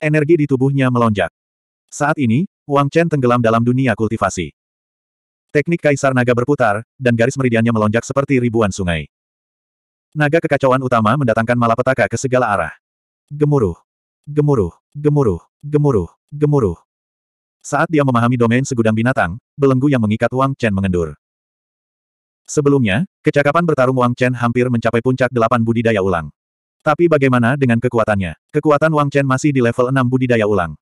Energi di tubuhnya melonjak. Saat ini, Wang Chen tenggelam dalam dunia kultivasi. Teknik kaisar naga berputar, dan garis meridiannya melonjak seperti ribuan sungai. Naga kekacauan utama mendatangkan malapetaka ke segala arah. Gemuruh. Gemuruh. Gemuruh. Gemuruh. Gemuruh. Saat dia memahami domain segudang binatang, belenggu yang mengikat Wang Chen mengendur. Sebelumnya, kecakapan bertarung Wang Chen hampir mencapai puncak delapan budidaya ulang. Tapi bagaimana dengan kekuatannya? Kekuatan Wang Chen masih di level 6 budidaya ulang.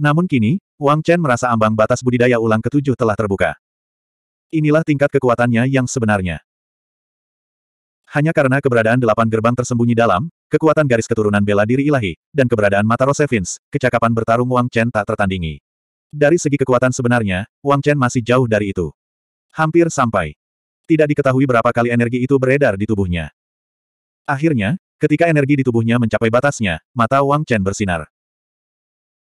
Namun kini, Wang Chen merasa ambang batas budidaya ulang ketujuh telah terbuka. Inilah tingkat kekuatannya yang sebenarnya. Hanya karena keberadaan delapan gerbang tersembunyi dalam, kekuatan garis keturunan bela diri ilahi, dan keberadaan mata Rosevins, kecakapan bertarung Wang Chen tak tertandingi. Dari segi kekuatan sebenarnya, Wang Chen masih jauh dari itu. Hampir sampai. Tidak diketahui berapa kali energi itu beredar di tubuhnya. Akhirnya, Ketika energi di tubuhnya mencapai batasnya, mata Wang Chen bersinar.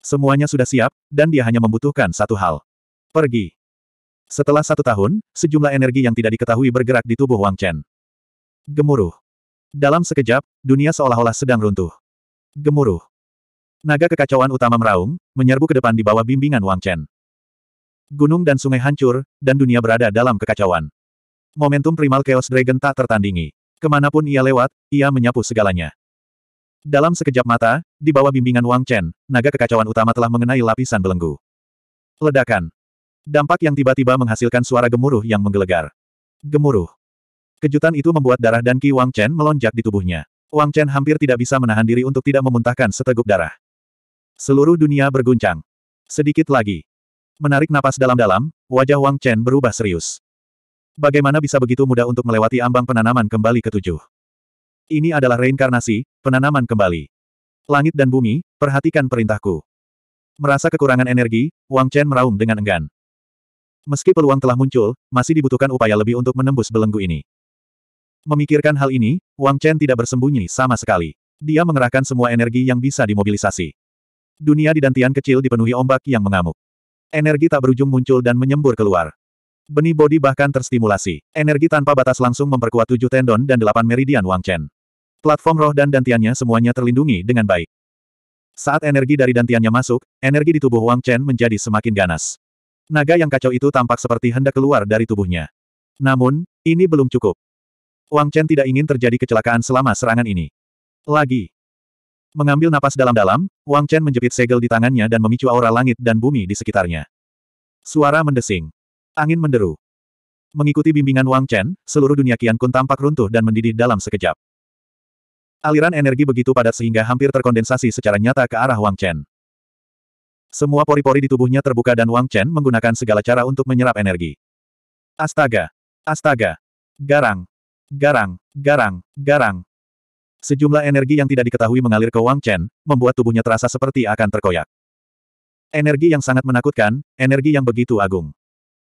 Semuanya sudah siap, dan dia hanya membutuhkan satu hal. Pergi. Setelah satu tahun, sejumlah energi yang tidak diketahui bergerak di tubuh Wang Chen. Gemuruh. Dalam sekejap, dunia seolah-olah sedang runtuh. Gemuruh. Naga kekacauan utama meraung, menyerbu ke depan di bawah bimbingan Wang Chen. Gunung dan sungai hancur, dan dunia berada dalam kekacauan. Momentum primal Chaos Dragon tak tertandingi. Kemanapun ia lewat, ia menyapu segalanya. Dalam sekejap mata, di bawah bimbingan Wang Chen, naga kekacauan utama telah mengenai lapisan belenggu. Ledakan. Dampak yang tiba-tiba menghasilkan suara gemuruh yang menggelegar. Gemuruh. Kejutan itu membuat darah dan ki Wang Chen melonjak di tubuhnya. Wang Chen hampir tidak bisa menahan diri untuk tidak memuntahkan seteguk darah. Seluruh dunia berguncang. Sedikit lagi. Menarik napas dalam-dalam, wajah Wang Chen berubah serius. Bagaimana bisa begitu mudah untuk melewati ambang penanaman kembali ketujuh? Ini adalah reinkarnasi, penanaman kembali. Langit dan bumi, perhatikan perintahku. Merasa kekurangan energi, Wang Chen meraung dengan enggan. Meski peluang telah muncul, masih dibutuhkan upaya lebih untuk menembus belenggu ini. Memikirkan hal ini, Wang Chen tidak bersembunyi sama sekali. Dia mengerahkan semua energi yang bisa dimobilisasi. Dunia di dantian kecil dipenuhi ombak yang mengamuk. Energi tak berujung muncul dan menyembur keluar. Benih bodi bahkan terstimulasi. Energi tanpa batas langsung memperkuat tujuh tendon dan delapan meridian Wang Chen. Platform roh dan dantiannya semuanya terlindungi dengan baik. Saat energi dari dantiannya masuk, energi di tubuh Wang Chen menjadi semakin ganas. Naga yang kacau itu tampak seperti hendak keluar dari tubuhnya. Namun, ini belum cukup. Wang Chen tidak ingin terjadi kecelakaan selama serangan ini. Lagi. Mengambil napas dalam-dalam, Wang Chen menjepit segel di tangannya dan memicu aura langit dan bumi di sekitarnya. Suara mendesing. Angin menderu. Mengikuti bimbingan Wang Chen, seluruh dunia Kian Kun tampak runtuh dan mendidih dalam sekejap. Aliran energi begitu padat sehingga hampir terkondensasi secara nyata ke arah Wang Chen. Semua pori-pori di tubuhnya terbuka dan Wang Chen menggunakan segala cara untuk menyerap energi. Astaga! Astaga! Garang! Garang! Garang! Garang! Sejumlah energi yang tidak diketahui mengalir ke Wang Chen, membuat tubuhnya terasa seperti akan terkoyak. Energi yang sangat menakutkan, energi yang begitu agung.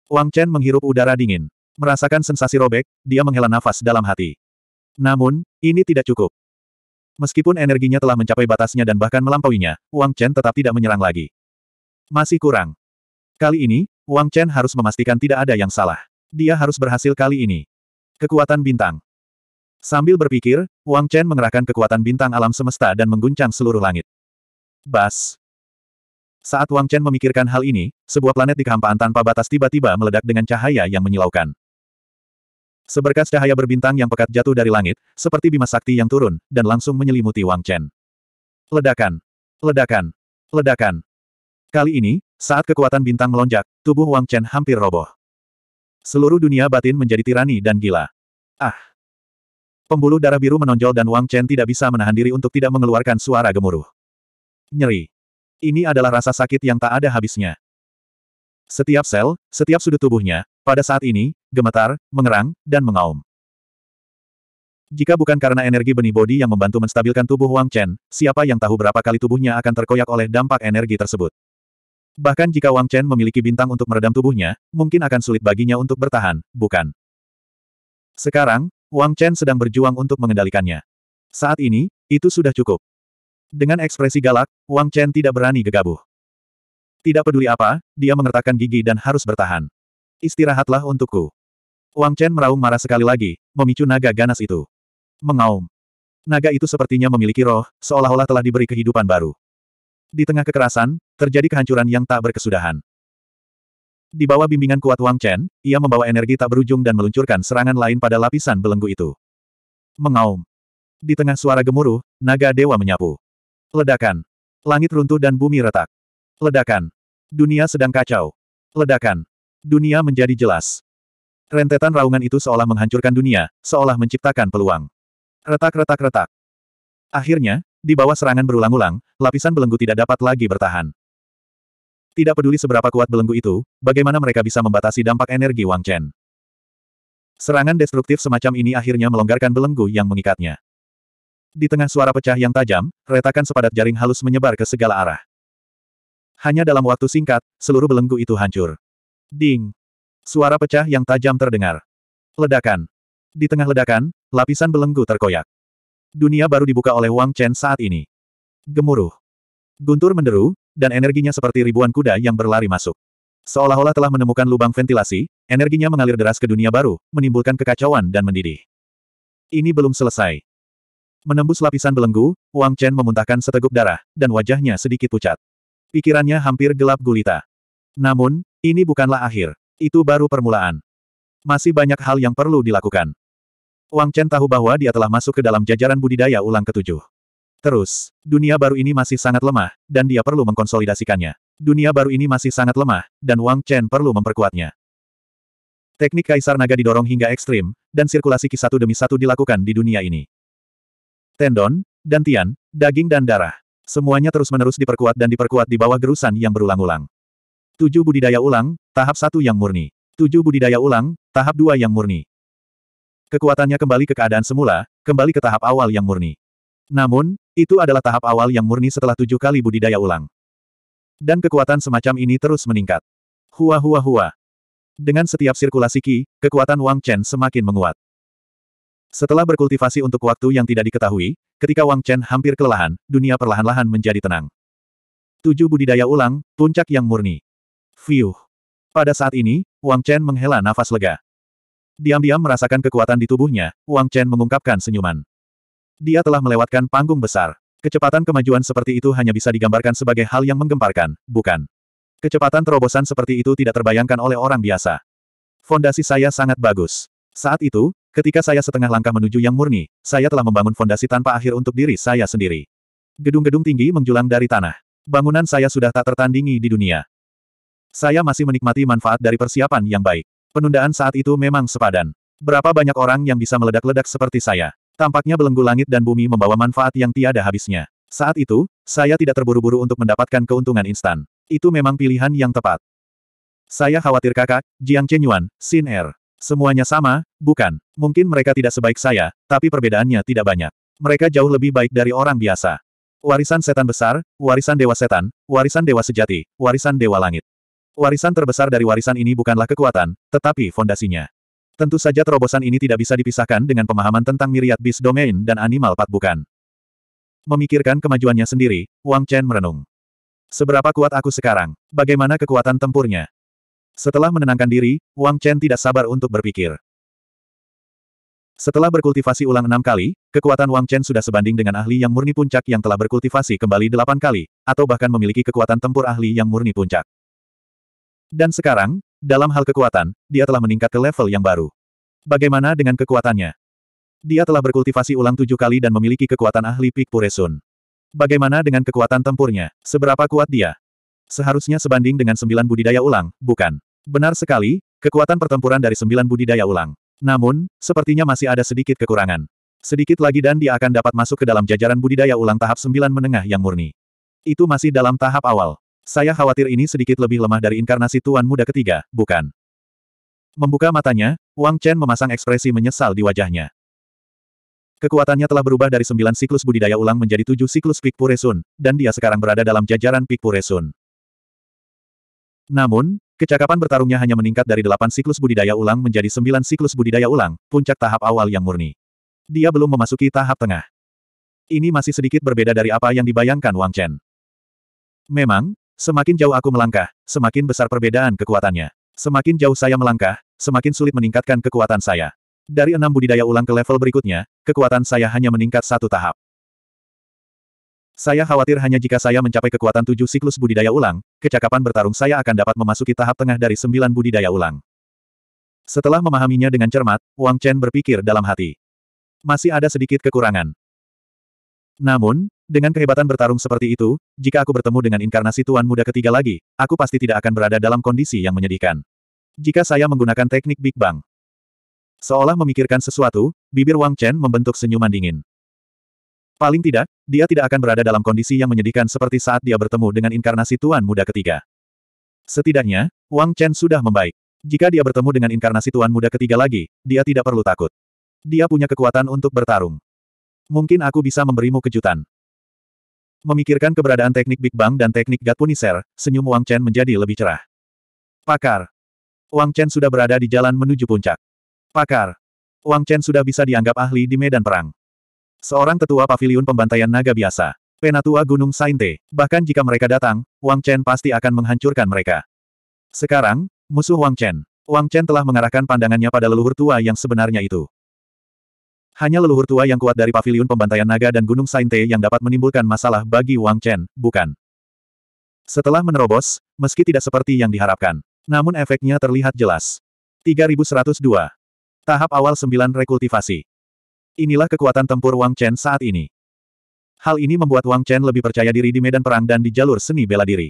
Wang Chen menghirup udara dingin. Merasakan sensasi robek, dia menghela nafas dalam hati. Namun, ini tidak cukup. Meskipun energinya telah mencapai batasnya dan bahkan melampauinya, Wang Chen tetap tidak menyerang lagi. Masih kurang. Kali ini, Wang Chen harus memastikan tidak ada yang salah. Dia harus berhasil kali ini. Kekuatan bintang. Sambil berpikir, Wang Chen mengerahkan kekuatan bintang alam semesta dan mengguncang seluruh langit. Bas. Saat Wang Chen memikirkan hal ini, sebuah planet di kehampaan tanpa batas tiba-tiba meledak dengan cahaya yang menyilaukan. Seberkas cahaya berbintang yang pekat jatuh dari langit, seperti bima sakti yang turun, dan langsung menyelimuti Wang Chen. Ledakan! Ledakan! Ledakan! Kali ini, saat kekuatan bintang melonjak, tubuh Wang Chen hampir roboh. Seluruh dunia batin menjadi tirani dan gila. Ah! Pembuluh darah biru menonjol dan Wang Chen tidak bisa menahan diri untuk tidak mengeluarkan suara gemuruh. Nyeri. Ini adalah rasa sakit yang tak ada habisnya. Setiap sel, setiap sudut tubuhnya, pada saat ini, gemetar, mengerang, dan mengaum. Jika bukan karena energi benih bodi yang membantu menstabilkan tubuh Wang Chen, siapa yang tahu berapa kali tubuhnya akan terkoyak oleh dampak energi tersebut. Bahkan jika Wang Chen memiliki bintang untuk meredam tubuhnya, mungkin akan sulit baginya untuk bertahan, bukan? Sekarang, Wang Chen sedang berjuang untuk mengendalikannya. Saat ini, itu sudah cukup. Dengan ekspresi galak, Wang Chen tidak berani gegabah. Tidak peduli apa, dia mengertakkan gigi dan harus bertahan. Istirahatlah untukku. Wang Chen meraung marah sekali lagi, memicu naga ganas itu. Mengaum. Naga itu sepertinya memiliki roh, seolah-olah telah diberi kehidupan baru. Di tengah kekerasan, terjadi kehancuran yang tak berkesudahan. Di bawah bimbingan kuat Wang Chen, ia membawa energi tak berujung dan meluncurkan serangan lain pada lapisan belenggu itu. Mengaum. Di tengah suara gemuruh, naga dewa menyapu. Ledakan. Langit runtuh dan bumi retak. Ledakan. Dunia sedang kacau. Ledakan. Dunia menjadi jelas. Rentetan raungan itu seolah menghancurkan dunia, seolah menciptakan peluang. Retak-retak-retak. Akhirnya, di bawah serangan berulang-ulang, lapisan belenggu tidak dapat lagi bertahan. Tidak peduli seberapa kuat belenggu itu, bagaimana mereka bisa membatasi dampak energi Wang Chen. Serangan destruktif semacam ini akhirnya melonggarkan belenggu yang mengikatnya. Di tengah suara pecah yang tajam, retakan sepadat jaring halus menyebar ke segala arah. Hanya dalam waktu singkat, seluruh belenggu itu hancur. Ding! Suara pecah yang tajam terdengar. Ledakan. Di tengah ledakan, lapisan belenggu terkoyak. Dunia baru dibuka oleh Wang Chen saat ini. Gemuruh. Guntur menderu, dan energinya seperti ribuan kuda yang berlari masuk. Seolah-olah telah menemukan lubang ventilasi, energinya mengalir deras ke dunia baru, menimbulkan kekacauan dan mendidih. Ini belum selesai. Menembus lapisan belenggu, Wang Chen memuntahkan seteguk darah, dan wajahnya sedikit pucat. Pikirannya hampir gelap gulita. Namun, ini bukanlah akhir. Itu baru permulaan. Masih banyak hal yang perlu dilakukan. Wang Chen tahu bahwa dia telah masuk ke dalam jajaran budidaya ulang ketujuh. Terus, dunia baru ini masih sangat lemah, dan dia perlu mengkonsolidasikannya. Dunia baru ini masih sangat lemah, dan Wang Chen perlu memperkuatnya. Teknik Kaisar Naga didorong hingga ekstrim, dan sirkulasi kisatu demi satu dilakukan di dunia ini tendon, dantian, daging dan darah. Semuanya terus-menerus diperkuat dan diperkuat di bawah gerusan yang berulang-ulang. Tujuh budidaya ulang, tahap satu yang murni. Tujuh budidaya ulang, tahap dua yang murni. Kekuatannya kembali ke keadaan semula, kembali ke tahap awal yang murni. Namun, itu adalah tahap awal yang murni setelah tujuh kali budidaya ulang. Dan kekuatan semacam ini terus meningkat. Hua hua hua. Dengan setiap sirkulasi Qi, kekuatan Wang Chen semakin menguat. Setelah berkultivasi untuk waktu yang tidak diketahui, ketika Wang Chen hampir kelelahan, dunia perlahan-lahan menjadi tenang. Tujuh budidaya ulang, puncak yang murni. Fiuh. Pada saat ini, Wang Chen menghela nafas lega. Diam-diam merasakan kekuatan di tubuhnya, Wang Chen mengungkapkan senyuman. Dia telah melewatkan panggung besar. Kecepatan kemajuan seperti itu hanya bisa digambarkan sebagai hal yang menggemparkan, bukan. Kecepatan terobosan seperti itu tidak terbayangkan oleh orang biasa. Fondasi saya sangat bagus. Saat itu, Ketika saya setengah langkah menuju yang murni, saya telah membangun fondasi tanpa akhir untuk diri saya sendiri. Gedung-gedung tinggi menjulang dari tanah. Bangunan saya sudah tak tertandingi di dunia. Saya masih menikmati manfaat dari persiapan yang baik. Penundaan saat itu memang sepadan. Berapa banyak orang yang bisa meledak-ledak seperti saya? Tampaknya belenggu langit dan bumi membawa manfaat yang tiada habisnya. Saat itu, saya tidak terburu-buru untuk mendapatkan keuntungan instan. Itu memang pilihan yang tepat. Saya khawatir kakak, Jiang Chenyuan, Xin Er. Semuanya sama, bukan? Mungkin mereka tidak sebaik saya, tapi perbedaannya tidak banyak. Mereka jauh lebih baik dari orang biasa. Warisan setan besar, warisan dewa setan, warisan dewa sejati, warisan dewa langit. Warisan terbesar dari warisan ini bukanlah kekuatan, tetapi fondasinya. Tentu saja terobosan ini tidak bisa dipisahkan dengan pemahaman tentang miriad bis domain dan animal pat bukan. Memikirkan kemajuannya sendiri, Wang Chen merenung. Seberapa kuat aku sekarang? Bagaimana kekuatan tempurnya? Setelah menenangkan diri, Wang Chen tidak sabar untuk berpikir. Setelah berkultivasi ulang enam kali, kekuatan Wang Chen sudah sebanding dengan ahli yang murni puncak yang telah berkultivasi kembali delapan kali, atau bahkan memiliki kekuatan tempur ahli yang murni puncak. Dan sekarang, dalam hal kekuatan, dia telah meningkat ke level yang baru. Bagaimana dengan kekuatannya? Dia telah berkultivasi ulang tujuh kali dan memiliki kekuatan ahli Pik Puresun. Bagaimana dengan kekuatan tempurnya? Seberapa kuat dia? Seharusnya sebanding dengan sembilan budidaya ulang, bukan? Benar sekali, kekuatan pertempuran dari sembilan budidaya ulang. Namun, sepertinya masih ada sedikit kekurangan. Sedikit lagi dan dia akan dapat masuk ke dalam jajaran budidaya ulang tahap sembilan menengah yang murni. Itu masih dalam tahap awal. Saya khawatir ini sedikit lebih lemah dari inkarnasi Tuan Muda ketiga, bukan? Membuka matanya, Wang Chen memasang ekspresi menyesal di wajahnya. Kekuatannya telah berubah dari sembilan siklus budidaya ulang menjadi tujuh siklus Pik Puresun, dan dia sekarang berada dalam jajaran Pik Puresun. Namun, kecakapan bertarungnya hanya meningkat dari delapan siklus budidaya ulang menjadi sembilan siklus budidaya ulang, puncak tahap awal yang murni. Dia belum memasuki tahap tengah. Ini masih sedikit berbeda dari apa yang dibayangkan Wang Chen. Memang, semakin jauh aku melangkah, semakin besar perbedaan kekuatannya. Semakin jauh saya melangkah, semakin sulit meningkatkan kekuatan saya. Dari enam budidaya ulang ke level berikutnya, kekuatan saya hanya meningkat satu tahap. Saya khawatir hanya jika saya mencapai kekuatan tujuh siklus budidaya ulang, kecakapan bertarung saya akan dapat memasuki tahap tengah dari sembilan budidaya ulang. Setelah memahaminya dengan cermat, Wang Chen berpikir dalam hati. Masih ada sedikit kekurangan. Namun, dengan kehebatan bertarung seperti itu, jika aku bertemu dengan inkarnasi Tuan Muda ketiga lagi, aku pasti tidak akan berada dalam kondisi yang menyedihkan. Jika saya menggunakan teknik Big Bang. Seolah memikirkan sesuatu, bibir Wang Chen membentuk senyuman dingin. Paling tidak, dia tidak akan berada dalam kondisi yang menyedihkan seperti saat dia bertemu dengan inkarnasi Tuan Muda ketiga. Setidaknya, Wang Chen sudah membaik. Jika dia bertemu dengan inkarnasi Tuan Muda ketiga lagi, dia tidak perlu takut. Dia punya kekuatan untuk bertarung. Mungkin aku bisa memberimu kejutan. Memikirkan keberadaan teknik Big Bang dan teknik God Punisher, senyum Wang Chen menjadi lebih cerah. Pakar. Wang Chen sudah berada di jalan menuju puncak. Pakar. Wang Chen sudah bisa dianggap ahli di medan perang. Seorang tetua paviliun pembantaian naga biasa. Penatua Gunung Sainte. Bahkan jika mereka datang, Wang Chen pasti akan menghancurkan mereka. Sekarang, musuh Wang Chen. Wang Chen telah mengarahkan pandangannya pada leluhur tua yang sebenarnya itu. Hanya leluhur tua yang kuat dari paviliun pembantaian naga dan Gunung Sainte yang dapat menimbulkan masalah bagi Wang Chen, bukan. Setelah menerobos, meski tidak seperti yang diharapkan, namun efeknya terlihat jelas. 3102. Tahap awal 9 rekultivasi. Inilah kekuatan tempur Wang Chen saat ini. Hal ini membuat Wang Chen lebih percaya diri di medan perang dan di jalur seni bela diri.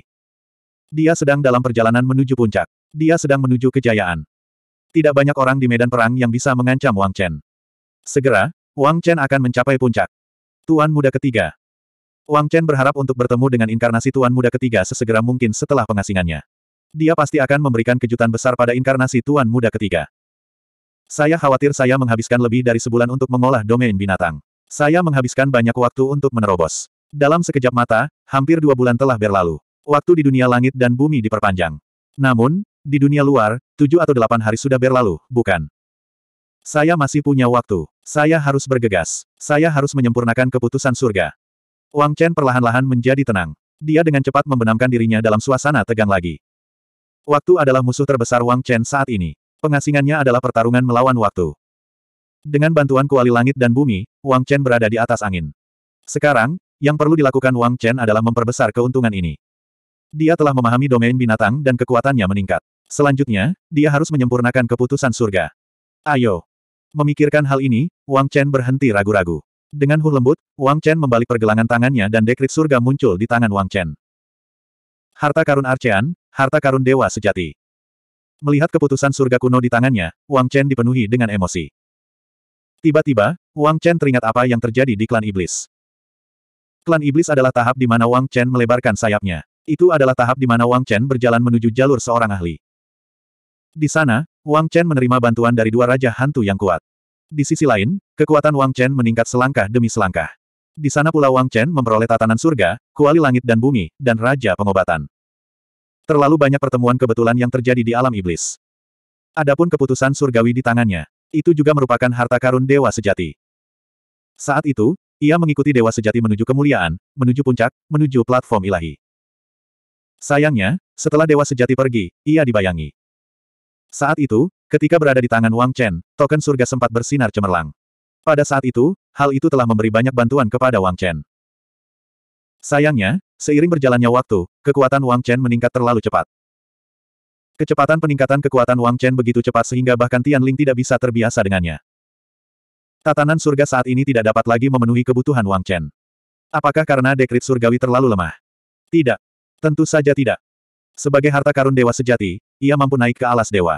Dia sedang dalam perjalanan menuju puncak. Dia sedang menuju kejayaan. Tidak banyak orang di medan perang yang bisa mengancam Wang Chen. Segera, Wang Chen akan mencapai puncak. Tuan Muda Ketiga Wang Chen berharap untuk bertemu dengan inkarnasi Tuan Muda Ketiga sesegera mungkin setelah pengasingannya. Dia pasti akan memberikan kejutan besar pada inkarnasi Tuan Muda Ketiga. Saya khawatir saya menghabiskan lebih dari sebulan untuk mengolah domain binatang. Saya menghabiskan banyak waktu untuk menerobos. Dalam sekejap mata, hampir dua bulan telah berlalu. Waktu di dunia langit dan bumi diperpanjang. Namun, di dunia luar, tujuh atau delapan hari sudah berlalu, bukan? Saya masih punya waktu. Saya harus bergegas. Saya harus menyempurnakan keputusan surga. Wang Chen perlahan-lahan menjadi tenang. Dia dengan cepat membenamkan dirinya dalam suasana tegang lagi. Waktu adalah musuh terbesar Wang Chen saat ini. Pengasingannya adalah pertarungan melawan waktu. Dengan bantuan kuali langit dan bumi, Wang Chen berada di atas angin. Sekarang, yang perlu dilakukan Wang Chen adalah memperbesar keuntungan ini. Dia telah memahami domain binatang dan kekuatannya meningkat. Selanjutnya, dia harus menyempurnakan keputusan surga. Ayo! Memikirkan hal ini, Wang Chen berhenti ragu-ragu. Dengan huh lembut, Wang Chen membalik pergelangan tangannya dan dekrit surga muncul di tangan Wang Chen. Harta karun Arcean, harta karun dewa sejati. Melihat keputusan surga kuno di tangannya, Wang Chen dipenuhi dengan emosi. Tiba-tiba, Wang Chen teringat apa yang terjadi di klan iblis. Klan iblis adalah tahap di mana Wang Chen melebarkan sayapnya. Itu adalah tahap di mana Wang Chen berjalan menuju jalur seorang ahli. Di sana, Wang Chen menerima bantuan dari dua raja hantu yang kuat. Di sisi lain, kekuatan Wang Chen meningkat selangkah demi selangkah. Di sana pula Wang Chen memperoleh tatanan surga, kuali langit dan bumi, dan raja pengobatan. Terlalu banyak pertemuan kebetulan yang terjadi di alam iblis. Adapun keputusan surgawi di tangannya, itu juga merupakan harta karun dewa sejati. Saat itu, ia mengikuti dewa sejati menuju kemuliaan, menuju puncak, menuju platform ilahi. Sayangnya, setelah dewa sejati pergi, ia dibayangi. Saat itu, ketika berada di tangan Wang Chen, token surga sempat bersinar cemerlang. Pada saat itu, hal itu telah memberi banyak bantuan kepada Wang Chen. Sayangnya, seiring berjalannya waktu, kekuatan Wang Chen meningkat terlalu cepat. Kecepatan peningkatan kekuatan Wang Chen begitu cepat sehingga bahkan Tian Ling tidak bisa terbiasa dengannya. Tatanan surga saat ini tidak dapat lagi memenuhi kebutuhan Wang Chen. Apakah karena dekrit surgawi terlalu lemah? Tidak. Tentu saja tidak. Sebagai harta karun dewa sejati, ia mampu naik ke alas dewa.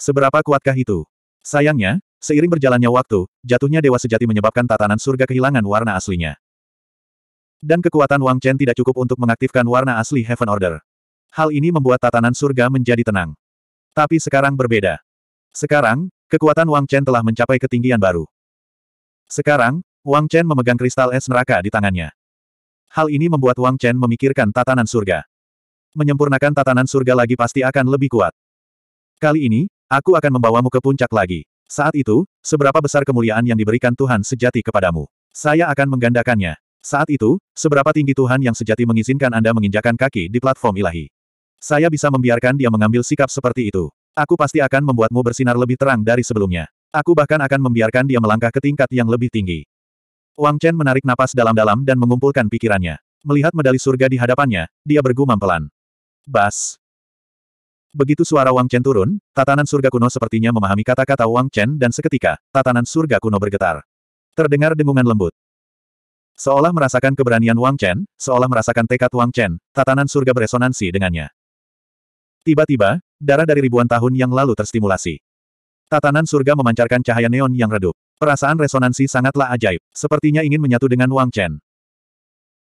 Seberapa kuatkah itu? Sayangnya, seiring berjalannya waktu, jatuhnya dewa sejati menyebabkan tatanan surga kehilangan warna aslinya. Dan kekuatan Wang Chen tidak cukup untuk mengaktifkan warna asli Heaven Order. Hal ini membuat tatanan surga menjadi tenang. Tapi sekarang berbeda. Sekarang, kekuatan Wang Chen telah mencapai ketinggian baru. Sekarang, Wang Chen memegang kristal es neraka di tangannya. Hal ini membuat Wang Chen memikirkan tatanan surga. Menyempurnakan tatanan surga lagi pasti akan lebih kuat. Kali ini, aku akan membawamu ke puncak lagi. Saat itu, seberapa besar kemuliaan yang diberikan Tuhan sejati kepadamu. Saya akan menggandakannya. Saat itu, seberapa tinggi Tuhan yang sejati mengizinkan Anda menginjakan kaki di platform ilahi. Saya bisa membiarkan dia mengambil sikap seperti itu. Aku pasti akan membuatmu bersinar lebih terang dari sebelumnya. Aku bahkan akan membiarkan dia melangkah ke tingkat yang lebih tinggi. Wang Chen menarik napas dalam-dalam dan mengumpulkan pikirannya. Melihat medali surga di hadapannya, dia bergumam pelan. Bas. Begitu suara Wang Chen turun, tatanan surga kuno sepertinya memahami kata-kata Wang Chen dan seketika, tatanan surga kuno bergetar. Terdengar dengungan lembut. Seolah merasakan keberanian Wang Chen, seolah merasakan tekad Wang Chen, tatanan surga beresonansi dengannya. Tiba-tiba, darah dari ribuan tahun yang lalu terstimulasi. Tatanan surga memancarkan cahaya neon yang redup. Perasaan resonansi sangatlah ajaib, sepertinya ingin menyatu dengan Wang Chen.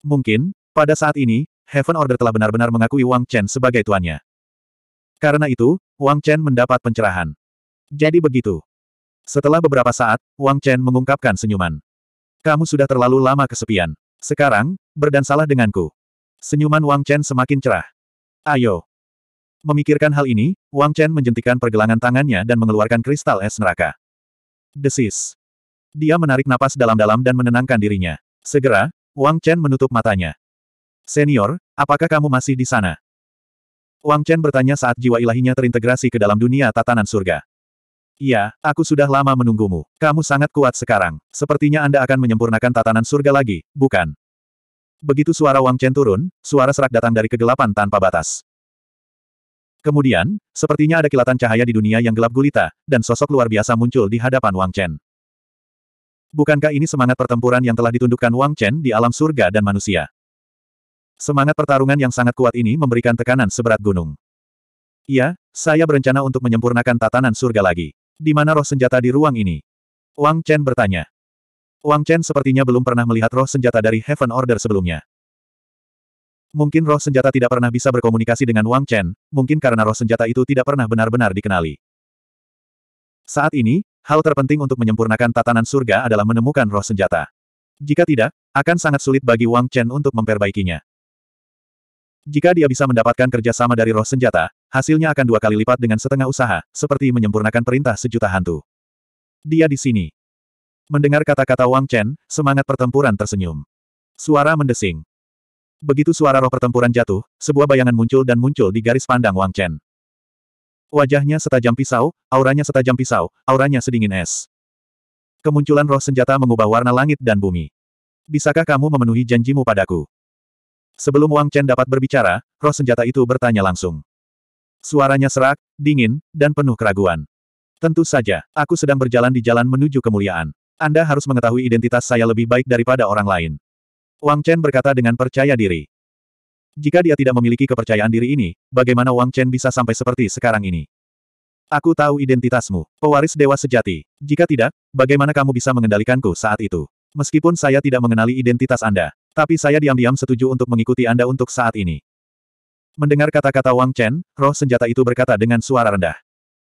Mungkin, pada saat ini, Heaven Order telah benar-benar mengakui Wang Chen sebagai tuannya. Karena itu, Wang Chen mendapat pencerahan. Jadi begitu. Setelah beberapa saat, Wang Chen mengungkapkan senyuman. Kamu sudah terlalu lama kesepian. Sekarang, berdansalah denganku. Senyuman Wang Chen semakin cerah. Ayo. Memikirkan hal ini, Wang Chen menjentikan pergelangan tangannya dan mengeluarkan kristal es neraka. Desis. Dia menarik napas dalam-dalam dan menenangkan dirinya. Segera, Wang Chen menutup matanya. Senior, apakah kamu masih di sana? Wang Chen bertanya saat jiwa ilahinya terintegrasi ke dalam dunia tatanan surga. Iya, aku sudah lama menunggumu. Kamu sangat kuat sekarang. Sepertinya Anda akan menyempurnakan tatanan surga lagi, bukan? Begitu suara Wang Chen turun, suara serak datang dari kegelapan tanpa batas. Kemudian, sepertinya ada kilatan cahaya di dunia yang gelap gulita, dan sosok luar biasa muncul di hadapan Wang Chen. Bukankah ini semangat pertempuran yang telah ditundukkan Wang Chen di alam surga dan manusia? Semangat pertarungan yang sangat kuat ini memberikan tekanan seberat gunung. Iya, saya berencana untuk menyempurnakan tatanan surga lagi. Di mana roh senjata di ruang ini? Wang Chen bertanya. Wang Chen sepertinya belum pernah melihat roh senjata dari Heaven Order sebelumnya. Mungkin roh senjata tidak pernah bisa berkomunikasi dengan Wang Chen, mungkin karena roh senjata itu tidak pernah benar-benar dikenali. Saat ini, hal terpenting untuk menyempurnakan tatanan surga adalah menemukan roh senjata. Jika tidak, akan sangat sulit bagi Wang Chen untuk memperbaikinya. Jika dia bisa mendapatkan kerjasama dari roh senjata, hasilnya akan dua kali lipat dengan setengah usaha, seperti menyempurnakan perintah sejuta hantu. Dia di sini. Mendengar kata-kata Wang Chen, semangat pertempuran tersenyum. Suara mendesing. Begitu suara roh pertempuran jatuh, sebuah bayangan muncul dan muncul di garis pandang Wang Chen. Wajahnya setajam pisau, auranya setajam pisau, auranya sedingin es. Kemunculan roh senjata mengubah warna langit dan bumi. Bisakah kamu memenuhi janjimu padaku? Sebelum Wang Chen dapat berbicara, roh senjata itu bertanya langsung. Suaranya serak, dingin, dan penuh keraguan. Tentu saja, aku sedang berjalan di jalan menuju kemuliaan. Anda harus mengetahui identitas saya lebih baik daripada orang lain. Wang Chen berkata dengan percaya diri. Jika dia tidak memiliki kepercayaan diri ini, bagaimana Wang Chen bisa sampai seperti sekarang ini? Aku tahu identitasmu, pewaris dewa sejati. Jika tidak, bagaimana kamu bisa mengendalikanku saat itu? Meskipun saya tidak mengenali identitas Anda, tapi saya diam-diam setuju untuk mengikuti Anda untuk saat ini. Mendengar kata-kata Wang Chen, roh senjata itu berkata dengan suara rendah.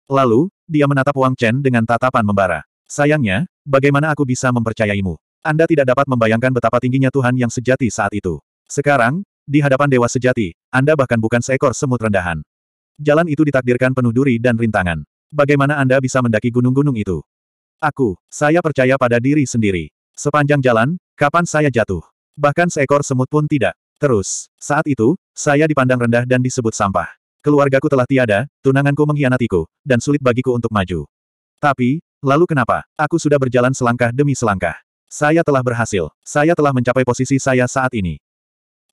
Lalu, dia menatap Wang Chen dengan tatapan membara. Sayangnya, bagaimana aku bisa mempercayaimu? Anda tidak dapat membayangkan betapa tingginya Tuhan yang sejati saat itu. Sekarang, di hadapan Dewa Sejati, Anda bahkan bukan seekor semut rendahan. Jalan itu ditakdirkan penuh duri dan rintangan. Bagaimana Anda bisa mendaki gunung-gunung itu? Aku, saya percaya pada diri sendiri. Sepanjang jalan, kapan saya jatuh? Bahkan seekor semut pun tidak. Terus, saat itu, saya dipandang rendah dan disebut sampah. Keluargaku telah tiada, tunanganku mengkhianatiku, dan sulit bagiku untuk maju. Tapi, lalu kenapa? Aku sudah berjalan selangkah demi selangkah. Saya telah berhasil. Saya telah mencapai posisi saya saat ini.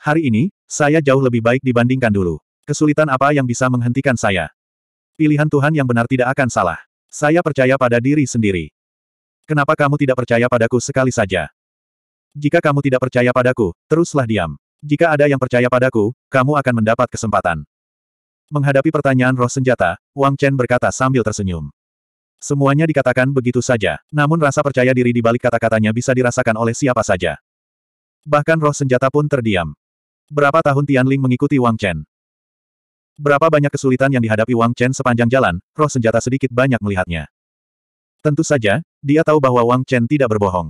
Hari ini, saya jauh lebih baik dibandingkan dulu. Kesulitan apa yang bisa menghentikan saya? Pilihan Tuhan yang benar tidak akan salah. Saya percaya pada diri sendiri. Kenapa kamu tidak percaya padaku sekali saja? Jika kamu tidak percaya padaku, teruslah diam. Jika ada yang percaya padaku, kamu akan mendapat kesempatan. Menghadapi pertanyaan roh senjata, Wang Chen berkata sambil tersenyum. Semuanya dikatakan begitu saja, namun rasa percaya diri di balik kata-katanya bisa dirasakan oleh siapa saja. Bahkan roh senjata pun terdiam. Berapa tahun Tian Ling mengikuti Wang Chen? Berapa banyak kesulitan yang dihadapi Wang Chen sepanjang jalan, roh senjata sedikit banyak melihatnya. Tentu saja, dia tahu bahwa Wang Chen tidak berbohong.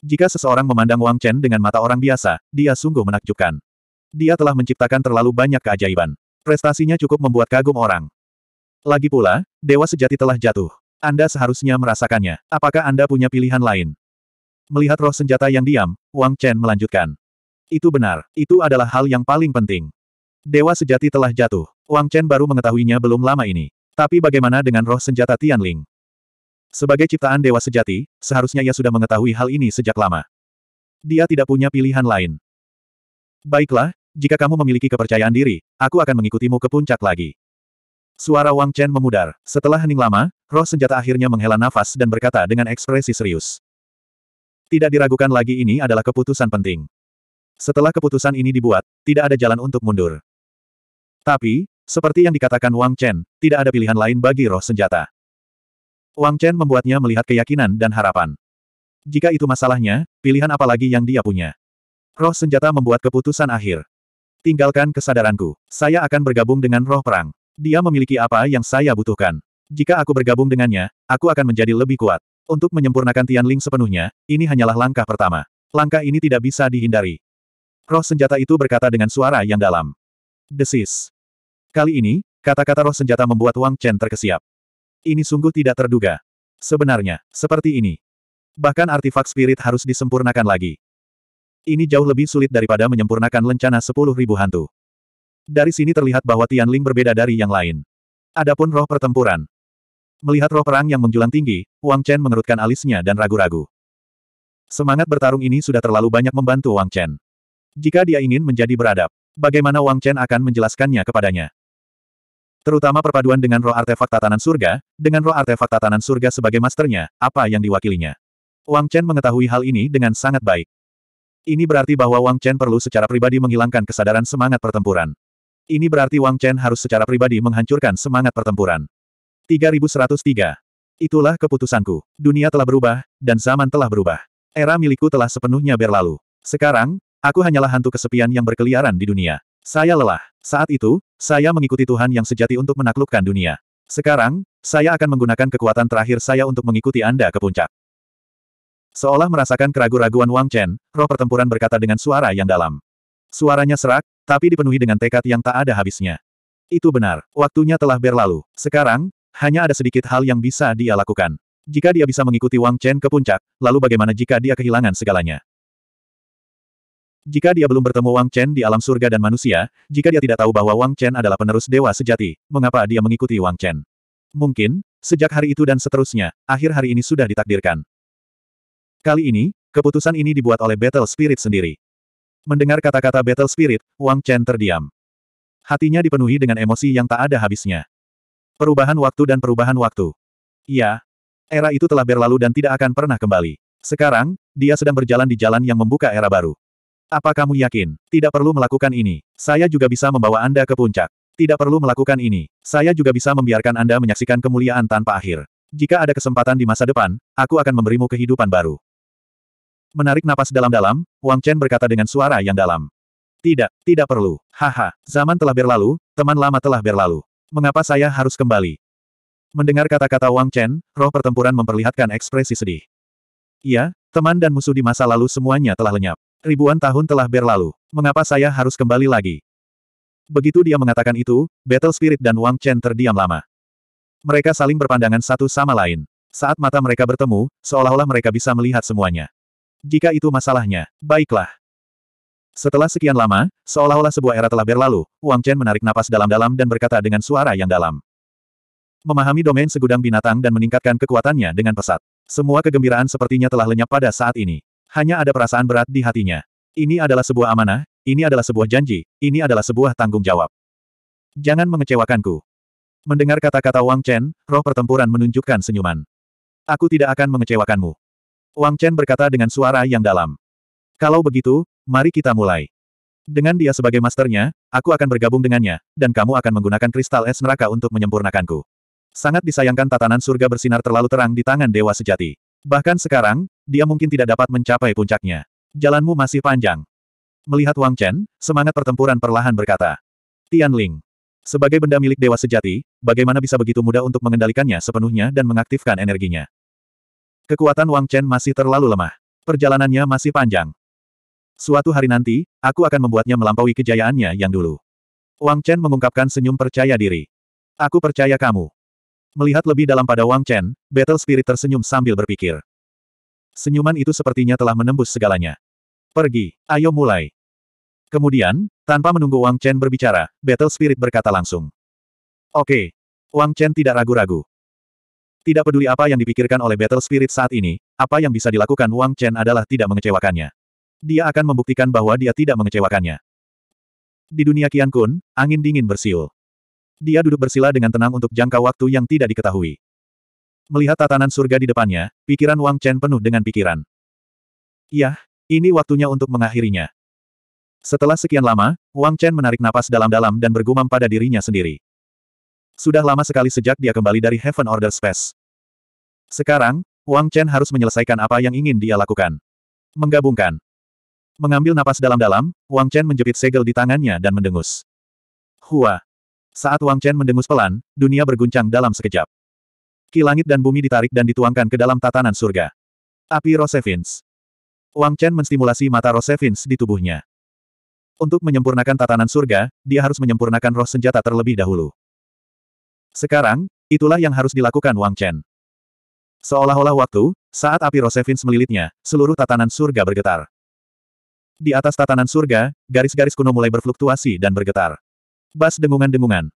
Jika seseorang memandang Wang Chen dengan mata orang biasa, dia sungguh menakjubkan. Dia telah menciptakan terlalu banyak keajaiban. Prestasinya cukup membuat kagum orang. Lagi pula, dewa sejati telah jatuh. Anda seharusnya merasakannya. Apakah Anda punya pilihan lain? Melihat roh senjata yang diam, Wang Chen melanjutkan. Itu benar, itu adalah hal yang paling penting. Dewa sejati telah jatuh. Wang Chen baru mengetahuinya belum lama ini. Tapi bagaimana dengan roh senjata Tianling? Sebagai ciptaan dewa sejati, seharusnya ia sudah mengetahui hal ini sejak lama. Dia tidak punya pilihan lain. Baiklah, jika kamu memiliki kepercayaan diri, aku akan mengikutimu ke puncak lagi. Suara Wang Chen memudar. Setelah hening lama, roh senjata akhirnya menghela nafas dan berkata dengan ekspresi serius. Tidak diragukan lagi ini adalah keputusan penting. Setelah keputusan ini dibuat, tidak ada jalan untuk mundur. Tapi, seperti yang dikatakan Wang Chen, tidak ada pilihan lain bagi roh senjata. Wang Chen membuatnya melihat keyakinan dan harapan. Jika itu masalahnya, pilihan apa lagi yang dia punya? Roh senjata membuat keputusan akhir. Tinggalkan kesadaranku. Saya akan bergabung dengan roh perang. Dia memiliki apa yang saya butuhkan. Jika aku bergabung dengannya, aku akan menjadi lebih kuat. Untuk menyempurnakan Tian Ling sepenuhnya, ini hanyalah langkah pertama. Langkah ini tidak bisa dihindari. Roh senjata itu berkata dengan suara yang dalam. Desis. Kali ini, kata-kata roh senjata membuat Wang Chen terkesiap. Ini sungguh tidak terduga. Sebenarnya, seperti ini. Bahkan artefak spirit harus disempurnakan lagi. Ini jauh lebih sulit daripada menyempurnakan lencana sepuluh ribu hantu. Dari sini terlihat bahwa Tian Ling berbeda dari yang lain. Adapun roh pertempuran. Melihat roh perang yang menjulang tinggi, Wang Chen mengerutkan alisnya dan ragu-ragu. Semangat bertarung ini sudah terlalu banyak membantu Wang Chen. Jika dia ingin menjadi beradab, bagaimana Wang Chen akan menjelaskannya kepadanya? Terutama perpaduan dengan roh artefak tatanan surga, dengan roh artefak tatanan surga sebagai masternya, apa yang diwakilinya. Wang Chen mengetahui hal ini dengan sangat baik. Ini berarti bahwa Wang Chen perlu secara pribadi menghilangkan kesadaran semangat pertempuran. Ini berarti Wang Chen harus secara pribadi menghancurkan semangat pertempuran. 3103. Itulah keputusanku. Dunia telah berubah, dan zaman telah berubah. Era milikku telah sepenuhnya berlalu. Sekarang, aku hanyalah hantu kesepian yang berkeliaran di dunia. Saya lelah. Saat itu, saya mengikuti Tuhan yang sejati untuk menaklukkan dunia. Sekarang, saya akan menggunakan kekuatan terakhir saya untuk mengikuti Anda ke puncak. Seolah merasakan keraguan-raguan Wang Chen, roh pertempuran berkata dengan suara yang dalam. Suaranya serak, tapi dipenuhi dengan tekad yang tak ada habisnya. Itu benar, waktunya telah berlalu. Sekarang, hanya ada sedikit hal yang bisa dia lakukan. Jika dia bisa mengikuti Wang Chen ke puncak, lalu bagaimana jika dia kehilangan segalanya? Jika dia belum bertemu Wang Chen di alam surga dan manusia, jika dia tidak tahu bahwa Wang Chen adalah penerus dewa sejati, mengapa dia mengikuti Wang Chen? Mungkin, sejak hari itu dan seterusnya, akhir hari ini sudah ditakdirkan. Kali ini, keputusan ini dibuat oleh Battle Spirit sendiri. Mendengar kata-kata Battle Spirit, Wang Chen terdiam. Hatinya dipenuhi dengan emosi yang tak ada habisnya. Perubahan waktu dan perubahan waktu. Ya, Era itu telah berlalu dan tidak akan pernah kembali. Sekarang, dia sedang berjalan di jalan yang membuka era baru. Apa kamu yakin? Tidak perlu melakukan ini. Saya juga bisa membawa Anda ke puncak. Tidak perlu melakukan ini. Saya juga bisa membiarkan Anda menyaksikan kemuliaan tanpa akhir. Jika ada kesempatan di masa depan, aku akan memberimu kehidupan baru. Menarik napas dalam-dalam, Wang Chen berkata dengan suara yang dalam. Tidak, tidak perlu. Haha, zaman telah berlalu, teman lama telah berlalu. Mengapa saya harus kembali? Mendengar kata-kata Wang Chen, roh pertempuran memperlihatkan ekspresi sedih. Iya, teman dan musuh di masa lalu semuanya telah lenyap. Ribuan tahun telah berlalu. Mengapa saya harus kembali lagi? Begitu dia mengatakan itu, Battle Spirit dan Wang Chen terdiam lama. Mereka saling berpandangan satu sama lain. Saat mata mereka bertemu, seolah-olah mereka bisa melihat semuanya. Jika itu masalahnya, baiklah. Setelah sekian lama, seolah-olah sebuah era telah berlalu, Wang Chen menarik napas dalam-dalam dan berkata dengan suara yang dalam. Memahami domain segudang binatang dan meningkatkan kekuatannya dengan pesat. Semua kegembiraan sepertinya telah lenyap pada saat ini. Hanya ada perasaan berat di hatinya. Ini adalah sebuah amanah, ini adalah sebuah janji, ini adalah sebuah tanggung jawab. Jangan mengecewakanku. Mendengar kata-kata Wang Chen, roh pertempuran menunjukkan senyuman. Aku tidak akan mengecewakanmu. Wang Chen berkata dengan suara yang dalam. Kalau begitu, mari kita mulai. Dengan dia sebagai masternya, aku akan bergabung dengannya, dan kamu akan menggunakan kristal es neraka untuk menyempurnakanku. Sangat disayangkan tatanan surga bersinar terlalu terang di tangan dewa sejati. Bahkan sekarang, dia mungkin tidak dapat mencapai puncaknya. Jalanmu masih panjang. Melihat Wang Chen, semangat pertempuran perlahan berkata. Tian Ling. Sebagai benda milik dewa sejati, bagaimana bisa begitu mudah untuk mengendalikannya sepenuhnya dan mengaktifkan energinya? Kekuatan Wang Chen masih terlalu lemah. Perjalanannya masih panjang. Suatu hari nanti, aku akan membuatnya melampaui kejayaannya yang dulu. Wang Chen mengungkapkan senyum percaya diri. Aku percaya kamu. Melihat lebih dalam pada Wang Chen, Battle Spirit tersenyum sambil berpikir. Senyuman itu sepertinya telah menembus segalanya. Pergi, ayo mulai. Kemudian, tanpa menunggu Wang Chen berbicara, Battle Spirit berkata langsung. Oke. Wang Chen tidak ragu-ragu. Tidak peduli apa yang dipikirkan oleh Battle Spirit saat ini, apa yang bisa dilakukan Wang Chen adalah tidak mengecewakannya. Dia akan membuktikan bahwa dia tidak mengecewakannya. Di dunia Qian Kun, angin dingin bersiul. Dia duduk bersila dengan tenang untuk jangka waktu yang tidak diketahui. Melihat tatanan surga di depannya, pikiran Wang Chen penuh dengan pikiran. Yah, ini waktunya untuk mengakhirinya. Setelah sekian lama, Wang Chen menarik napas dalam-dalam dan bergumam pada dirinya sendiri. Sudah lama sekali sejak dia kembali dari Heaven Order Space. Sekarang, Wang Chen harus menyelesaikan apa yang ingin dia lakukan. Menggabungkan. Mengambil napas dalam-dalam, Wang Chen menjepit segel di tangannya dan mendengus. Hua. Saat Wang Chen mendengus pelan, dunia berguncang dalam sekejap. Ki langit dan bumi ditarik dan dituangkan ke dalam tatanan surga. Api Rosevins. Wang Chen menstimulasi mata Rosevins di tubuhnya. Untuk menyempurnakan tatanan surga, dia harus menyempurnakan roh senjata terlebih dahulu. Sekarang, itulah yang harus dilakukan Wang Chen. Seolah-olah waktu, saat api Rosevins melilitnya, seluruh tatanan surga bergetar. Di atas tatanan surga, garis-garis kuno mulai berfluktuasi dan bergetar. Bas dengungan-dengungan.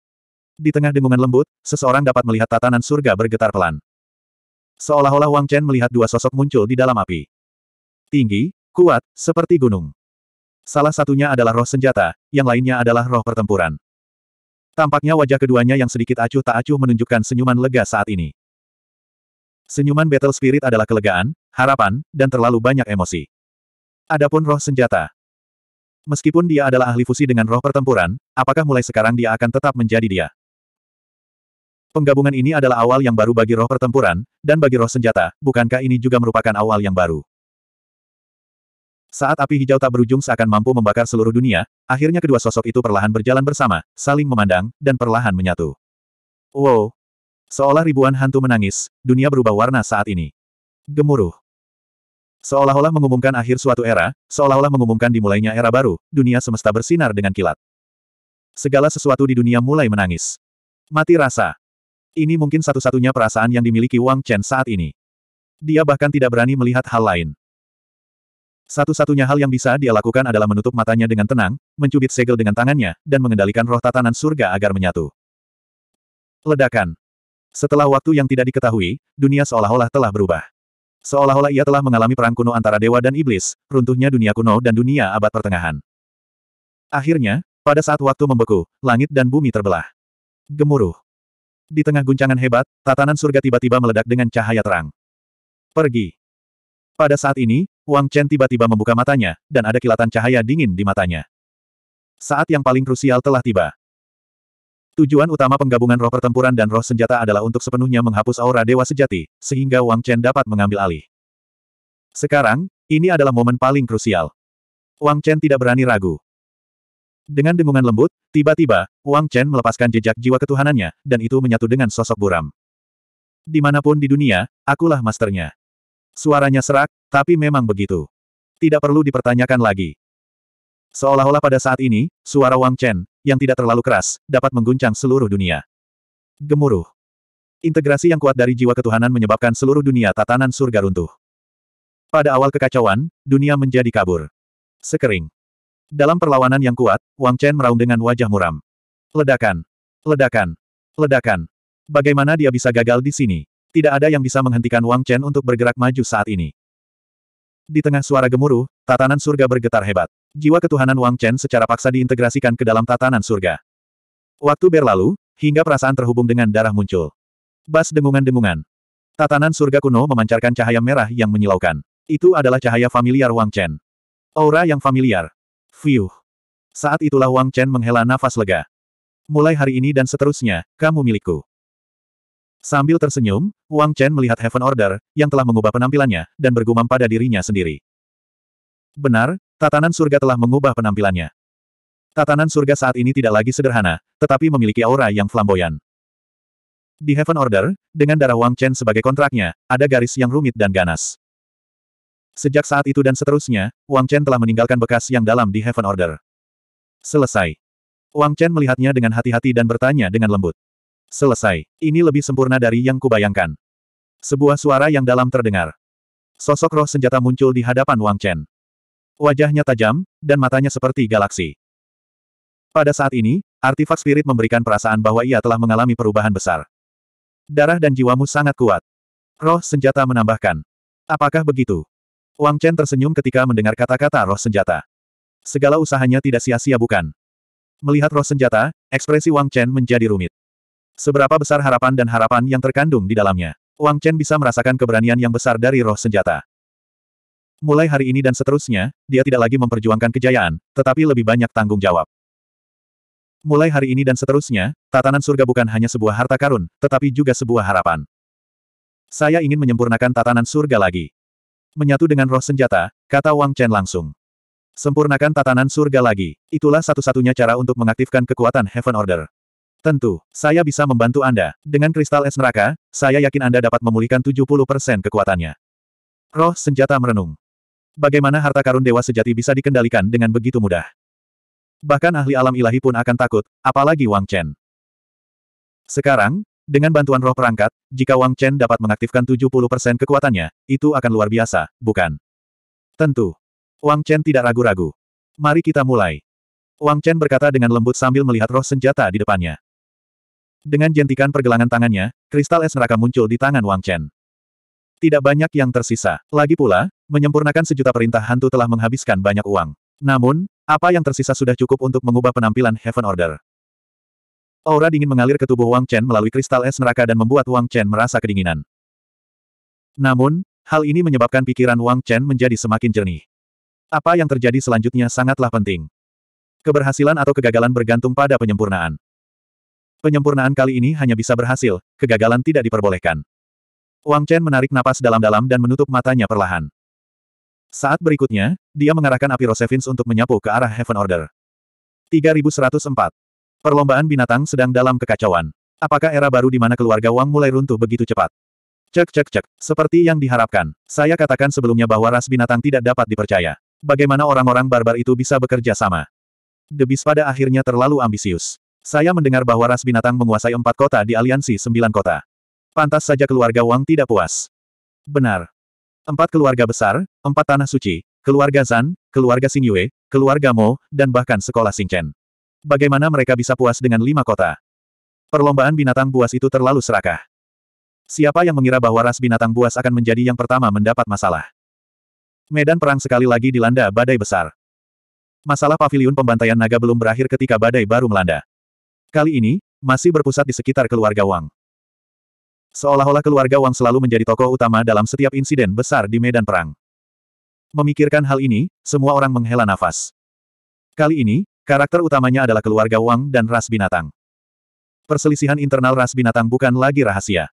Di tengah dengungan lembut, seseorang dapat melihat tatanan surga bergetar pelan. Seolah-olah Wang Chen melihat dua sosok muncul di dalam api. Tinggi, kuat, seperti gunung. Salah satunya adalah roh senjata, yang lainnya adalah roh pertempuran. Tampaknya wajah keduanya yang sedikit acuh tak acuh menunjukkan senyuman lega saat ini. Senyuman Battle Spirit adalah kelegaan, harapan, dan terlalu banyak emosi. Adapun roh senjata. Meskipun dia adalah ahli fusi dengan roh pertempuran, apakah mulai sekarang dia akan tetap menjadi dia? Penggabungan ini adalah awal yang baru bagi roh pertempuran, dan bagi roh senjata, bukankah ini juga merupakan awal yang baru? Saat api hijau tak berujung seakan mampu membakar seluruh dunia, akhirnya kedua sosok itu perlahan berjalan bersama, saling memandang, dan perlahan menyatu. Wow! Seolah ribuan hantu menangis, dunia berubah warna saat ini. Gemuruh. Seolah-olah mengumumkan akhir suatu era, seolah-olah mengumumkan dimulainya era baru, dunia semesta bersinar dengan kilat. Segala sesuatu di dunia mulai menangis. Mati rasa. Ini mungkin satu-satunya perasaan yang dimiliki Wang Chen saat ini. Dia bahkan tidak berani melihat hal lain. Satu-satunya hal yang bisa dia lakukan adalah menutup matanya dengan tenang, mencubit segel dengan tangannya, dan mengendalikan roh tatanan surga agar menyatu. Ledakan. Setelah waktu yang tidak diketahui, dunia seolah-olah telah berubah. Seolah-olah ia telah mengalami perang kuno antara dewa dan iblis, runtuhnya dunia kuno dan dunia abad pertengahan. Akhirnya, pada saat waktu membeku, langit dan bumi terbelah. Gemuruh. Di tengah guncangan hebat, tatanan surga tiba-tiba meledak dengan cahaya terang. Pergi. Pada saat ini, Wang Chen tiba-tiba membuka matanya, dan ada kilatan cahaya dingin di matanya. Saat yang paling krusial telah tiba. Tujuan utama penggabungan roh pertempuran dan roh senjata adalah untuk sepenuhnya menghapus aura dewa sejati, sehingga Wang Chen dapat mengambil alih. Sekarang, ini adalah momen paling krusial. Wang Chen tidak berani ragu. Dengan dengungan lembut, tiba-tiba, Wang Chen melepaskan jejak jiwa ketuhanannya, dan itu menyatu dengan sosok buram. Dimanapun di dunia, akulah masternya. Suaranya serak, tapi memang begitu. Tidak perlu dipertanyakan lagi. Seolah-olah pada saat ini, suara Wang Chen, yang tidak terlalu keras, dapat mengguncang seluruh dunia. Gemuruh. Integrasi yang kuat dari jiwa ketuhanan menyebabkan seluruh dunia tatanan surga runtuh. Pada awal kekacauan, dunia menjadi kabur. Sekering. Dalam perlawanan yang kuat, Wang Chen meraung dengan wajah muram. Ledakan! Ledakan! Ledakan! Bagaimana dia bisa gagal di sini? Tidak ada yang bisa menghentikan Wang Chen untuk bergerak maju saat ini. Di tengah suara gemuruh, tatanan surga bergetar hebat. Jiwa ketuhanan Wang Chen secara paksa diintegrasikan ke dalam tatanan surga. Waktu berlalu, hingga perasaan terhubung dengan darah muncul. Bas dengungan-dengungan. Tatanan surga kuno memancarkan cahaya merah yang menyilaukan. Itu adalah cahaya familiar Wang Chen. Aura yang familiar. Fiuh. Saat itulah Wang Chen menghela nafas lega. Mulai hari ini dan seterusnya, kamu milikku. Sambil tersenyum, Wang Chen melihat Heaven Order, yang telah mengubah penampilannya, dan bergumam pada dirinya sendiri. Benar, tatanan surga telah mengubah penampilannya. Tatanan surga saat ini tidak lagi sederhana, tetapi memiliki aura yang flamboyan. Di Heaven Order, dengan darah Wang Chen sebagai kontraknya, ada garis yang rumit dan ganas. Sejak saat itu dan seterusnya, Wang Chen telah meninggalkan bekas yang dalam di Heaven Order. Selesai. Wang Chen melihatnya dengan hati-hati dan bertanya dengan lembut. Selesai. Ini lebih sempurna dari yang kubayangkan. Sebuah suara yang dalam terdengar. Sosok roh senjata muncul di hadapan Wang Chen. Wajahnya tajam, dan matanya seperti galaksi. Pada saat ini, artifak spirit memberikan perasaan bahwa ia telah mengalami perubahan besar. Darah dan jiwamu sangat kuat. Roh senjata menambahkan. Apakah begitu? Wang Chen tersenyum ketika mendengar kata-kata roh senjata. Segala usahanya tidak sia-sia bukan? Melihat roh senjata, ekspresi Wang Chen menjadi rumit. Seberapa besar harapan dan harapan yang terkandung di dalamnya. Wang Chen bisa merasakan keberanian yang besar dari roh senjata. Mulai hari ini dan seterusnya, dia tidak lagi memperjuangkan kejayaan, tetapi lebih banyak tanggung jawab. Mulai hari ini dan seterusnya, tatanan surga bukan hanya sebuah harta karun, tetapi juga sebuah harapan. Saya ingin menyempurnakan tatanan surga lagi. Menyatu dengan roh senjata, kata Wang Chen langsung. Sempurnakan tatanan surga lagi. Itulah satu-satunya cara untuk mengaktifkan kekuatan Heaven Order. Tentu, saya bisa membantu Anda. Dengan kristal es neraka, saya yakin Anda dapat memulihkan 70% kekuatannya. Roh senjata merenung. Bagaimana harta karun dewa sejati bisa dikendalikan dengan begitu mudah? Bahkan ahli alam ilahi pun akan takut, apalagi Wang Chen. Sekarang, dengan bantuan roh perangkat, jika Wang Chen dapat mengaktifkan 70% kekuatannya, itu akan luar biasa, bukan? Tentu. Wang Chen tidak ragu-ragu. Mari kita mulai. Wang Chen berkata dengan lembut sambil melihat roh senjata di depannya. Dengan jentikan pergelangan tangannya, kristal es neraka muncul di tangan Wang Chen. Tidak banyak yang tersisa. Lagi pula, menyempurnakan sejuta perintah hantu telah menghabiskan banyak uang. Namun, apa yang tersisa sudah cukup untuk mengubah penampilan Heaven Order. Aura dingin mengalir ke tubuh Wang Chen melalui kristal es neraka dan membuat Wang Chen merasa kedinginan. Namun, hal ini menyebabkan pikiran Wang Chen menjadi semakin jernih. Apa yang terjadi selanjutnya sangatlah penting. Keberhasilan atau kegagalan bergantung pada penyempurnaan. Penyempurnaan kali ini hanya bisa berhasil, kegagalan tidak diperbolehkan. Wang Chen menarik napas dalam-dalam dan menutup matanya perlahan. Saat berikutnya, dia mengarahkan api Rosevins untuk menyapu ke arah Heaven Order. 3104. Perlombaan binatang sedang dalam kekacauan. Apakah era baru di mana keluarga Wang mulai runtuh begitu cepat? Cek cek cek, seperti yang diharapkan. Saya katakan sebelumnya bahwa ras binatang tidak dapat dipercaya. Bagaimana orang-orang barbar itu bisa bekerja sama? Debis pada akhirnya terlalu ambisius. Saya mendengar bahwa ras binatang menguasai empat kota di aliansi sembilan kota. Pantas saja keluarga Wang tidak puas. Benar. Empat keluarga besar, empat tanah suci, keluarga Zan, keluarga Xing keluarga Mo, dan bahkan sekolah Xingchen. Bagaimana mereka bisa puas dengan lima kota? Perlombaan binatang buas itu terlalu serakah. Siapa yang mengira bahwa ras binatang buas akan menjadi yang pertama mendapat masalah? Medan perang sekali lagi dilanda badai besar. Masalah paviliun pembantaian naga belum berakhir ketika badai baru melanda. Kali ini, masih berpusat di sekitar keluarga Wang. Seolah-olah keluarga Wang selalu menjadi tokoh utama dalam setiap insiden besar di medan perang. Memikirkan hal ini, semua orang menghela nafas. Kali ini, Karakter utamanya adalah keluarga Wang dan ras binatang. Perselisihan internal ras binatang bukan lagi rahasia.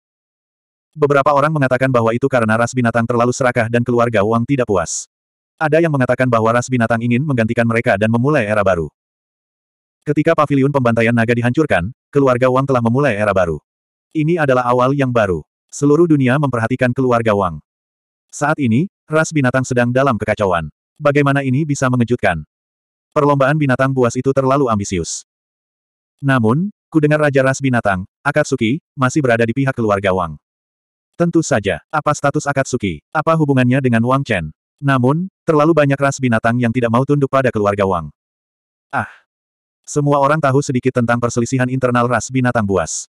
Beberapa orang mengatakan bahwa itu karena ras binatang terlalu serakah dan keluarga Wang tidak puas. Ada yang mengatakan bahwa ras binatang ingin menggantikan mereka dan memulai era baru. Ketika pavilion pembantaian naga dihancurkan, keluarga Wang telah memulai era baru. Ini adalah awal yang baru. Seluruh dunia memperhatikan keluarga Wang. Saat ini, ras binatang sedang dalam kekacauan. Bagaimana ini bisa mengejutkan? Perlombaan binatang buas itu terlalu ambisius. Namun, kudengar Raja Ras Binatang, Akatsuki, masih berada di pihak keluarga Wang. Tentu saja, apa status Akatsuki, apa hubungannya dengan Wang Chen. Namun, terlalu banyak ras binatang yang tidak mau tunduk pada keluarga Wang. Ah. Semua orang tahu sedikit tentang perselisihan internal ras binatang buas.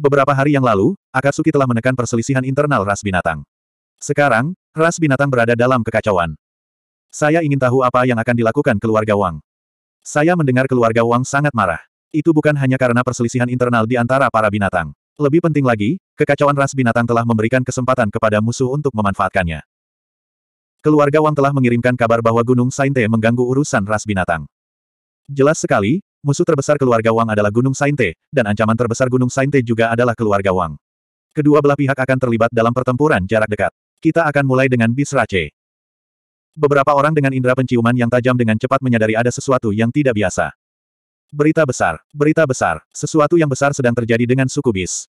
Beberapa hari yang lalu, Akatsuki telah menekan perselisihan internal ras binatang. Sekarang, ras binatang berada dalam kekacauan. Saya ingin tahu apa yang akan dilakukan keluarga Wang. Saya mendengar keluarga Wang sangat marah. Itu bukan hanya karena perselisihan internal di antara para binatang. Lebih penting lagi, kekacauan ras binatang telah memberikan kesempatan kepada musuh untuk memanfaatkannya. Keluarga Wang telah mengirimkan kabar bahwa Gunung Sainte mengganggu urusan ras binatang. Jelas sekali, musuh terbesar keluarga Wang adalah Gunung Sainte, dan ancaman terbesar Gunung Sainte juga adalah keluarga Wang. Kedua belah pihak akan terlibat dalam pertempuran jarak dekat. Kita akan mulai dengan Bis Raceh. Beberapa orang dengan indera penciuman yang tajam dengan cepat menyadari ada sesuatu yang tidak biasa. Berita besar, berita besar, sesuatu yang besar sedang terjadi dengan suku bis.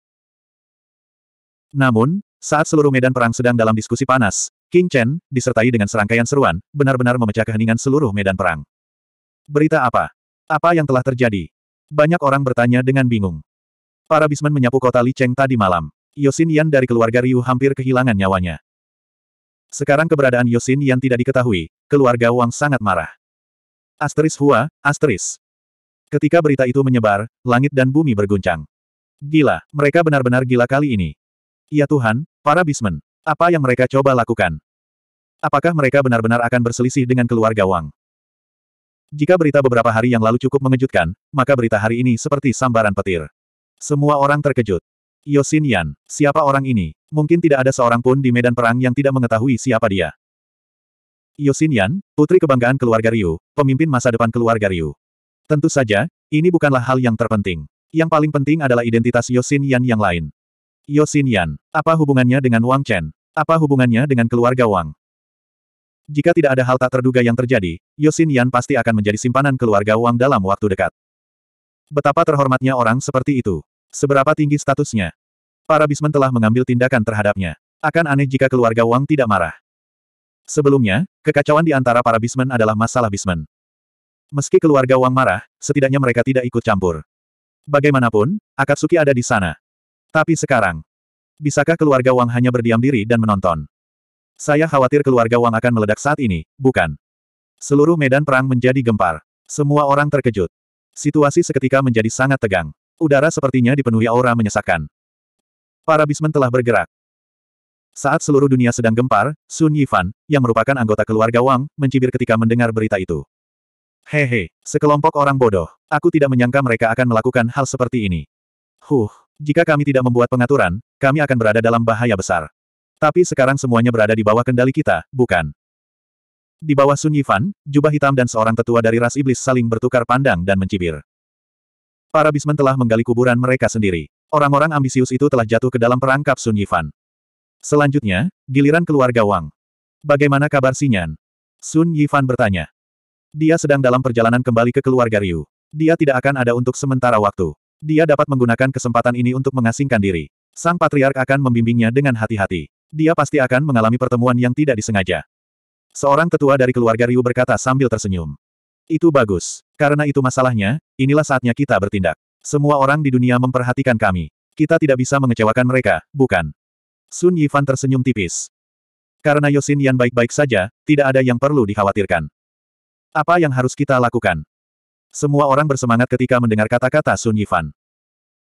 Namun, saat seluruh medan perang sedang dalam diskusi panas, King Chen, disertai dengan serangkaian seruan, benar-benar memecah keheningan seluruh medan perang. Berita apa? Apa yang telah terjadi? Banyak orang bertanya dengan bingung. Para bismen menyapu kota Li Cheng tadi malam. Yosin Yan dari keluarga Ryu hampir kehilangan nyawanya. Sekarang keberadaan Yosin yang tidak diketahui, keluarga Wang sangat marah. Asteris Hua, asteris. Ketika berita itu menyebar, langit dan bumi berguncang. Gila, mereka benar-benar gila kali ini. Ya Tuhan, para bismen, apa yang mereka coba lakukan? Apakah mereka benar-benar akan berselisih dengan keluarga Wang? Jika berita beberapa hari yang lalu cukup mengejutkan, maka berita hari ini seperti sambaran petir. Semua orang terkejut. Yosin Yan, siapa orang ini? Mungkin tidak ada seorang pun di medan perang yang tidak mengetahui siapa dia. Yosin Yan, putri kebanggaan keluarga Ryu, pemimpin masa depan keluarga Ryu. Tentu saja, ini bukanlah hal yang terpenting. Yang paling penting adalah identitas Yosin Yan yang lain. Yosin Yan, apa hubungannya dengan Wang Chen? Apa hubungannya dengan keluarga Wang? Jika tidak ada hal tak terduga yang terjadi, Yosin Yan pasti akan menjadi simpanan keluarga Wang dalam waktu dekat. Betapa terhormatnya orang seperti itu. Seberapa tinggi statusnya? Para bisman telah mengambil tindakan terhadapnya. Akan aneh jika keluarga Wang tidak marah. Sebelumnya, kekacauan di antara para bisman adalah masalah bisman. Meski keluarga Wang marah, setidaknya mereka tidak ikut campur. Bagaimanapun, Akatsuki ada di sana. Tapi sekarang, bisakah keluarga Wang hanya berdiam diri dan menonton? Saya khawatir keluarga Wang akan meledak saat ini, bukan? Seluruh medan perang menjadi gempar. Semua orang terkejut. Situasi seketika menjadi sangat tegang. Udara sepertinya dipenuhi aura menyesakan. Para bismen telah bergerak. Saat seluruh dunia sedang gempar, Sun Yifan, yang merupakan anggota keluarga Wang, mencibir ketika mendengar berita itu. Hehe, sekelompok orang bodoh. Aku tidak menyangka mereka akan melakukan hal seperti ini. Huh, jika kami tidak membuat pengaturan, kami akan berada dalam bahaya besar. Tapi sekarang semuanya berada di bawah kendali kita, bukan? Di bawah Sun Yifan, jubah hitam dan seorang tetua dari ras iblis saling bertukar pandang dan mencibir. Para bismen telah menggali kuburan mereka sendiri. Orang-orang ambisius itu telah jatuh ke dalam perangkap Sun Yifan. Selanjutnya, giliran keluarga Wang. Bagaimana kabar Sinyan? Sun Yifan bertanya. Dia sedang dalam perjalanan kembali ke keluarga Ryu. Dia tidak akan ada untuk sementara waktu. Dia dapat menggunakan kesempatan ini untuk mengasingkan diri. Sang Patriark akan membimbingnya dengan hati-hati. Dia pasti akan mengalami pertemuan yang tidak disengaja. Seorang tetua dari keluarga Ryu berkata sambil tersenyum. Itu bagus. Karena itu masalahnya, inilah saatnya kita bertindak. Semua orang di dunia memperhatikan kami. Kita tidak bisa mengecewakan mereka, bukan? Sun Yifan tersenyum tipis. Karena Yosin Yan baik-baik saja, tidak ada yang perlu dikhawatirkan. Apa yang harus kita lakukan? Semua orang bersemangat ketika mendengar kata-kata Sun Yifan.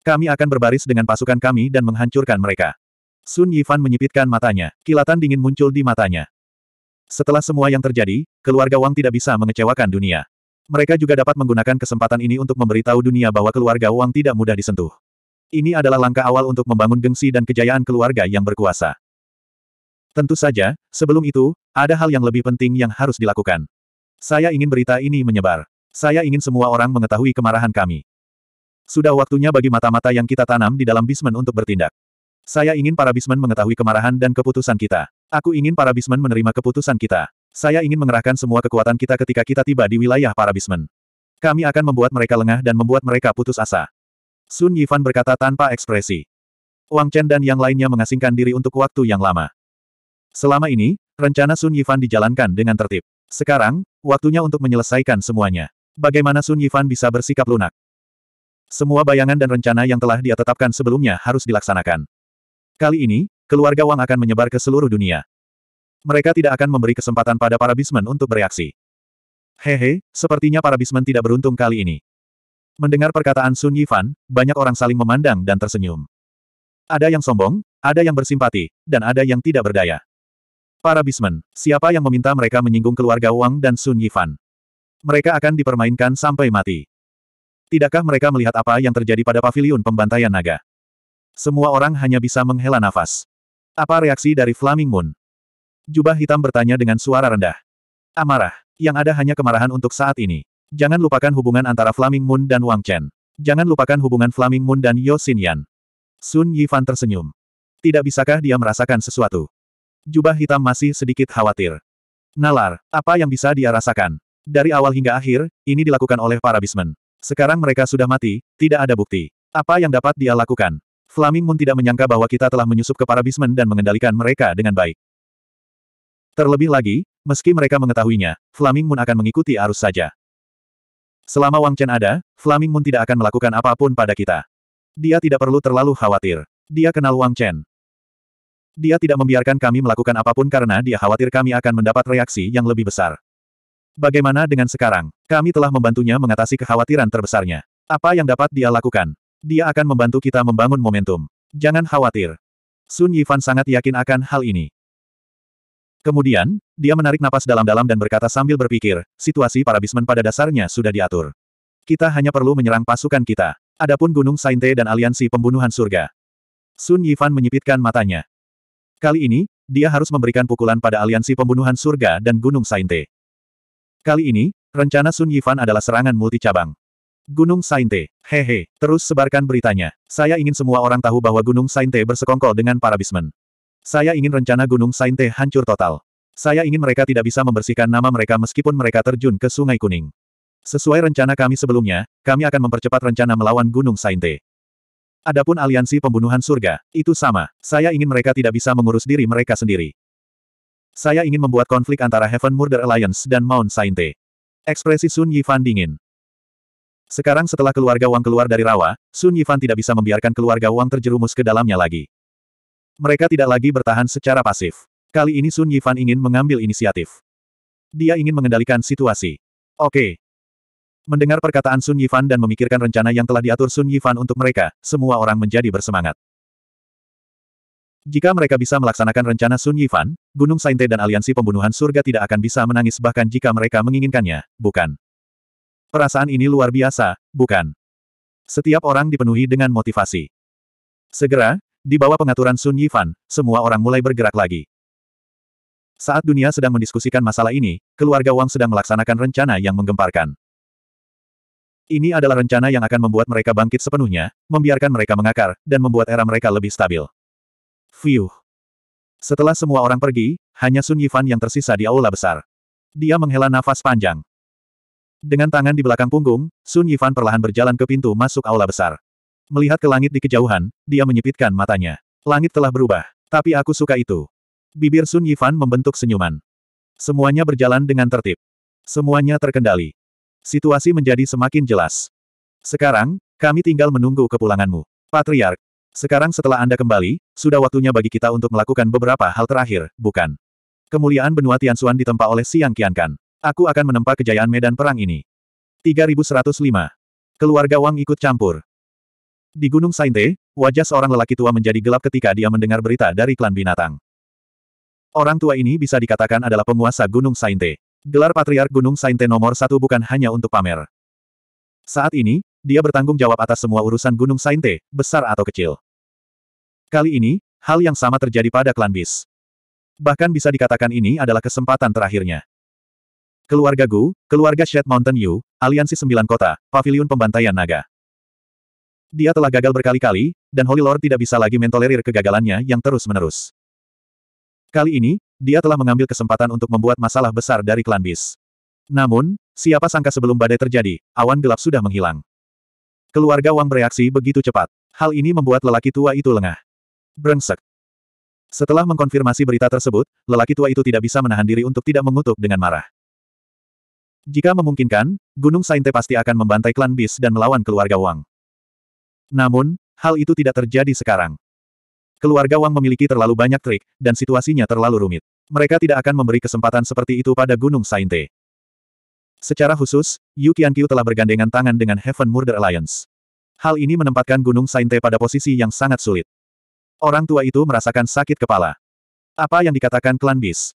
Kami akan berbaris dengan pasukan kami dan menghancurkan mereka. Sun Yifan menyipitkan matanya, kilatan dingin muncul di matanya. Setelah semua yang terjadi, keluarga Wang tidak bisa mengecewakan dunia. Mereka juga dapat menggunakan kesempatan ini untuk memberitahu dunia bahwa keluarga Wang tidak mudah disentuh. Ini adalah langkah awal untuk membangun gengsi dan kejayaan keluarga yang berkuasa. Tentu saja, sebelum itu, ada hal yang lebih penting yang harus dilakukan. Saya ingin berita ini menyebar. Saya ingin semua orang mengetahui kemarahan kami. Sudah waktunya bagi mata-mata yang kita tanam di dalam bismen untuk bertindak. Saya ingin para bismen mengetahui kemarahan dan keputusan kita. Aku ingin para bismen menerima keputusan kita. Saya ingin mengerahkan semua kekuatan kita ketika kita tiba di wilayah para bismen. Kami akan membuat mereka lengah dan membuat mereka putus asa. Sun Yifan berkata tanpa ekspresi. Wang Chen dan yang lainnya mengasingkan diri untuk waktu yang lama. Selama ini, rencana Sun Yifan dijalankan dengan tertib. Sekarang, waktunya untuk menyelesaikan semuanya. Bagaimana Sun Yifan bisa bersikap lunak? Semua bayangan dan rencana yang telah dia tetapkan sebelumnya harus dilaksanakan. Kali ini, keluarga Wang akan menyebar ke seluruh dunia. Mereka tidak akan memberi kesempatan pada para bisman untuk bereaksi. Hehe, sepertinya para bisman tidak beruntung kali ini. Mendengar perkataan Sun Yifan, banyak orang saling memandang dan tersenyum. Ada yang sombong, ada yang bersimpati, dan ada yang tidak berdaya. Para bisman, siapa yang meminta mereka menyinggung keluarga Wang dan Sun Yifan? Mereka akan dipermainkan sampai mati. Tidakkah mereka melihat apa yang terjadi pada paviliun pembantaian naga? Semua orang hanya bisa menghela nafas. Apa reaksi dari Flaming Moon? Jubah hitam bertanya dengan suara rendah. Amarah. Yang ada hanya kemarahan untuk saat ini. Jangan lupakan hubungan antara Flaming Moon dan Wang Chen. Jangan lupakan hubungan Flaming Moon dan Yo Yan. Sun Yifan tersenyum. Tidak bisakah dia merasakan sesuatu? Jubah hitam masih sedikit khawatir. Nalar, apa yang bisa dia rasakan? Dari awal hingga akhir, ini dilakukan oleh para bismen. Sekarang mereka sudah mati, tidak ada bukti. Apa yang dapat dia lakukan? Flaming Moon tidak menyangka bahwa kita telah menyusup ke para bismen dan mengendalikan mereka dengan baik. Terlebih lagi, meski mereka mengetahuinya, Flaming Moon akan mengikuti arus saja. Selama Wang Chen ada, Flaming Moon tidak akan melakukan apapun pada kita. Dia tidak perlu terlalu khawatir. Dia kenal Wang Chen. Dia tidak membiarkan kami melakukan apapun karena dia khawatir kami akan mendapat reaksi yang lebih besar. Bagaimana dengan sekarang? Kami telah membantunya mengatasi kekhawatiran terbesarnya. Apa yang dapat dia lakukan? Dia akan membantu kita membangun momentum. Jangan khawatir. Sun Yifan sangat yakin akan hal ini. Kemudian, dia menarik napas dalam-dalam dan berkata sambil berpikir, situasi para bismen pada dasarnya sudah diatur. Kita hanya perlu menyerang pasukan kita. Adapun Gunung Sainte dan Aliansi Pembunuhan Surga. Sun Yifan menyipitkan matanya. Kali ini, dia harus memberikan pukulan pada Aliansi Pembunuhan Surga dan Gunung Sainte. Kali ini, rencana Sun Yifan adalah serangan multi cabang. Gunung Sainte. Hehe, terus sebarkan beritanya. Saya ingin semua orang tahu bahwa Gunung Sainte bersekongkol dengan para bismen. Saya ingin rencana Gunung Sainte hancur total. Saya ingin mereka tidak bisa membersihkan nama mereka meskipun mereka terjun ke Sungai Kuning. Sesuai rencana kami sebelumnya, kami akan mempercepat rencana melawan Gunung Sainte. Adapun aliansi pembunuhan surga, itu sama. Saya ingin mereka tidak bisa mengurus diri mereka sendiri. Saya ingin membuat konflik antara Heaven Murder Alliance dan Mount Sainte. Ekspresi Sun Yifan dingin. Sekarang setelah keluarga Wang keluar dari rawa, Sun Yifan tidak bisa membiarkan keluarga Wang terjerumus ke dalamnya lagi. Mereka tidak lagi bertahan secara pasif. Kali ini Sun Yifan ingin mengambil inisiatif. Dia ingin mengendalikan situasi. Oke. Mendengar perkataan Sun Yifan dan memikirkan rencana yang telah diatur Sun Yifan untuk mereka, semua orang menjadi bersemangat. Jika mereka bisa melaksanakan rencana Sun Yifan, Gunung Sainte dan Aliansi Pembunuhan Surga tidak akan bisa menangis bahkan jika mereka menginginkannya, bukan? Perasaan ini luar biasa, bukan? Setiap orang dipenuhi dengan motivasi. Segera, di bawah pengaturan Sun Yifan, semua orang mulai bergerak lagi. Saat dunia sedang mendiskusikan masalah ini, keluarga Wang sedang melaksanakan rencana yang menggemparkan. Ini adalah rencana yang akan membuat mereka bangkit sepenuhnya, membiarkan mereka mengakar, dan membuat era mereka lebih stabil. Fiuh. Setelah semua orang pergi, hanya Sun Yifan yang tersisa di aula besar. Dia menghela nafas panjang. Dengan tangan di belakang punggung, Sun Yifan perlahan berjalan ke pintu masuk aula besar. Melihat ke langit di kejauhan, dia menyipitkan matanya. Langit telah berubah, tapi aku suka itu. Bibir Sun Yifan membentuk senyuman. Semuanya berjalan dengan tertib. Semuanya terkendali. Situasi menjadi semakin jelas. Sekarang, kami tinggal menunggu kepulanganmu. Patriark, sekarang setelah Anda kembali, sudah waktunya bagi kita untuk melakukan beberapa hal terakhir, bukan? Kemuliaan benua Tianxuan ditempa oleh Siang Qiankan. Aku akan menempa kejayaan medan perang ini. 3105. Keluarga Wang ikut campur. Di Gunung Sainte, wajah seorang lelaki tua menjadi gelap ketika dia mendengar berita dari klan binatang. Orang tua ini bisa dikatakan adalah penguasa Gunung Sainte. Gelar Patriark Gunung Sainte nomor satu bukan hanya untuk pamer. Saat ini, dia bertanggung jawab atas semua urusan Gunung Sainte, besar atau kecil. Kali ini, hal yang sama terjadi pada klan Bis. Bahkan bisa dikatakan ini adalah kesempatan terakhirnya. Keluarga Gu, keluarga Shed Mountain Yu, aliansi sembilan kota, pavilion pembantaian naga. Dia telah gagal berkali-kali, dan Holy Lord tidak bisa lagi mentolerir kegagalannya yang terus-menerus. Kali ini, dia telah mengambil kesempatan untuk membuat masalah besar dari klan Bis. Namun, siapa sangka sebelum badai terjadi, awan gelap sudah menghilang. Keluarga Wang bereaksi begitu cepat. Hal ini membuat lelaki tua itu lengah. Brengsek. Setelah mengkonfirmasi berita tersebut, lelaki tua itu tidak bisa menahan diri untuk tidak mengutuk dengan marah. Jika memungkinkan, Gunung Sainte pasti akan membantai klan Bis dan melawan keluarga Wang. Namun, hal itu tidak terjadi sekarang. Keluarga Wang memiliki terlalu banyak trik, dan situasinya terlalu rumit. Mereka tidak akan memberi kesempatan seperti itu pada Gunung Sainte. Secara khusus, Yu Qianqiu telah bergandengan tangan dengan Heaven Murder Alliance. Hal ini menempatkan Gunung Sainte pada posisi yang sangat sulit. Orang tua itu merasakan sakit kepala. Apa yang dikatakan klan Bis?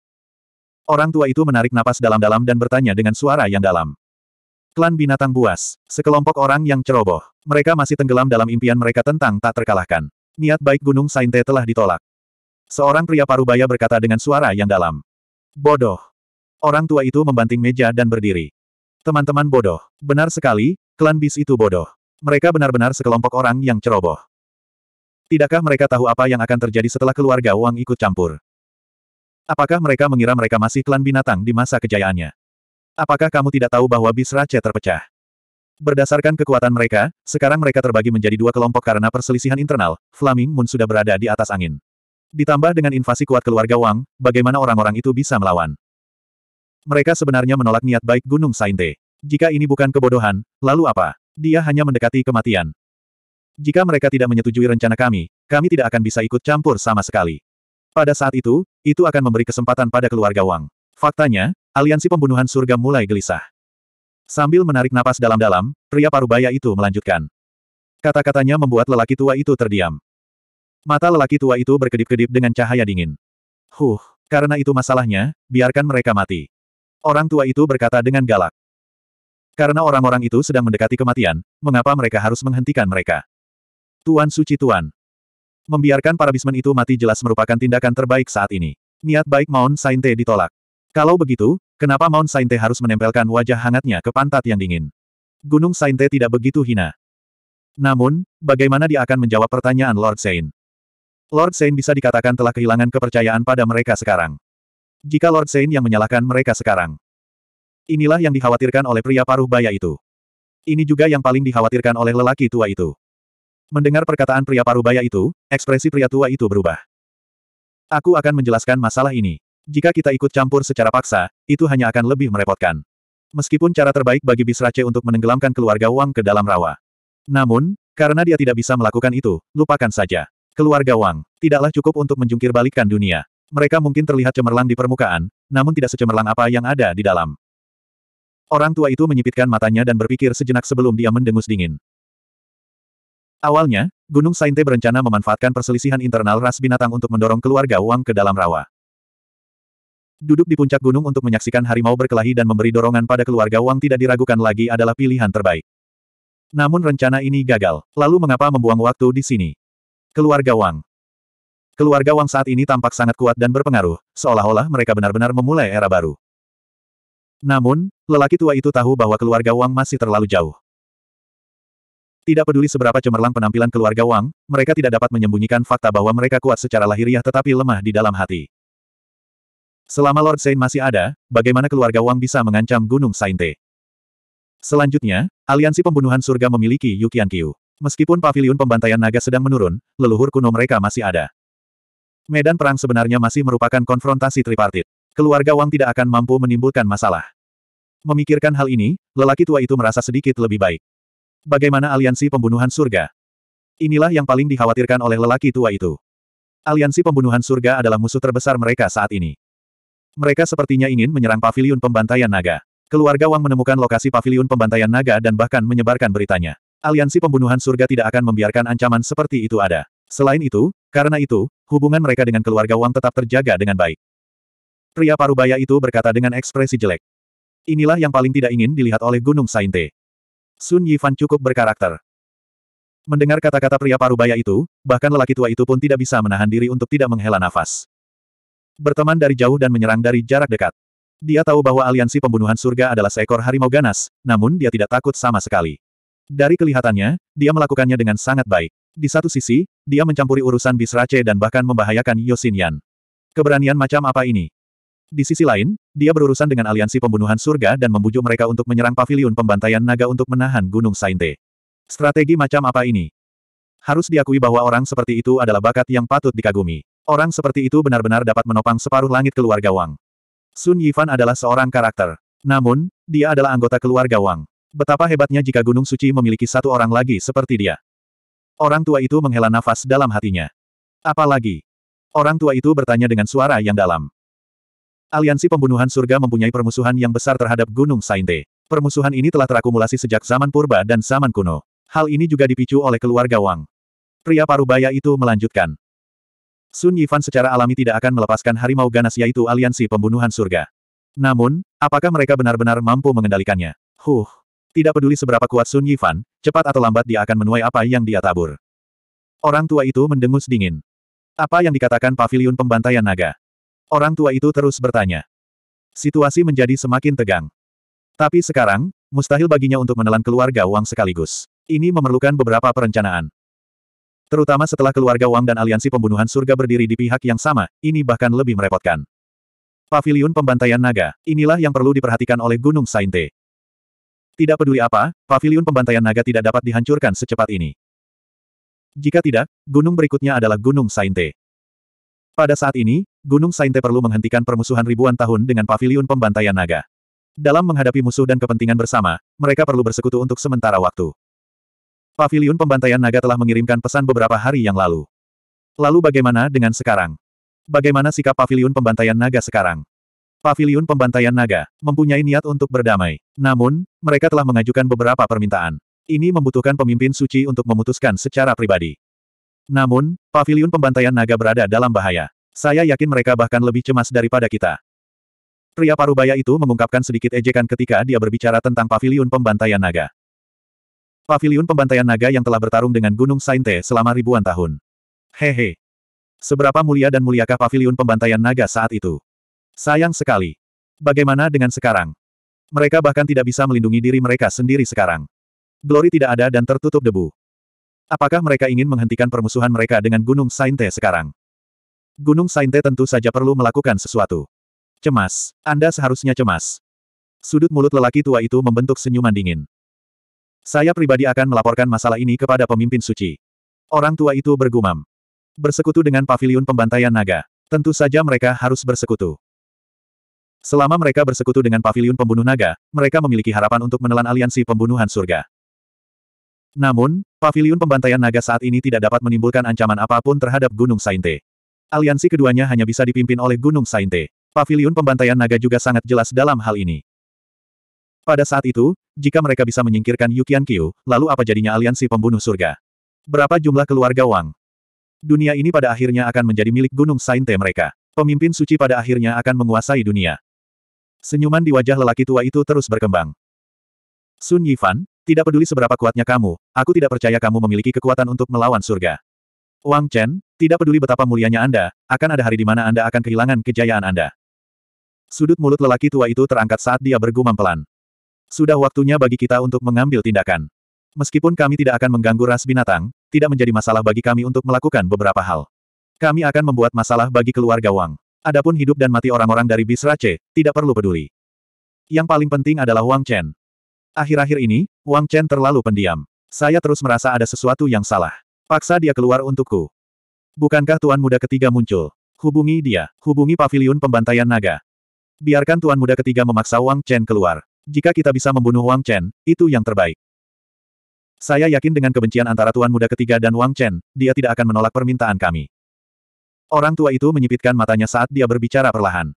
Orang tua itu menarik napas dalam-dalam dan bertanya dengan suara yang dalam. Klan binatang buas. Sekelompok orang yang ceroboh. Mereka masih tenggelam dalam impian mereka tentang tak terkalahkan. Niat baik Gunung Sainte telah ditolak. Seorang pria parubaya berkata dengan suara yang dalam. Bodoh. Orang tua itu membanting meja dan berdiri. Teman-teman bodoh. Benar sekali, klan bis itu bodoh. Mereka benar-benar sekelompok orang yang ceroboh. Tidakkah mereka tahu apa yang akan terjadi setelah keluarga Wang ikut campur? Apakah mereka mengira mereka masih klan binatang di masa kejayaannya? Apakah kamu tidak tahu bahwa bis Rache terpecah? Berdasarkan kekuatan mereka, sekarang mereka terbagi menjadi dua kelompok karena perselisihan internal, Flaming Moon sudah berada di atas angin. Ditambah dengan invasi kuat keluarga Wang, bagaimana orang-orang itu bisa melawan? Mereka sebenarnya menolak niat baik Gunung Sainte. Jika ini bukan kebodohan, lalu apa? Dia hanya mendekati kematian. Jika mereka tidak menyetujui rencana kami, kami tidak akan bisa ikut campur sama sekali. Pada saat itu, itu akan memberi kesempatan pada keluarga Wang. Faktanya, aliansi pembunuhan surga mulai gelisah. Sambil menarik napas dalam-dalam, pria parubaya itu melanjutkan. Kata-katanya membuat lelaki tua itu terdiam. Mata lelaki tua itu berkedip-kedip dengan cahaya dingin. Huh, karena itu masalahnya, biarkan mereka mati. Orang tua itu berkata dengan galak. Karena orang-orang itu sedang mendekati kematian, mengapa mereka harus menghentikan mereka? Tuan Suci Tuan, Membiarkan para bismen itu mati jelas merupakan tindakan terbaik saat ini. Niat baik Mount Sainte ditolak. Kalau begitu, kenapa Mount Sainte harus menempelkan wajah hangatnya ke pantat yang dingin? Gunung Sainte tidak begitu hina. Namun, bagaimana dia akan menjawab pertanyaan Lord Sein? Lord Sein bisa dikatakan telah kehilangan kepercayaan pada mereka sekarang. Jika Lord Sein yang menyalahkan mereka sekarang. Inilah yang dikhawatirkan oleh pria paruh baya itu. Ini juga yang paling dikhawatirkan oleh lelaki tua itu. Mendengar perkataan pria parubaya itu, ekspresi pria tua itu berubah. Aku akan menjelaskan masalah ini. Jika kita ikut campur secara paksa, itu hanya akan lebih merepotkan. Meskipun cara terbaik bagi Bisrace untuk menenggelamkan keluarga Wang ke dalam rawa. Namun, karena dia tidak bisa melakukan itu, lupakan saja. Keluarga Wang, tidaklah cukup untuk menjungkir balikkan dunia. Mereka mungkin terlihat cemerlang di permukaan, namun tidak secemerlang apa yang ada di dalam. Orang tua itu menyipitkan matanya dan berpikir sejenak sebelum dia mendengus dingin. Awalnya, Gunung Sainte berencana memanfaatkan perselisihan internal ras binatang untuk mendorong keluarga Wang ke dalam rawa. Duduk di puncak gunung untuk menyaksikan harimau berkelahi dan memberi dorongan pada keluarga Wang tidak diragukan lagi adalah pilihan terbaik. Namun rencana ini gagal. Lalu mengapa membuang waktu di sini? Keluarga Wang. Keluarga Wang saat ini tampak sangat kuat dan berpengaruh, seolah-olah mereka benar-benar memulai era baru. Namun, lelaki tua itu tahu bahwa keluarga Wang masih terlalu jauh. Tidak peduli seberapa cemerlang penampilan keluarga Wang, mereka tidak dapat menyembunyikan fakta bahwa mereka kuat secara lahiriah tetapi lemah di dalam hati. Selama Lord Saint masih ada, bagaimana keluarga Wang bisa mengancam Gunung Sainte? Selanjutnya, aliansi pembunuhan surga memiliki Yukian Meskipun Pavilion pembantaian naga sedang menurun, leluhur kuno mereka masih ada. Medan perang sebenarnya masih merupakan konfrontasi tripartit. Keluarga Wang tidak akan mampu menimbulkan masalah. Memikirkan hal ini, lelaki tua itu merasa sedikit lebih baik. Bagaimana aliansi pembunuhan surga? Inilah yang paling dikhawatirkan oleh lelaki tua itu. Aliansi pembunuhan surga adalah musuh terbesar mereka saat ini. Mereka sepertinya ingin menyerang pavilion pembantaian naga. Keluarga Wang menemukan lokasi pavilion pembantaian naga dan bahkan menyebarkan beritanya. Aliansi pembunuhan surga tidak akan membiarkan ancaman seperti itu ada. Selain itu, karena itu, hubungan mereka dengan keluarga Wang tetap terjaga dengan baik. Pria parubaya itu berkata dengan ekspresi jelek. Inilah yang paling tidak ingin dilihat oleh Gunung Sainte. Sun Yifan cukup berkarakter. Mendengar kata-kata pria parubaya itu, bahkan lelaki tua itu pun tidak bisa menahan diri untuk tidak menghela nafas. Berteman dari jauh dan menyerang dari jarak dekat. Dia tahu bahwa aliansi pembunuhan surga adalah seekor harimau ganas, namun dia tidak takut sama sekali. Dari kelihatannya, dia melakukannya dengan sangat baik. Di satu sisi, dia mencampuri urusan Bisrace dan bahkan membahayakan Yosin Yan. Keberanian macam apa ini? Di sisi lain, dia berurusan dengan aliansi pembunuhan surga dan membujuk mereka untuk menyerang paviliun pembantaian naga untuk menahan Gunung Sainte. Strategi macam apa ini? Harus diakui bahwa orang seperti itu adalah bakat yang patut dikagumi. Orang seperti itu benar-benar dapat menopang separuh langit keluarga Wang. Sun Yifan adalah seorang karakter. Namun, dia adalah anggota keluarga Wang. Betapa hebatnya jika Gunung Suci memiliki satu orang lagi seperti dia. Orang tua itu menghela nafas dalam hatinya. Apalagi, orang tua itu bertanya dengan suara yang dalam. Aliansi Pembunuhan Surga mempunyai permusuhan yang besar terhadap Gunung Sainte. Permusuhan ini telah terakumulasi sejak zaman purba dan zaman kuno. Hal ini juga dipicu oleh keluarga Wang. Pria parubaya itu melanjutkan. Sun Yifan secara alami tidak akan melepaskan harimau ganas yaitu aliansi pembunuhan surga. Namun, apakah mereka benar-benar mampu mengendalikannya? Huh. Tidak peduli seberapa kuat Sun Yifan, cepat atau lambat dia akan menuai apa yang dia tabur. Orang tua itu mendengus dingin. Apa yang dikatakan pavilion pembantaian naga? Orang tua itu terus bertanya. Situasi menjadi semakin tegang. Tapi sekarang, mustahil baginya untuk menelan keluarga Wang sekaligus. Ini memerlukan beberapa perencanaan. Terutama setelah keluarga Wang dan aliansi pembunuhan surga berdiri di pihak yang sama, ini bahkan lebih merepotkan. Paviliun pembantaian naga, inilah yang perlu diperhatikan oleh Gunung Sainte. Tidak peduli apa, paviliun pembantaian naga tidak dapat dihancurkan secepat ini. Jika tidak, gunung berikutnya adalah Gunung Sainte. Pada saat ini, Gunung Sainte perlu menghentikan permusuhan ribuan tahun dengan Pavilion pembantaian naga. Dalam menghadapi musuh dan kepentingan bersama, mereka perlu bersekutu untuk sementara waktu. Pavilion pembantaian naga telah mengirimkan pesan beberapa hari yang lalu. Lalu bagaimana dengan sekarang? Bagaimana sikap Pavilion pembantaian naga sekarang? Pavilion pembantaian naga mempunyai niat untuk berdamai. Namun, mereka telah mengajukan beberapa permintaan. Ini membutuhkan pemimpin suci untuk memutuskan secara pribadi. Namun, Pavilion pembantaian naga berada dalam bahaya. Saya yakin mereka bahkan lebih cemas daripada kita. Pria parubaya itu mengungkapkan sedikit ejekan ketika dia berbicara tentang pavilion pembantaian naga. Pavilion pembantaian naga yang telah bertarung dengan Gunung Sainte selama ribuan tahun. Hehe. Seberapa mulia dan muliakah pavilion pembantaian naga saat itu? Sayang sekali. Bagaimana dengan sekarang? Mereka bahkan tidak bisa melindungi diri mereka sendiri sekarang. Glory tidak ada dan tertutup debu. Apakah mereka ingin menghentikan permusuhan mereka dengan Gunung Sainte sekarang? Gunung Sainte tentu saja perlu melakukan sesuatu. Cemas. Anda seharusnya cemas. Sudut mulut lelaki tua itu membentuk senyuman dingin. Saya pribadi akan melaporkan masalah ini kepada pemimpin suci. Orang tua itu bergumam. Bersekutu dengan pavilion pembantaian naga. Tentu saja mereka harus bersekutu. Selama mereka bersekutu dengan pavilion pembunuh naga, mereka memiliki harapan untuk menelan aliansi pembunuhan surga. Namun, pavilion pembantaian naga saat ini tidak dapat menimbulkan ancaman apapun terhadap Gunung Sainte. Aliansi keduanya hanya bisa dipimpin oleh Gunung Sainte. Pavilion pembantaian naga juga sangat jelas dalam hal ini. Pada saat itu, jika mereka bisa menyingkirkan Yukian Kyu, lalu apa jadinya aliansi pembunuh surga? Berapa jumlah keluarga Wang? Dunia ini pada akhirnya akan menjadi milik Gunung Sainte mereka. Pemimpin suci pada akhirnya akan menguasai dunia. Senyuman di wajah lelaki tua itu terus berkembang. Sun Yifan, tidak peduli seberapa kuatnya kamu, aku tidak percaya kamu memiliki kekuatan untuk melawan surga. Wang Chen, tidak peduli betapa mulianya Anda, akan ada hari di mana Anda akan kehilangan kejayaan Anda. Sudut mulut lelaki tua itu terangkat saat dia bergumam pelan. Sudah waktunya bagi kita untuk mengambil tindakan. Meskipun kami tidak akan mengganggu ras binatang, tidak menjadi masalah bagi kami untuk melakukan beberapa hal. Kami akan membuat masalah bagi keluarga Wang. Adapun hidup dan mati orang-orang dari Bisra C, tidak perlu peduli. Yang paling penting adalah Wang Chen. Akhir-akhir ini, Wang Chen terlalu pendiam. Saya terus merasa ada sesuatu yang salah. Paksa dia keluar untukku. Bukankah tuan muda ketiga muncul? Hubungi dia, hubungi Paviliun pembantaian naga. Biarkan tuan muda ketiga memaksa Wang Chen keluar. Jika kita bisa membunuh Wang Chen, itu yang terbaik. Saya yakin dengan kebencian antara tuan muda ketiga dan Wang Chen, dia tidak akan menolak permintaan kami. Orang tua itu menyipitkan matanya saat dia berbicara perlahan.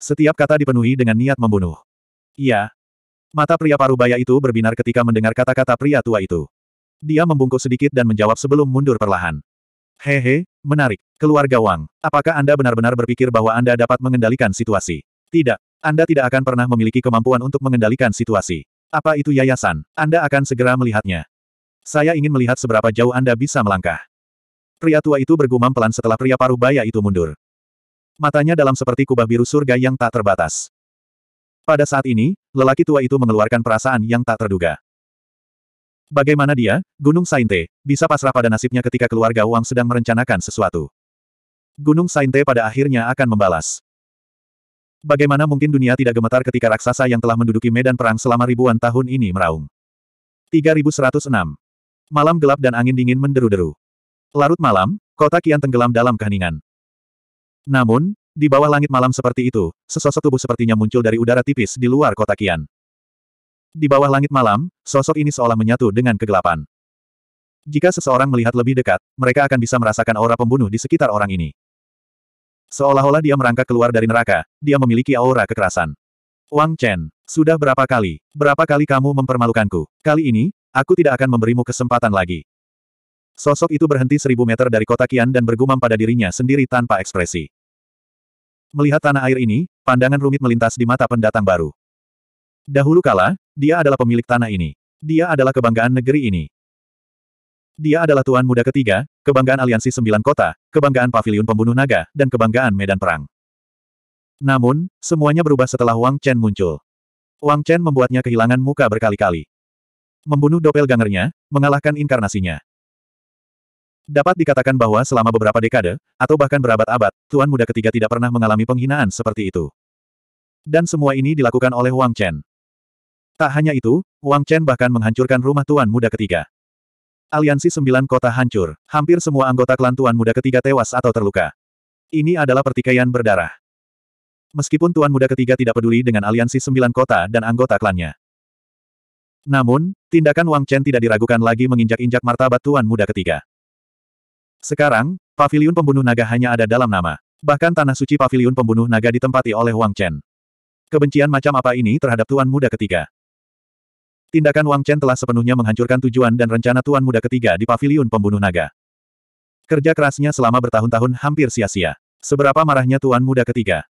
Setiap kata dipenuhi dengan niat membunuh. Iya. Mata pria parubaya itu berbinar ketika mendengar kata-kata pria tua itu. Dia membungkuk sedikit dan menjawab sebelum mundur perlahan. Hehe, menarik. Keluarga Wang, apakah Anda benar-benar berpikir bahwa Anda dapat mengendalikan situasi? Tidak. Anda tidak akan pernah memiliki kemampuan untuk mengendalikan situasi. Apa itu yayasan? Anda akan segera melihatnya. Saya ingin melihat seberapa jauh Anda bisa melangkah. Pria tua itu bergumam pelan setelah pria paruh baya itu mundur. Matanya dalam seperti kubah biru surga yang tak terbatas. Pada saat ini, lelaki tua itu mengeluarkan perasaan yang tak terduga. Bagaimana dia, Gunung Sainte, bisa pasrah pada nasibnya ketika keluarga Wang sedang merencanakan sesuatu. Gunung Sainte pada akhirnya akan membalas. Bagaimana mungkin dunia tidak gemetar ketika raksasa yang telah menduduki medan perang selama ribuan tahun ini meraung. 3106. Malam gelap dan angin dingin menderu-deru. Larut malam, kota kian tenggelam dalam keheningan. Namun, di bawah langit malam seperti itu, sesosok tubuh sepertinya muncul dari udara tipis di luar kota kian. Di bawah langit malam, sosok ini seolah menyatu dengan kegelapan. Jika seseorang melihat lebih dekat, mereka akan bisa merasakan aura pembunuh di sekitar orang ini. Seolah-olah dia merangkak keluar dari neraka, dia memiliki aura kekerasan. Wang Chen, sudah berapa kali, berapa kali kamu mempermalukanku? Kali ini, aku tidak akan memberimu kesempatan lagi. Sosok itu berhenti seribu meter dari kota Kian dan bergumam pada dirinya sendiri tanpa ekspresi. Melihat tanah air ini, pandangan rumit melintas di mata pendatang baru. Dahulu kala, dia adalah pemilik tanah ini. Dia adalah kebanggaan negeri ini. Dia adalah tuan muda ketiga, kebanggaan aliansi sembilan kota, kebanggaan pavilion pembunuh naga, dan kebanggaan medan perang. Namun, semuanya berubah setelah Wang Chen muncul. Wang Chen membuatnya kehilangan muka berkali-kali. Membunuh doppelgangernya, mengalahkan inkarnasinya. Dapat dikatakan bahwa selama beberapa dekade, atau bahkan berabad-abad, tuan muda ketiga tidak pernah mengalami penghinaan seperti itu. Dan semua ini dilakukan oleh Wang Chen. Tak hanya itu, Wang Chen bahkan menghancurkan rumah tuan muda ketiga. Aliansi sembilan kota hancur, hampir semua anggota klan tuan muda ketiga tewas atau terluka. Ini adalah pertikaian berdarah. Meskipun tuan muda ketiga tidak peduli dengan aliansi sembilan kota dan anggota klannya. Namun, tindakan Wang Chen tidak diragukan lagi menginjak-injak martabat tuan muda ketiga. Sekarang, paviliun pembunuh naga hanya ada dalam nama. Bahkan tanah suci paviliun pembunuh naga ditempati oleh Wang Chen. Kebencian macam apa ini terhadap tuan muda ketiga? Tindakan Wang Chen telah sepenuhnya menghancurkan tujuan dan rencana Tuan Muda ketiga di Paviliun Pembunuh Naga. Kerja kerasnya selama bertahun-tahun hampir sia-sia. Seberapa marahnya Tuan Muda ketiga.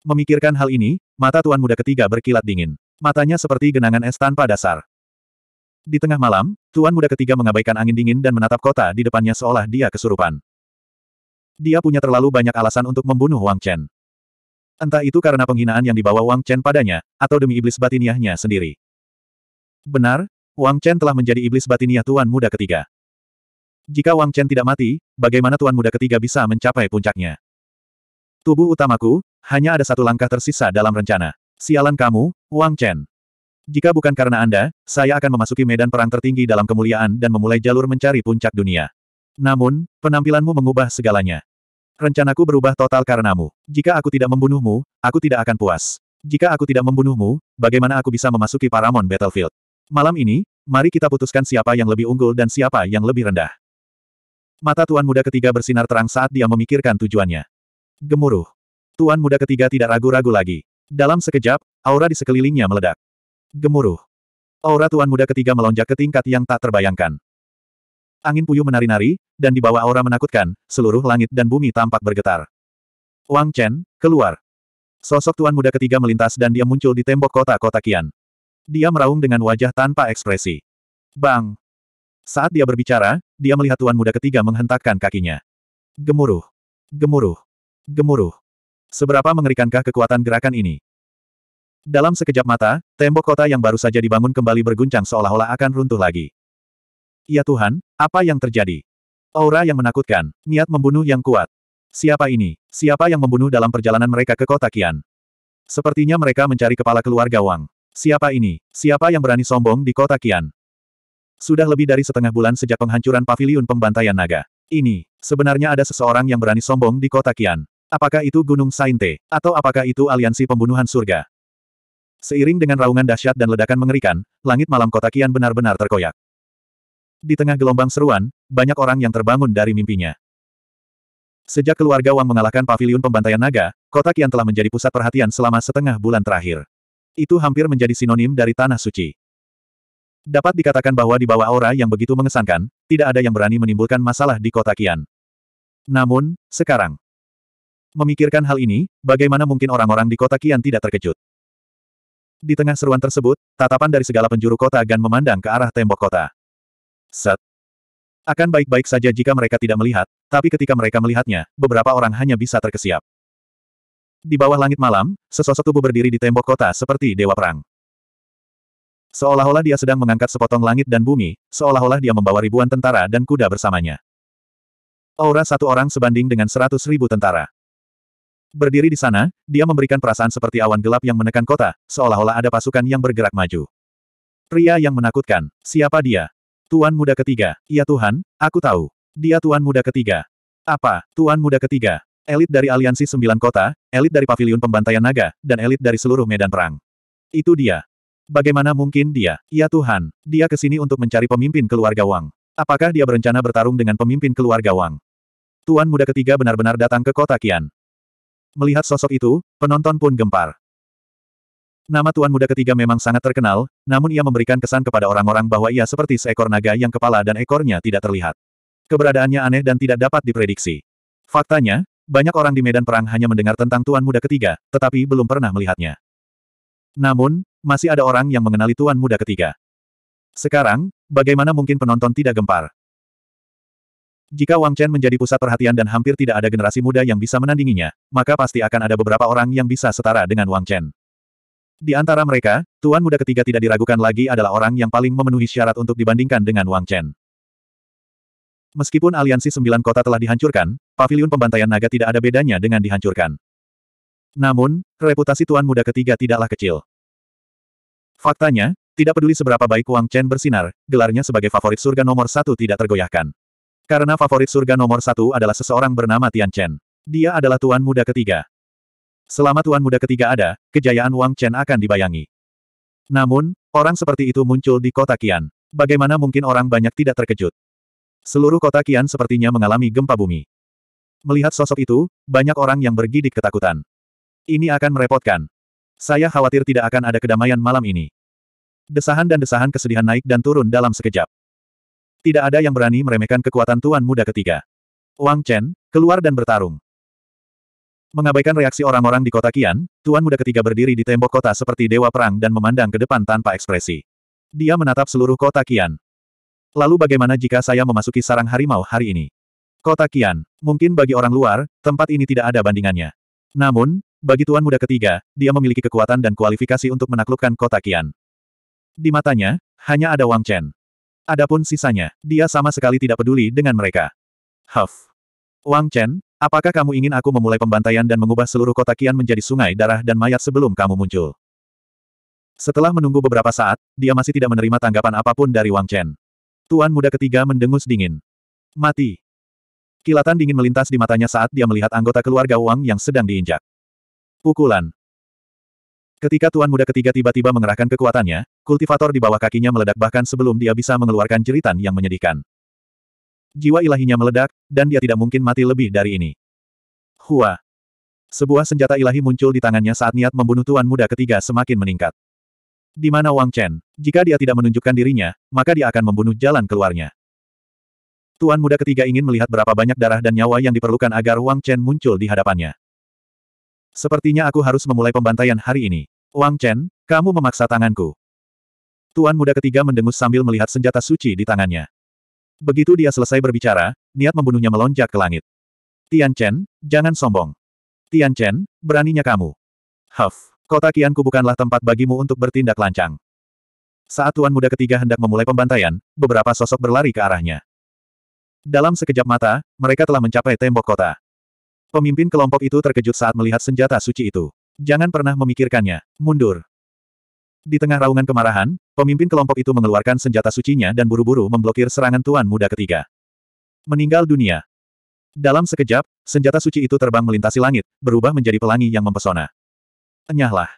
Memikirkan hal ini, mata Tuan Muda ketiga berkilat dingin. Matanya seperti genangan es tanpa dasar. Di tengah malam, Tuan Muda ketiga mengabaikan angin dingin dan menatap kota di depannya seolah dia kesurupan. Dia punya terlalu banyak alasan untuk membunuh Wang Chen. Entah itu karena penghinaan yang dibawa Wang Chen padanya, atau demi iblis batiniahnya sendiri. Benar, Wang Chen telah menjadi iblis batinia Tuan Muda ketiga. Jika Wang Chen tidak mati, bagaimana Tuan Muda ketiga bisa mencapai puncaknya? Tubuh utamaku, hanya ada satu langkah tersisa dalam rencana. Sialan kamu, Wang Chen. Jika bukan karena Anda, saya akan memasuki medan perang tertinggi dalam kemuliaan dan memulai jalur mencari puncak dunia. Namun, penampilanmu mengubah segalanya. Rencanaku berubah total karenamu. Jika aku tidak membunuhmu, aku tidak akan puas. Jika aku tidak membunuhmu, bagaimana aku bisa memasuki Paramount Battlefield? Malam ini, mari kita putuskan siapa yang lebih unggul dan siapa yang lebih rendah. Mata Tuan Muda ketiga bersinar terang saat dia memikirkan tujuannya. Gemuruh. Tuan Muda ketiga tidak ragu-ragu lagi. Dalam sekejap, aura di sekelilingnya meledak. Gemuruh. Aura Tuan Muda ketiga melonjak ke tingkat yang tak terbayangkan. Angin puyuh menari-nari, dan di bawah aura menakutkan, seluruh langit dan bumi tampak bergetar. Wang Chen, keluar. Sosok Tuan Muda ketiga melintas dan dia muncul di tembok kota-kota Kian. Dia meraung dengan wajah tanpa ekspresi. Bang! Saat dia berbicara, dia melihat tuan muda ketiga menghentakkan kakinya. Gemuruh! Gemuruh! Gemuruh! Seberapa mengerikankah kekuatan gerakan ini? Dalam sekejap mata, tembok kota yang baru saja dibangun kembali berguncang seolah-olah akan runtuh lagi. Ya Tuhan, apa yang terjadi? Aura yang menakutkan, niat membunuh yang kuat. Siapa ini? Siapa yang membunuh dalam perjalanan mereka ke kota Kian? Sepertinya mereka mencari kepala keluarga Wang. Siapa ini? Siapa yang berani sombong di kota Kian? Sudah lebih dari setengah bulan sejak penghancuran paviliun pembantaian naga. Ini, sebenarnya ada seseorang yang berani sombong di kota Kian. Apakah itu Gunung Sainte, atau apakah itu aliansi pembunuhan surga? Seiring dengan raungan dahsyat dan ledakan mengerikan, langit malam kota Kian benar-benar terkoyak. Di tengah gelombang seruan, banyak orang yang terbangun dari mimpinya. Sejak keluarga Wang mengalahkan paviliun pembantaian naga, kota Kian telah menjadi pusat perhatian selama setengah bulan terakhir. Itu hampir menjadi sinonim dari tanah suci. Dapat dikatakan bahwa di bawah aura yang begitu mengesankan, tidak ada yang berani menimbulkan masalah di kota Kian. Namun, sekarang. Memikirkan hal ini, bagaimana mungkin orang-orang di kota Kian tidak terkejut? Di tengah seruan tersebut, tatapan dari segala penjuru kota Gan memandang ke arah tembok kota. Set. Akan baik-baik saja jika mereka tidak melihat, tapi ketika mereka melihatnya, beberapa orang hanya bisa terkesiap. Di bawah langit malam, sesosok tubuh berdiri di tembok kota seperti dewa perang. Seolah-olah dia sedang mengangkat sepotong langit dan bumi, seolah-olah dia membawa ribuan tentara dan kuda bersamanya. Aura satu orang sebanding dengan seratus ribu tentara. Berdiri di sana, dia memberikan perasaan seperti awan gelap yang menekan kota, seolah-olah ada pasukan yang bergerak maju. Pria yang menakutkan, siapa dia? Tuan muda ketiga, Ya Tuhan, aku tahu. Dia tuan muda ketiga. Apa, tuan muda ketiga? Elit dari Aliansi Sembilan Kota, elit dari Paviliun Pembantaian Naga, dan elit dari seluruh medan perang. Itu dia. Bagaimana mungkin dia? Ya Tuhan, dia ke sini untuk mencari pemimpin keluarga Wang. Apakah dia berencana bertarung dengan pemimpin keluarga Wang? Tuan muda ketiga benar-benar datang ke kota Kian. Melihat sosok itu, penonton pun gempar. Nama tuan muda ketiga memang sangat terkenal, namun ia memberikan kesan kepada orang-orang bahwa ia seperti seekor naga yang kepala dan ekornya tidak terlihat. Keberadaannya aneh dan tidak dapat diprediksi. Faktanya, banyak orang di medan perang hanya mendengar tentang Tuan Muda Ketiga, tetapi belum pernah melihatnya. Namun, masih ada orang yang mengenali Tuan Muda Ketiga. Sekarang, bagaimana mungkin penonton tidak gempar? Jika Wang Chen menjadi pusat perhatian dan hampir tidak ada generasi muda yang bisa menandinginya, maka pasti akan ada beberapa orang yang bisa setara dengan Wang Chen. Di antara mereka, Tuan Muda Ketiga tidak diragukan lagi adalah orang yang paling memenuhi syarat untuk dibandingkan dengan Wang Chen. Meskipun aliansi sembilan kota telah dihancurkan, pavilion pembantaian naga tidak ada bedanya dengan dihancurkan. Namun, reputasi Tuan Muda ketiga tidaklah kecil. Faktanya, tidak peduli seberapa baik Wang Chen bersinar, gelarnya sebagai favorit surga nomor satu tidak tergoyahkan. Karena favorit surga nomor satu adalah seseorang bernama Tian Chen. Dia adalah Tuan Muda ketiga. Selama Tuan Muda ketiga ada, kejayaan Wang Chen akan dibayangi. Namun, orang seperti itu muncul di kota Kian. Bagaimana mungkin orang banyak tidak terkejut? Seluruh kota Kian sepertinya mengalami gempa bumi. Melihat sosok itu, banyak orang yang bergidik ketakutan. Ini akan merepotkan. Saya khawatir tidak akan ada kedamaian malam ini. Desahan dan desahan kesedihan naik dan turun dalam sekejap. Tidak ada yang berani meremehkan kekuatan tuan muda ketiga. Wang Chen, keluar dan bertarung. Mengabaikan reaksi orang-orang di kota Kian, tuan muda ketiga berdiri di tembok kota seperti dewa perang dan memandang ke depan tanpa ekspresi. Dia menatap seluruh kota Kian. Lalu bagaimana jika saya memasuki sarang harimau hari ini? Kota Kian, mungkin bagi orang luar, tempat ini tidak ada bandingannya. Namun, bagi Tuan Muda ketiga, dia memiliki kekuatan dan kualifikasi untuk menaklukkan kota Kian. Di matanya, hanya ada Wang Chen. Adapun sisanya, dia sama sekali tidak peduli dengan mereka. Huff. Wang Chen, apakah kamu ingin aku memulai pembantaian dan mengubah seluruh kota Kian menjadi sungai darah dan mayat sebelum kamu muncul? Setelah menunggu beberapa saat, dia masih tidak menerima tanggapan apapun dari Wang Chen. Tuan muda ketiga mendengus dingin. Mati. Kilatan dingin melintas di matanya saat dia melihat anggota keluarga Wang yang sedang diinjak. Pukulan. Ketika tuan muda ketiga tiba-tiba mengerahkan kekuatannya, kultivator di bawah kakinya meledak bahkan sebelum dia bisa mengeluarkan jeritan yang menyedihkan. Jiwa ilahinya meledak, dan dia tidak mungkin mati lebih dari ini. Hua. Sebuah senjata ilahi muncul di tangannya saat niat membunuh tuan muda ketiga semakin meningkat. Di mana Wang Chen? Jika dia tidak menunjukkan dirinya, maka dia akan membunuh jalan keluarnya. Tuan muda ketiga ingin melihat berapa banyak darah dan nyawa yang diperlukan agar Wang Chen muncul di hadapannya. Sepertinya aku harus memulai pembantaian hari ini. Wang Chen, kamu memaksa tanganku. Tuan muda ketiga mendengus sambil melihat senjata suci di tangannya. Begitu dia selesai berbicara, niat membunuhnya melonjak ke langit. Tian Chen, jangan sombong. Tian Chen, beraninya kamu. Huff. Kota Kianku bukanlah tempat bagimu untuk bertindak lancang. Saat Tuan Muda ketiga hendak memulai pembantaian, beberapa sosok berlari ke arahnya. Dalam sekejap mata, mereka telah mencapai tembok kota. Pemimpin kelompok itu terkejut saat melihat senjata suci itu. Jangan pernah memikirkannya. Mundur. Di tengah raungan kemarahan, pemimpin kelompok itu mengeluarkan senjata sucinya dan buru-buru memblokir serangan Tuan Muda ketiga. Meninggal dunia. Dalam sekejap, senjata suci itu terbang melintasi langit, berubah menjadi pelangi yang mempesona. Enyahlah.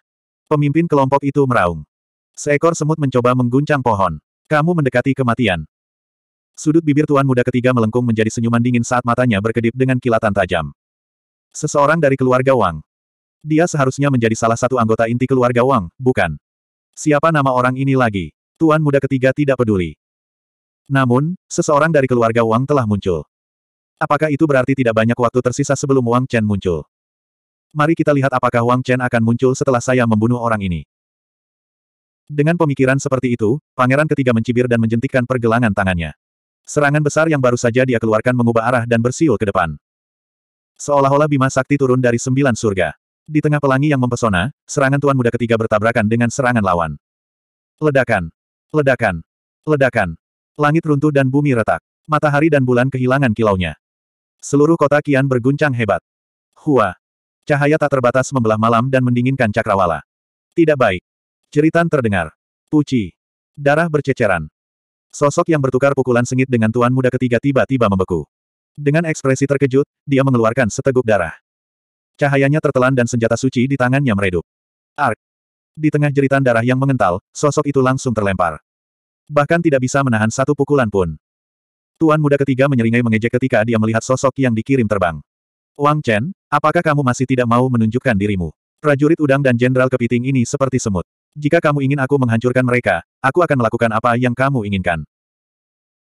Pemimpin kelompok itu meraung. Seekor semut mencoba mengguncang pohon. Kamu mendekati kematian. Sudut bibir tuan muda ketiga melengkung menjadi senyuman dingin saat matanya berkedip dengan kilatan tajam. Seseorang dari keluarga Wang. Dia seharusnya menjadi salah satu anggota inti keluarga Wang, bukan? Siapa nama orang ini lagi? Tuan muda ketiga tidak peduli. Namun, seseorang dari keluarga Wang telah muncul. Apakah itu berarti tidak banyak waktu tersisa sebelum Wang Chen muncul? Mari kita lihat apakah Wang Chen akan muncul setelah saya membunuh orang ini. Dengan pemikiran seperti itu, pangeran ketiga mencibir dan menjentikkan pergelangan tangannya. Serangan besar yang baru saja dia keluarkan mengubah arah dan bersiul ke depan. Seolah-olah Bima Sakti turun dari sembilan surga. Di tengah pelangi yang mempesona, serangan Tuan Muda ketiga bertabrakan dengan serangan lawan. Ledakan. Ledakan. Ledakan. Langit runtuh dan bumi retak. Matahari dan bulan kehilangan kilaunya. Seluruh kota kian berguncang hebat. Hua. Cahaya tak terbatas membelah malam dan mendinginkan cakrawala. Tidak baik. Ceritan terdengar. Puci. Darah berceceran. Sosok yang bertukar pukulan sengit dengan tuan muda ketiga tiba-tiba membeku. Dengan ekspresi terkejut, dia mengeluarkan seteguk darah. Cahayanya tertelan dan senjata suci di tangannya meredup. Ark. Di tengah jeritan darah yang mengental, sosok itu langsung terlempar. Bahkan tidak bisa menahan satu pukulan pun. Tuan muda ketiga menyeringai mengejek ketika dia melihat sosok yang dikirim terbang. Wang Chen, apakah kamu masih tidak mau menunjukkan dirimu? Prajurit udang dan jenderal kepiting ini seperti semut. Jika kamu ingin aku menghancurkan mereka, aku akan melakukan apa yang kamu inginkan.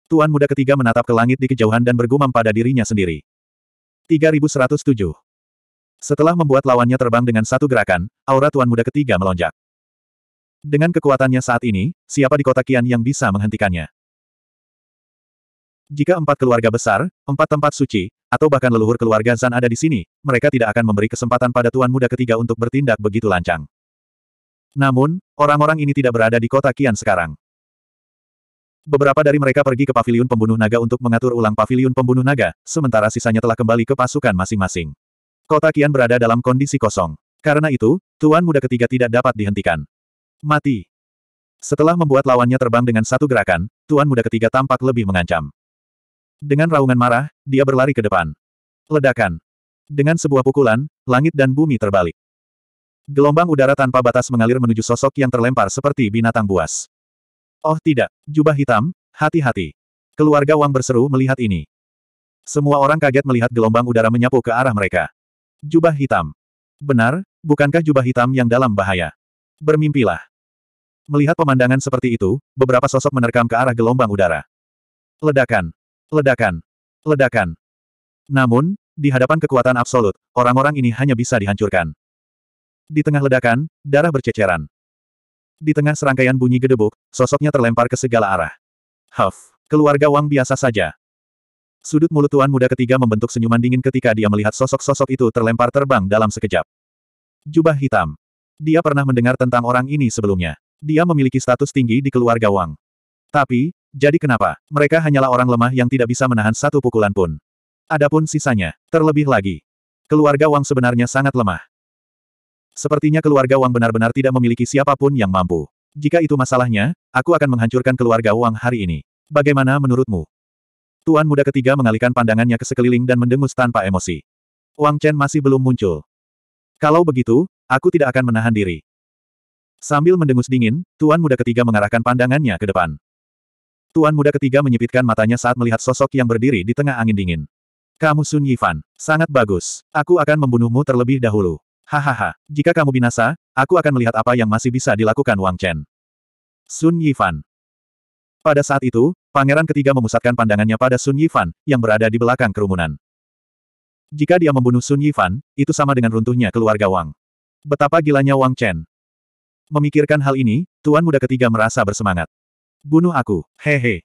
Tuan muda ketiga menatap ke langit di kejauhan dan bergumam pada dirinya sendiri. 3107 Setelah membuat lawannya terbang dengan satu gerakan, aura tuan muda ketiga melonjak. Dengan kekuatannya saat ini, siapa di kota Kian yang bisa menghentikannya? Jika empat keluarga besar, empat tempat suci, atau bahkan leluhur keluarga Zan ada di sini, mereka tidak akan memberi kesempatan pada tuan muda ketiga untuk bertindak begitu lancang. Namun, orang-orang ini tidak berada di kota Kian sekarang. Beberapa dari mereka pergi ke paviliun pembunuh naga untuk mengatur ulang paviliun pembunuh naga, sementara sisanya telah kembali ke pasukan masing-masing. Kota Kian berada dalam kondisi kosong. Karena itu, tuan muda ketiga tidak dapat dihentikan. Mati. Setelah membuat lawannya terbang dengan satu gerakan, tuan muda ketiga tampak lebih mengancam. Dengan raungan marah, dia berlari ke depan. Ledakan. Dengan sebuah pukulan, langit dan bumi terbalik. Gelombang udara tanpa batas mengalir menuju sosok yang terlempar seperti binatang buas. Oh tidak, jubah hitam, hati-hati. Keluarga Wang berseru melihat ini. Semua orang kaget melihat gelombang udara menyapu ke arah mereka. Jubah hitam. Benar, bukankah jubah hitam yang dalam bahaya? Bermimpilah. Melihat pemandangan seperti itu, beberapa sosok menerkam ke arah gelombang udara. Ledakan. Ledakan. Ledakan. Namun, di hadapan kekuatan absolut, orang-orang ini hanya bisa dihancurkan. Di tengah ledakan, darah berceceran. Di tengah serangkaian bunyi gedebuk, sosoknya terlempar ke segala arah. Huff, keluarga Wang biasa saja. Sudut mulut tuan muda ketiga membentuk senyuman dingin ketika dia melihat sosok-sosok itu terlempar terbang dalam sekejap. Jubah hitam. Dia pernah mendengar tentang orang ini sebelumnya. Dia memiliki status tinggi di keluarga Wang. Tapi, jadi kenapa? Mereka hanyalah orang lemah yang tidak bisa menahan satu pukulan pun. Adapun sisanya, terlebih lagi. Keluarga Wang sebenarnya sangat lemah. Sepertinya keluarga Wang benar-benar tidak memiliki siapapun yang mampu. Jika itu masalahnya, aku akan menghancurkan keluarga Wang hari ini. Bagaimana menurutmu? Tuan muda ketiga mengalihkan pandangannya ke sekeliling dan mendengus tanpa emosi. Wang Chen masih belum muncul. Kalau begitu, aku tidak akan menahan diri. Sambil mendengus dingin, tuan muda ketiga mengarahkan pandangannya ke depan. Tuan muda ketiga menyipitkan matanya saat melihat sosok yang berdiri di tengah angin dingin. Kamu Sun Yifan. Sangat bagus. Aku akan membunuhmu terlebih dahulu. Hahaha, jika kamu binasa, aku akan melihat apa yang masih bisa dilakukan Wang Chen. Sun Yifan. Pada saat itu, pangeran ketiga memusatkan pandangannya pada Sun Yifan, yang berada di belakang kerumunan. Jika dia membunuh Sun Yifan, itu sama dengan runtuhnya keluarga Wang. Betapa gilanya Wang Chen. Memikirkan hal ini, tuan muda ketiga merasa bersemangat. Bunuh aku, hehe.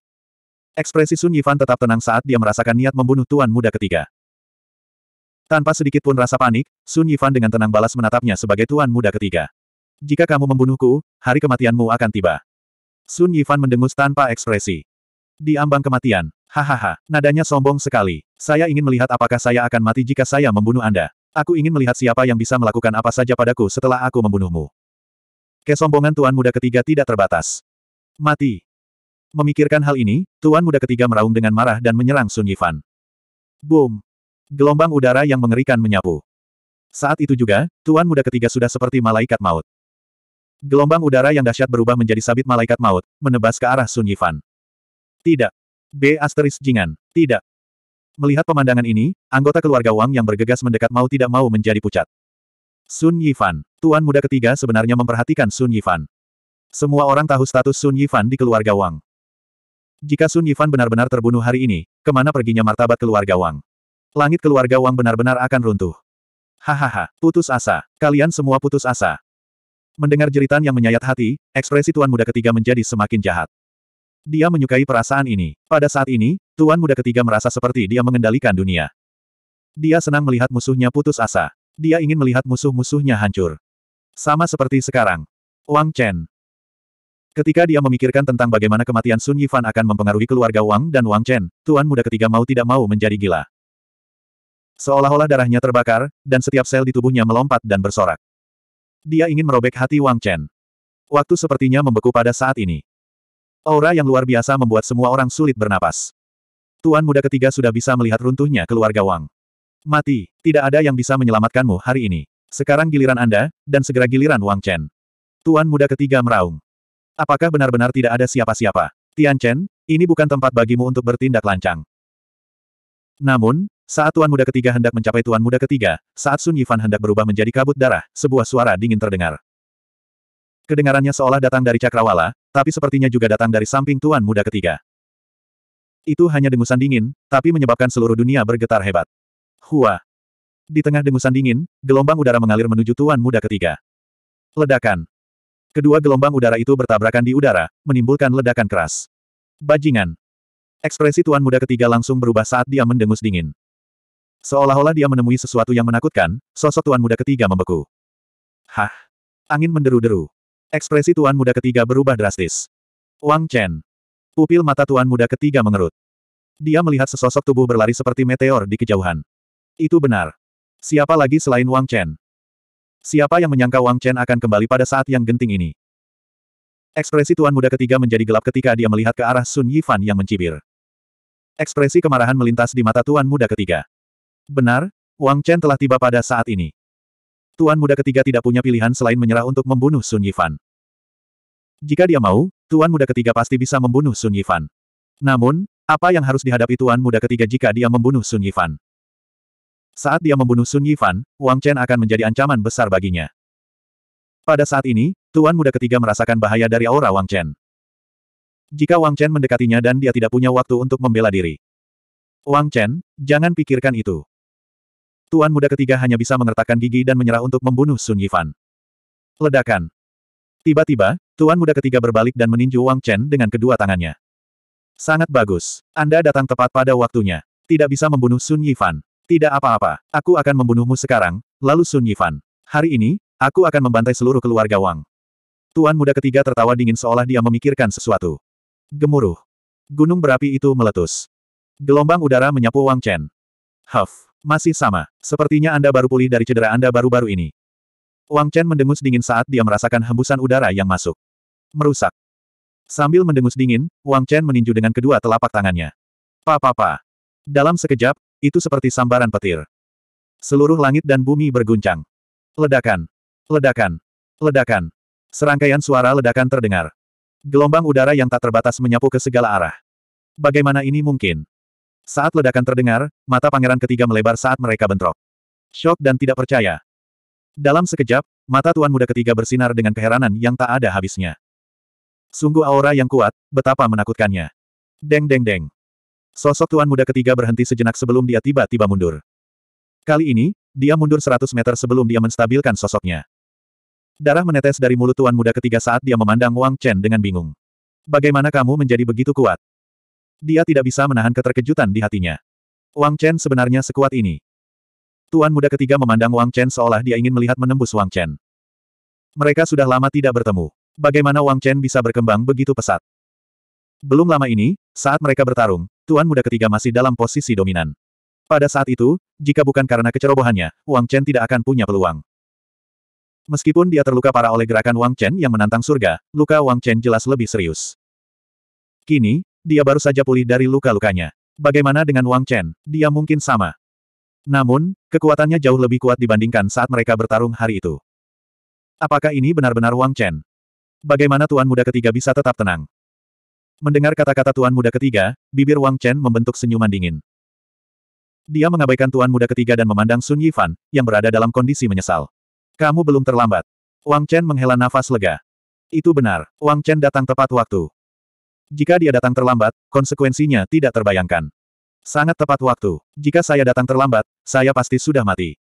Ekspresi Sun Yifan tetap tenang saat dia merasakan niat membunuh tuan muda ketiga. Tanpa sedikit pun rasa panik, Sun Yifan dengan tenang balas menatapnya sebagai tuan muda ketiga. Jika kamu membunuhku, hari kematianmu akan tiba. Sun Yifan mendengus tanpa ekspresi. Di ambang kematian. Hahaha, nadanya sombong sekali. Saya ingin melihat apakah saya akan mati jika saya membunuh Anda. Aku ingin melihat siapa yang bisa melakukan apa saja padaku setelah aku membunuhmu. Kesombongan tuan muda ketiga tidak terbatas. Mati. Memikirkan hal ini, Tuan Muda ketiga meraung dengan marah dan menyerang Sun Yifan. Boom! Gelombang udara yang mengerikan menyapu. Saat itu juga, Tuan Muda ketiga sudah seperti malaikat maut. Gelombang udara yang dahsyat berubah menjadi sabit malaikat maut, menebas ke arah Sun Yifan. Tidak. B asteris jingan. Tidak. Melihat pemandangan ini, anggota keluarga Wang yang bergegas mendekat mau tidak mau menjadi pucat. Sun Yifan. Tuan muda ketiga sebenarnya memperhatikan Sun Yifan. Semua orang tahu status Sun Yifan di keluarga Wang. Jika Sun Yifan benar-benar terbunuh hari ini, kemana perginya martabat keluarga Wang? Langit keluarga Wang benar-benar akan runtuh. Hahaha, putus asa. Kalian semua putus asa. Mendengar jeritan yang menyayat hati, ekspresi Tuan Muda Ketiga menjadi semakin jahat. Dia menyukai perasaan ini. Pada saat ini, Tuan Muda Ketiga merasa seperti dia mengendalikan dunia. Dia senang melihat musuhnya putus asa. Dia ingin melihat musuh-musuhnya hancur. Sama seperti sekarang. Wang Chen, Ketika dia memikirkan tentang bagaimana kematian Sun Yifan akan mempengaruhi keluarga Wang dan Wang Chen, tuan muda ketiga mau tidak mau menjadi gila. Seolah-olah darahnya terbakar, dan setiap sel di tubuhnya melompat dan bersorak. Dia ingin merobek hati Wang Chen. Waktu sepertinya membeku pada saat ini. Aura yang luar biasa membuat semua orang sulit bernapas. Tuan muda ketiga sudah bisa melihat runtuhnya keluarga Wang. Mati, tidak ada yang bisa menyelamatkanmu hari ini. Sekarang giliran Anda, dan segera giliran Wang Chen. Tuan muda ketiga meraung. Apakah benar-benar tidak ada siapa-siapa? Tian Chen, ini bukan tempat bagimu untuk bertindak lancang. Namun, saat Tuan Muda ketiga hendak mencapai Tuan Muda ketiga, saat Sun Yifan hendak berubah menjadi kabut darah, sebuah suara dingin terdengar. Kedengarannya seolah datang dari Cakrawala, tapi sepertinya juga datang dari samping Tuan Muda ketiga. Itu hanya dengusan dingin, tapi menyebabkan seluruh dunia bergetar hebat. Hua! Di tengah dengusan dingin, gelombang udara mengalir menuju Tuan Muda ketiga. Ledakan! Kedua gelombang udara itu bertabrakan di udara, menimbulkan ledakan keras. Bajingan. Ekspresi tuan muda ketiga langsung berubah saat dia mendengus dingin. Seolah-olah dia menemui sesuatu yang menakutkan, sosok tuan muda ketiga membeku. Hah? Angin menderu-deru. Ekspresi tuan muda ketiga berubah drastis. Wang Chen. Pupil mata tuan muda ketiga mengerut. Dia melihat sesosok tubuh berlari seperti meteor di kejauhan. Itu benar. Siapa lagi selain Wang Chen? Siapa yang menyangka Wang Chen akan kembali pada saat yang genting ini? Ekspresi tuan muda ketiga menjadi gelap ketika dia melihat ke arah Sun Yifan yang mencibir. Ekspresi kemarahan melintas di mata tuan muda ketiga. Benar, Wang Chen telah tiba pada saat ini. Tuan muda ketiga tidak punya pilihan selain menyerah untuk membunuh Sun Yifan. Jika dia mau, tuan muda ketiga pasti bisa membunuh Sun Yifan. Namun, apa yang harus dihadapi tuan muda ketiga jika dia membunuh Sun Yifan? Saat dia membunuh Sun Yifan, Wang Chen akan menjadi ancaman besar baginya. Pada saat ini, Tuan Muda ketiga merasakan bahaya dari aura Wang Chen. Jika Wang Chen mendekatinya dan dia tidak punya waktu untuk membela diri. Wang Chen, jangan pikirkan itu. Tuan Muda ketiga hanya bisa mengertakkan gigi dan menyerah untuk membunuh Sun Yifan. Ledakan. Tiba-tiba, Tuan Muda ketiga berbalik dan meninju Wang Chen dengan kedua tangannya. Sangat bagus. Anda datang tepat pada waktunya. Tidak bisa membunuh Sun Yifan. Tidak apa-apa, aku akan membunuhmu sekarang, lalu Sun Yifan. Hari ini, aku akan membantai seluruh keluarga Wang. Tuan muda ketiga tertawa dingin seolah dia memikirkan sesuatu. Gemuruh. Gunung berapi itu meletus. Gelombang udara menyapu Wang Chen. Huff, masih sama. Sepertinya Anda baru pulih dari cedera Anda baru-baru ini. Wang Chen mendengus dingin saat dia merasakan hembusan udara yang masuk. Merusak. Sambil mendengus dingin, Wang Chen meninju dengan kedua telapak tangannya. Pa-pa-pa. Dalam sekejap, itu seperti sambaran petir. Seluruh langit dan bumi berguncang. Ledakan. Ledakan. Ledakan. Serangkaian suara ledakan terdengar. Gelombang udara yang tak terbatas menyapu ke segala arah. Bagaimana ini mungkin? Saat ledakan terdengar, mata pangeran ketiga melebar saat mereka bentrok. Shock dan tidak percaya. Dalam sekejap, mata tuan muda ketiga bersinar dengan keheranan yang tak ada habisnya. Sungguh aura yang kuat, betapa menakutkannya. Deng deng deng. Sosok tuan muda ketiga berhenti sejenak sebelum dia tiba-tiba mundur. Kali ini, dia mundur 100 meter sebelum dia menstabilkan sosoknya. Darah menetes dari mulut tuan muda ketiga saat dia memandang Wang Chen dengan bingung. Bagaimana kamu menjadi begitu kuat? Dia tidak bisa menahan keterkejutan di hatinya. Wang Chen sebenarnya sekuat ini. Tuan muda ketiga memandang Wang Chen seolah dia ingin melihat menembus Wang Chen. Mereka sudah lama tidak bertemu. Bagaimana Wang Chen bisa berkembang begitu pesat? Belum lama ini, saat mereka bertarung, Tuan Muda ketiga masih dalam posisi dominan. Pada saat itu, jika bukan karena kecerobohannya, Wang Chen tidak akan punya peluang. Meskipun dia terluka parah oleh gerakan Wang Chen yang menantang surga, luka Wang Chen jelas lebih serius. Kini, dia baru saja pulih dari luka-lukanya. Bagaimana dengan Wang Chen? Dia mungkin sama. Namun, kekuatannya jauh lebih kuat dibandingkan saat mereka bertarung hari itu. Apakah ini benar-benar Wang Chen? Bagaimana Tuan Muda ketiga bisa tetap tenang? Mendengar kata-kata tuan muda ketiga, bibir Wang Chen membentuk senyuman dingin. Dia mengabaikan tuan muda ketiga dan memandang Sun Yifan, yang berada dalam kondisi menyesal. Kamu belum terlambat. Wang Chen menghela nafas lega. Itu benar, Wang Chen datang tepat waktu. Jika dia datang terlambat, konsekuensinya tidak terbayangkan. Sangat tepat waktu. Jika saya datang terlambat, saya pasti sudah mati.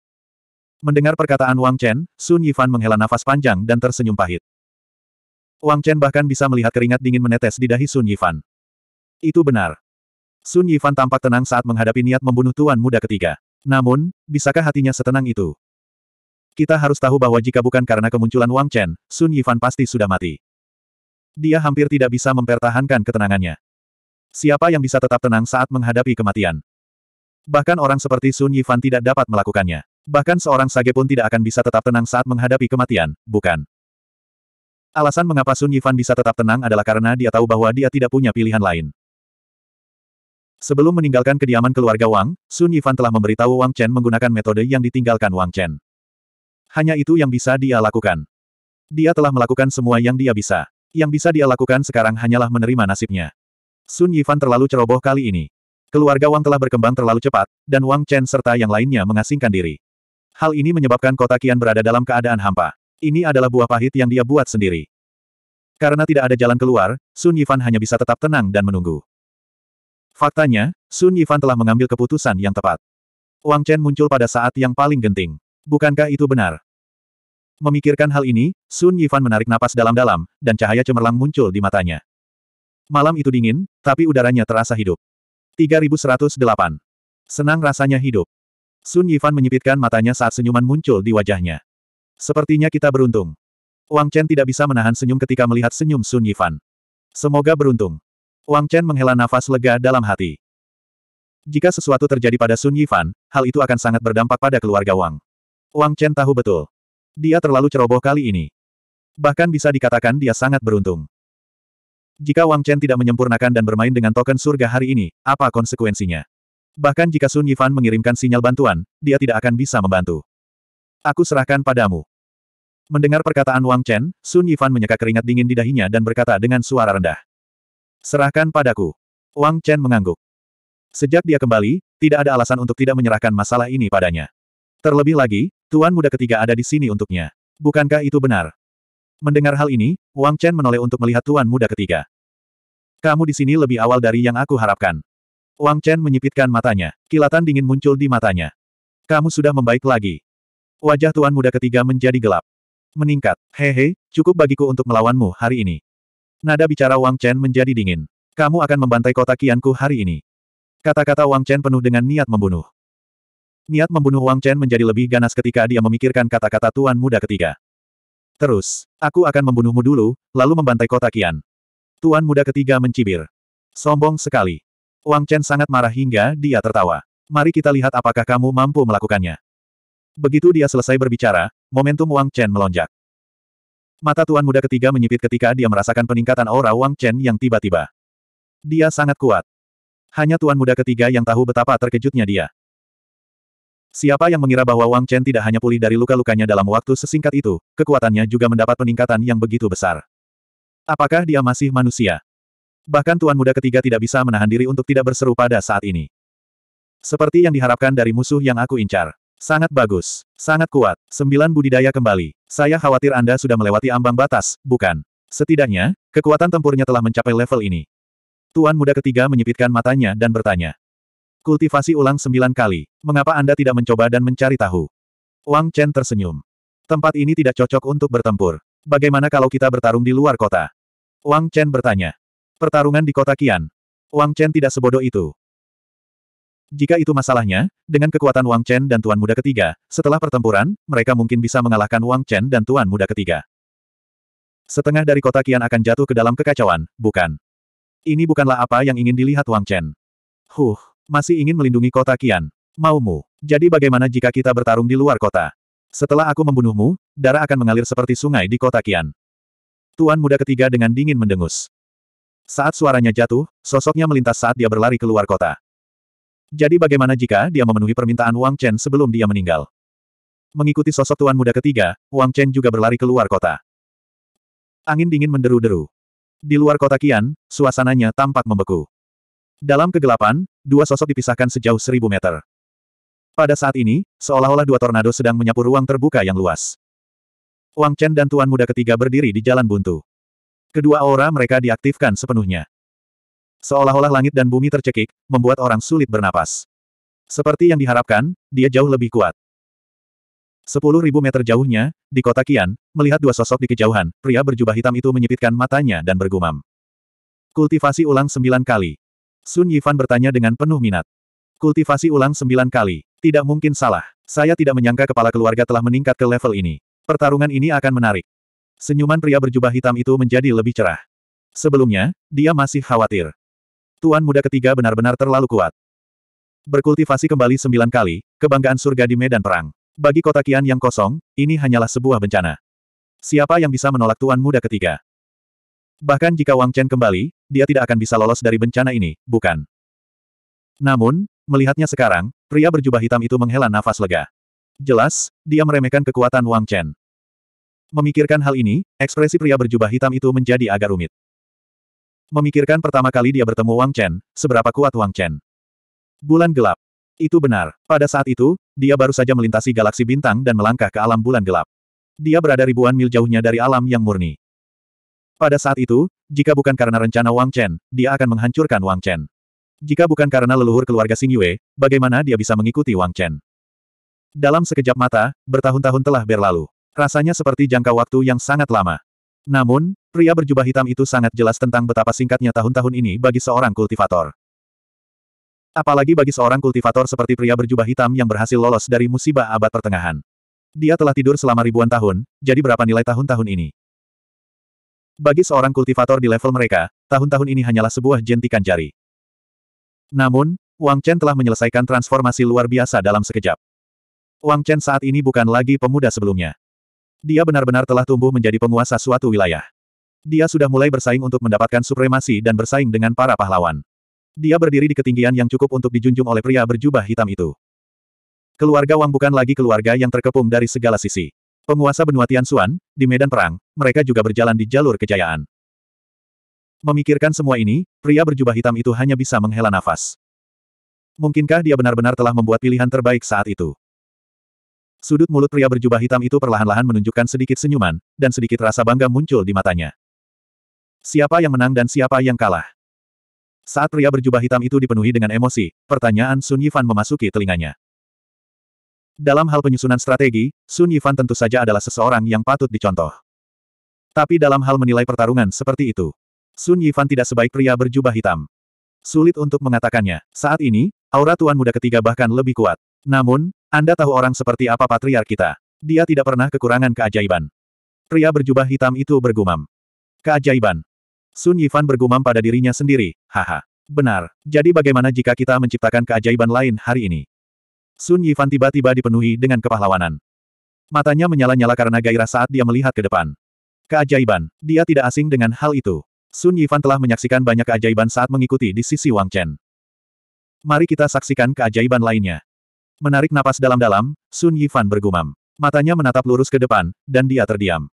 Mendengar perkataan Wang Chen, Sun Yifan menghela nafas panjang dan tersenyum pahit. Wang Chen bahkan bisa melihat keringat dingin menetes di dahi Sun Yifan. Itu benar. Sun Yifan tampak tenang saat menghadapi niat membunuh tuan muda ketiga. Namun, bisakah hatinya setenang itu? Kita harus tahu bahwa jika bukan karena kemunculan Wang Chen, Sun Yifan pasti sudah mati. Dia hampir tidak bisa mempertahankan ketenangannya. Siapa yang bisa tetap tenang saat menghadapi kematian? Bahkan orang seperti Sun Yifan tidak dapat melakukannya. Bahkan seorang sage pun tidak akan bisa tetap tenang saat menghadapi kematian, bukan? Alasan mengapa Sun Yifan bisa tetap tenang adalah karena dia tahu bahwa dia tidak punya pilihan lain. Sebelum meninggalkan kediaman keluarga Wang, Sun Yifan telah memberitahu Wang Chen menggunakan metode yang ditinggalkan Wang Chen. Hanya itu yang bisa dia lakukan. Dia telah melakukan semua yang dia bisa. Yang bisa dia lakukan sekarang hanyalah menerima nasibnya. Sun Yifan terlalu ceroboh kali ini. Keluarga Wang telah berkembang terlalu cepat, dan Wang Chen serta yang lainnya mengasingkan diri. Hal ini menyebabkan kota Kian berada dalam keadaan hampa. Ini adalah buah pahit yang dia buat sendiri. Karena tidak ada jalan keluar, Sun Yifan hanya bisa tetap tenang dan menunggu. Faktanya, Sun Yifan telah mengambil keputusan yang tepat. Wang Chen muncul pada saat yang paling genting. Bukankah itu benar? Memikirkan hal ini, Sun Yifan menarik napas dalam-dalam, dan cahaya cemerlang muncul di matanya. Malam itu dingin, tapi udaranya terasa hidup. 3108. Senang rasanya hidup. Sun Yifan menyipitkan matanya saat senyuman muncul di wajahnya. Sepertinya kita beruntung. Wang Chen tidak bisa menahan senyum ketika melihat senyum Sun Yifan. Semoga beruntung. Wang Chen menghela nafas lega dalam hati. Jika sesuatu terjadi pada Sun Yifan, hal itu akan sangat berdampak pada keluarga Wang. Wang Chen tahu betul. Dia terlalu ceroboh kali ini. Bahkan bisa dikatakan dia sangat beruntung. Jika Wang Chen tidak menyempurnakan dan bermain dengan token surga hari ini, apa konsekuensinya? Bahkan jika Sun Yifan mengirimkan sinyal bantuan, dia tidak akan bisa membantu. Aku serahkan padamu. Mendengar perkataan Wang Chen, Sun Yifan menyeka keringat dingin di dahinya dan berkata dengan suara rendah. Serahkan padaku. Wang Chen mengangguk. Sejak dia kembali, tidak ada alasan untuk tidak menyerahkan masalah ini padanya. Terlebih lagi, tuan muda ketiga ada di sini untuknya. Bukankah itu benar? Mendengar hal ini, Wang Chen menoleh untuk melihat tuan muda ketiga. Kamu di sini lebih awal dari yang aku harapkan. Wang Chen menyipitkan matanya. Kilatan dingin muncul di matanya. Kamu sudah membaik lagi. Wajah tuan muda ketiga menjadi gelap. Meningkat. Hehe, cukup bagiku untuk melawanmu hari ini. Nada bicara Wang Chen menjadi dingin. Kamu akan membantai kota Kianku hari ini. Kata-kata Wang Chen penuh dengan niat membunuh. Niat membunuh Wang Chen menjadi lebih ganas ketika dia memikirkan kata-kata tuan muda ketiga. Terus, aku akan membunuhmu dulu, lalu membantai kota Kian. Tuan muda ketiga mencibir. Sombong sekali. Wang Chen sangat marah hingga dia tertawa. Mari kita lihat apakah kamu mampu melakukannya. Begitu dia selesai berbicara, momentum Wang Chen melonjak. Mata tuan muda ketiga menyipit ketika dia merasakan peningkatan aura Wang Chen yang tiba-tiba. Dia sangat kuat. Hanya tuan muda ketiga yang tahu betapa terkejutnya dia. Siapa yang mengira bahwa Wang Chen tidak hanya pulih dari luka-lukanya dalam waktu sesingkat itu, kekuatannya juga mendapat peningkatan yang begitu besar. Apakah dia masih manusia? Bahkan tuan muda ketiga tidak bisa menahan diri untuk tidak berseru pada saat ini. Seperti yang diharapkan dari musuh yang aku incar. Sangat bagus. Sangat kuat. Sembilan budidaya kembali. Saya khawatir Anda sudah melewati ambang batas, bukan? Setidaknya, kekuatan tempurnya telah mencapai level ini. Tuan muda ketiga menyipitkan matanya dan bertanya. Kultivasi ulang sembilan kali. Mengapa Anda tidak mencoba dan mencari tahu? Wang Chen tersenyum. Tempat ini tidak cocok untuk bertempur. Bagaimana kalau kita bertarung di luar kota? Wang Chen bertanya. Pertarungan di kota Kian. Wang Chen tidak sebodoh itu. Jika itu masalahnya, dengan kekuatan Wang Chen dan Tuan Muda ketiga, setelah pertempuran, mereka mungkin bisa mengalahkan Wang Chen dan Tuan Muda ketiga. Setengah dari kota Kian akan jatuh ke dalam kekacauan, bukan? Ini bukanlah apa yang ingin dilihat Wang Chen. Huh, masih ingin melindungi kota Kian. Maumu, jadi bagaimana jika kita bertarung di luar kota? Setelah aku membunuhmu, darah akan mengalir seperti sungai di kota Kian. Tuan muda ketiga dengan dingin mendengus. Saat suaranya jatuh, sosoknya melintas saat dia berlari keluar kota. Jadi bagaimana jika dia memenuhi permintaan Wang Chen sebelum dia meninggal? Mengikuti sosok tuan muda ketiga, Wang Chen juga berlari keluar kota. Angin dingin menderu-deru. Di luar kota Kian, suasananya tampak membeku. Dalam kegelapan, dua sosok dipisahkan sejauh seribu meter. Pada saat ini, seolah-olah dua tornado sedang menyapu ruang terbuka yang luas. Wang Chen dan tuan muda ketiga berdiri di jalan buntu. Kedua aura mereka diaktifkan sepenuhnya. Seolah-olah langit dan bumi tercekik, membuat orang sulit bernapas. Seperti yang diharapkan, dia jauh lebih kuat. Sepuluh ribu meter jauhnya, di kota Kian, melihat dua sosok di kejauhan, pria berjubah hitam itu menyipitkan matanya dan bergumam. Kultivasi ulang sembilan kali. Sun Yifan bertanya dengan penuh minat. Kultivasi ulang sembilan kali. Tidak mungkin salah. Saya tidak menyangka kepala keluarga telah meningkat ke level ini. Pertarungan ini akan menarik. Senyuman pria berjubah hitam itu menjadi lebih cerah. Sebelumnya, dia masih khawatir. Tuan muda ketiga benar-benar terlalu kuat. Berkultivasi kembali sembilan kali, kebanggaan surga di medan perang. Bagi kota Kian yang kosong, ini hanyalah sebuah bencana. Siapa yang bisa menolak tuan muda ketiga? Bahkan jika Wang Chen kembali, dia tidak akan bisa lolos dari bencana ini, bukan? Namun, melihatnya sekarang, pria berjubah hitam itu menghela nafas lega. Jelas, dia meremehkan kekuatan Wang Chen. Memikirkan hal ini, ekspresi pria berjubah hitam itu menjadi agak rumit. Memikirkan pertama kali dia bertemu Wang Chen, seberapa kuat Wang Chen. Bulan gelap. Itu benar. Pada saat itu, dia baru saja melintasi galaksi bintang dan melangkah ke alam bulan gelap. Dia berada ribuan mil jauhnya dari alam yang murni. Pada saat itu, jika bukan karena rencana Wang Chen, dia akan menghancurkan Wang Chen. Jika bukan karena leluhur keluarga Xing Yue, bagaimana dia bisa mengikuti Wang Chen? Dalam sekejap mata, bertahun-tahun telah berlalu. Rasanya seperti jangka waktu yang sangat lama. Namun, Pria berjubah hitam itu sangat jelas tentang betapa singkatnya tahun-tahun ini bagi seorang kultivator. Apalagi bagi seorang kultivator seperti pria berjubah hitam yang berhasil lolos dari musibah abad pertengahan. Dia telah tidur selama ribuan tahun, jadi berapa nilai tahun-tahun ini? Bagi seorang kultivator di level mereka, tahun-tahun ini hanyalah sebuah jentikan jari. Namun, Wang Chen telah menyelesaikan transformasi luar biasa dalam sekejap. Wang Chen saat ini bukan lagi pemuda sebelumnya. Dia benar-benar telah tumbuh menjadi penguasa suatu wilayah. Dia sudah mulai bersaing untuk mendapatkan supremasi dan bersaing dengan para pahlawan. Dia berdiri di ketinggian yang cukup untuk dijunjung oleh pria berjubah hitam itu. Keluarga Wang bukan lagi keluarga yang terkepung dari segala sisi. Penguasa benua Tianxuan, di medan perang, mereka juga berjalan di jalur kejayaan. Memikirkan semua ini, pria berjubah hitam itu hanya bisa menghela nafas. Mungkinkah dia benar-benar telah membuat pilihan terbaik saat itu? Sudut mulut pria berjubah hitam itu perlahan-lahan menunjukkan sedikit senyuman, dan sedikit rasa bangga muncul di matanya. Siapa yang menang dan siapa yang kalah? Saat pria berjubah hitam itu dipenuhi dengan emosi, pertanyaan Sun Yifan memasuki telinganya. Dalam hal penyusunan strategi, Sun Yifan tentu saja adalah seseorang yang patut dicontoh. Tapi dalam hal menilai pertarungan seperti itu, Sun Yifan tidak sebaik pria berjubah hitam. Sulit untuk mengatakannya. Saat ini, aura tuan muda ketiga bahkan lebih kuat. Namun, Anda tahu orang seperti apa patriark kita. Dia tidak pernah kekurangan keajaiban. Pria berjubah hitam itu bergumam. Keajaiban. Sun Yifan bergumam pada dirinya sendiri, haha. Benar, jadi bagaimana jika kita menciptakan keajaiban lain hari ini? Sun Yifan tiba-tiba dipenuhi dengan kepahlawanan. Matanya menyala-nyala karena gairah saat dia melihat ke depan. Keajaiban, dia tidak asing dengan hal itu. Sun Yifan telah menyaksikan banyak keajaiban saat mengikuti di sisi Wang Chen. Mari kita saksikan keajaiban lainnya. Menarik napas dalam-dalam, Sun Yifan bergumam. Matanya menatap lurus ke depan, dan dia terdiam.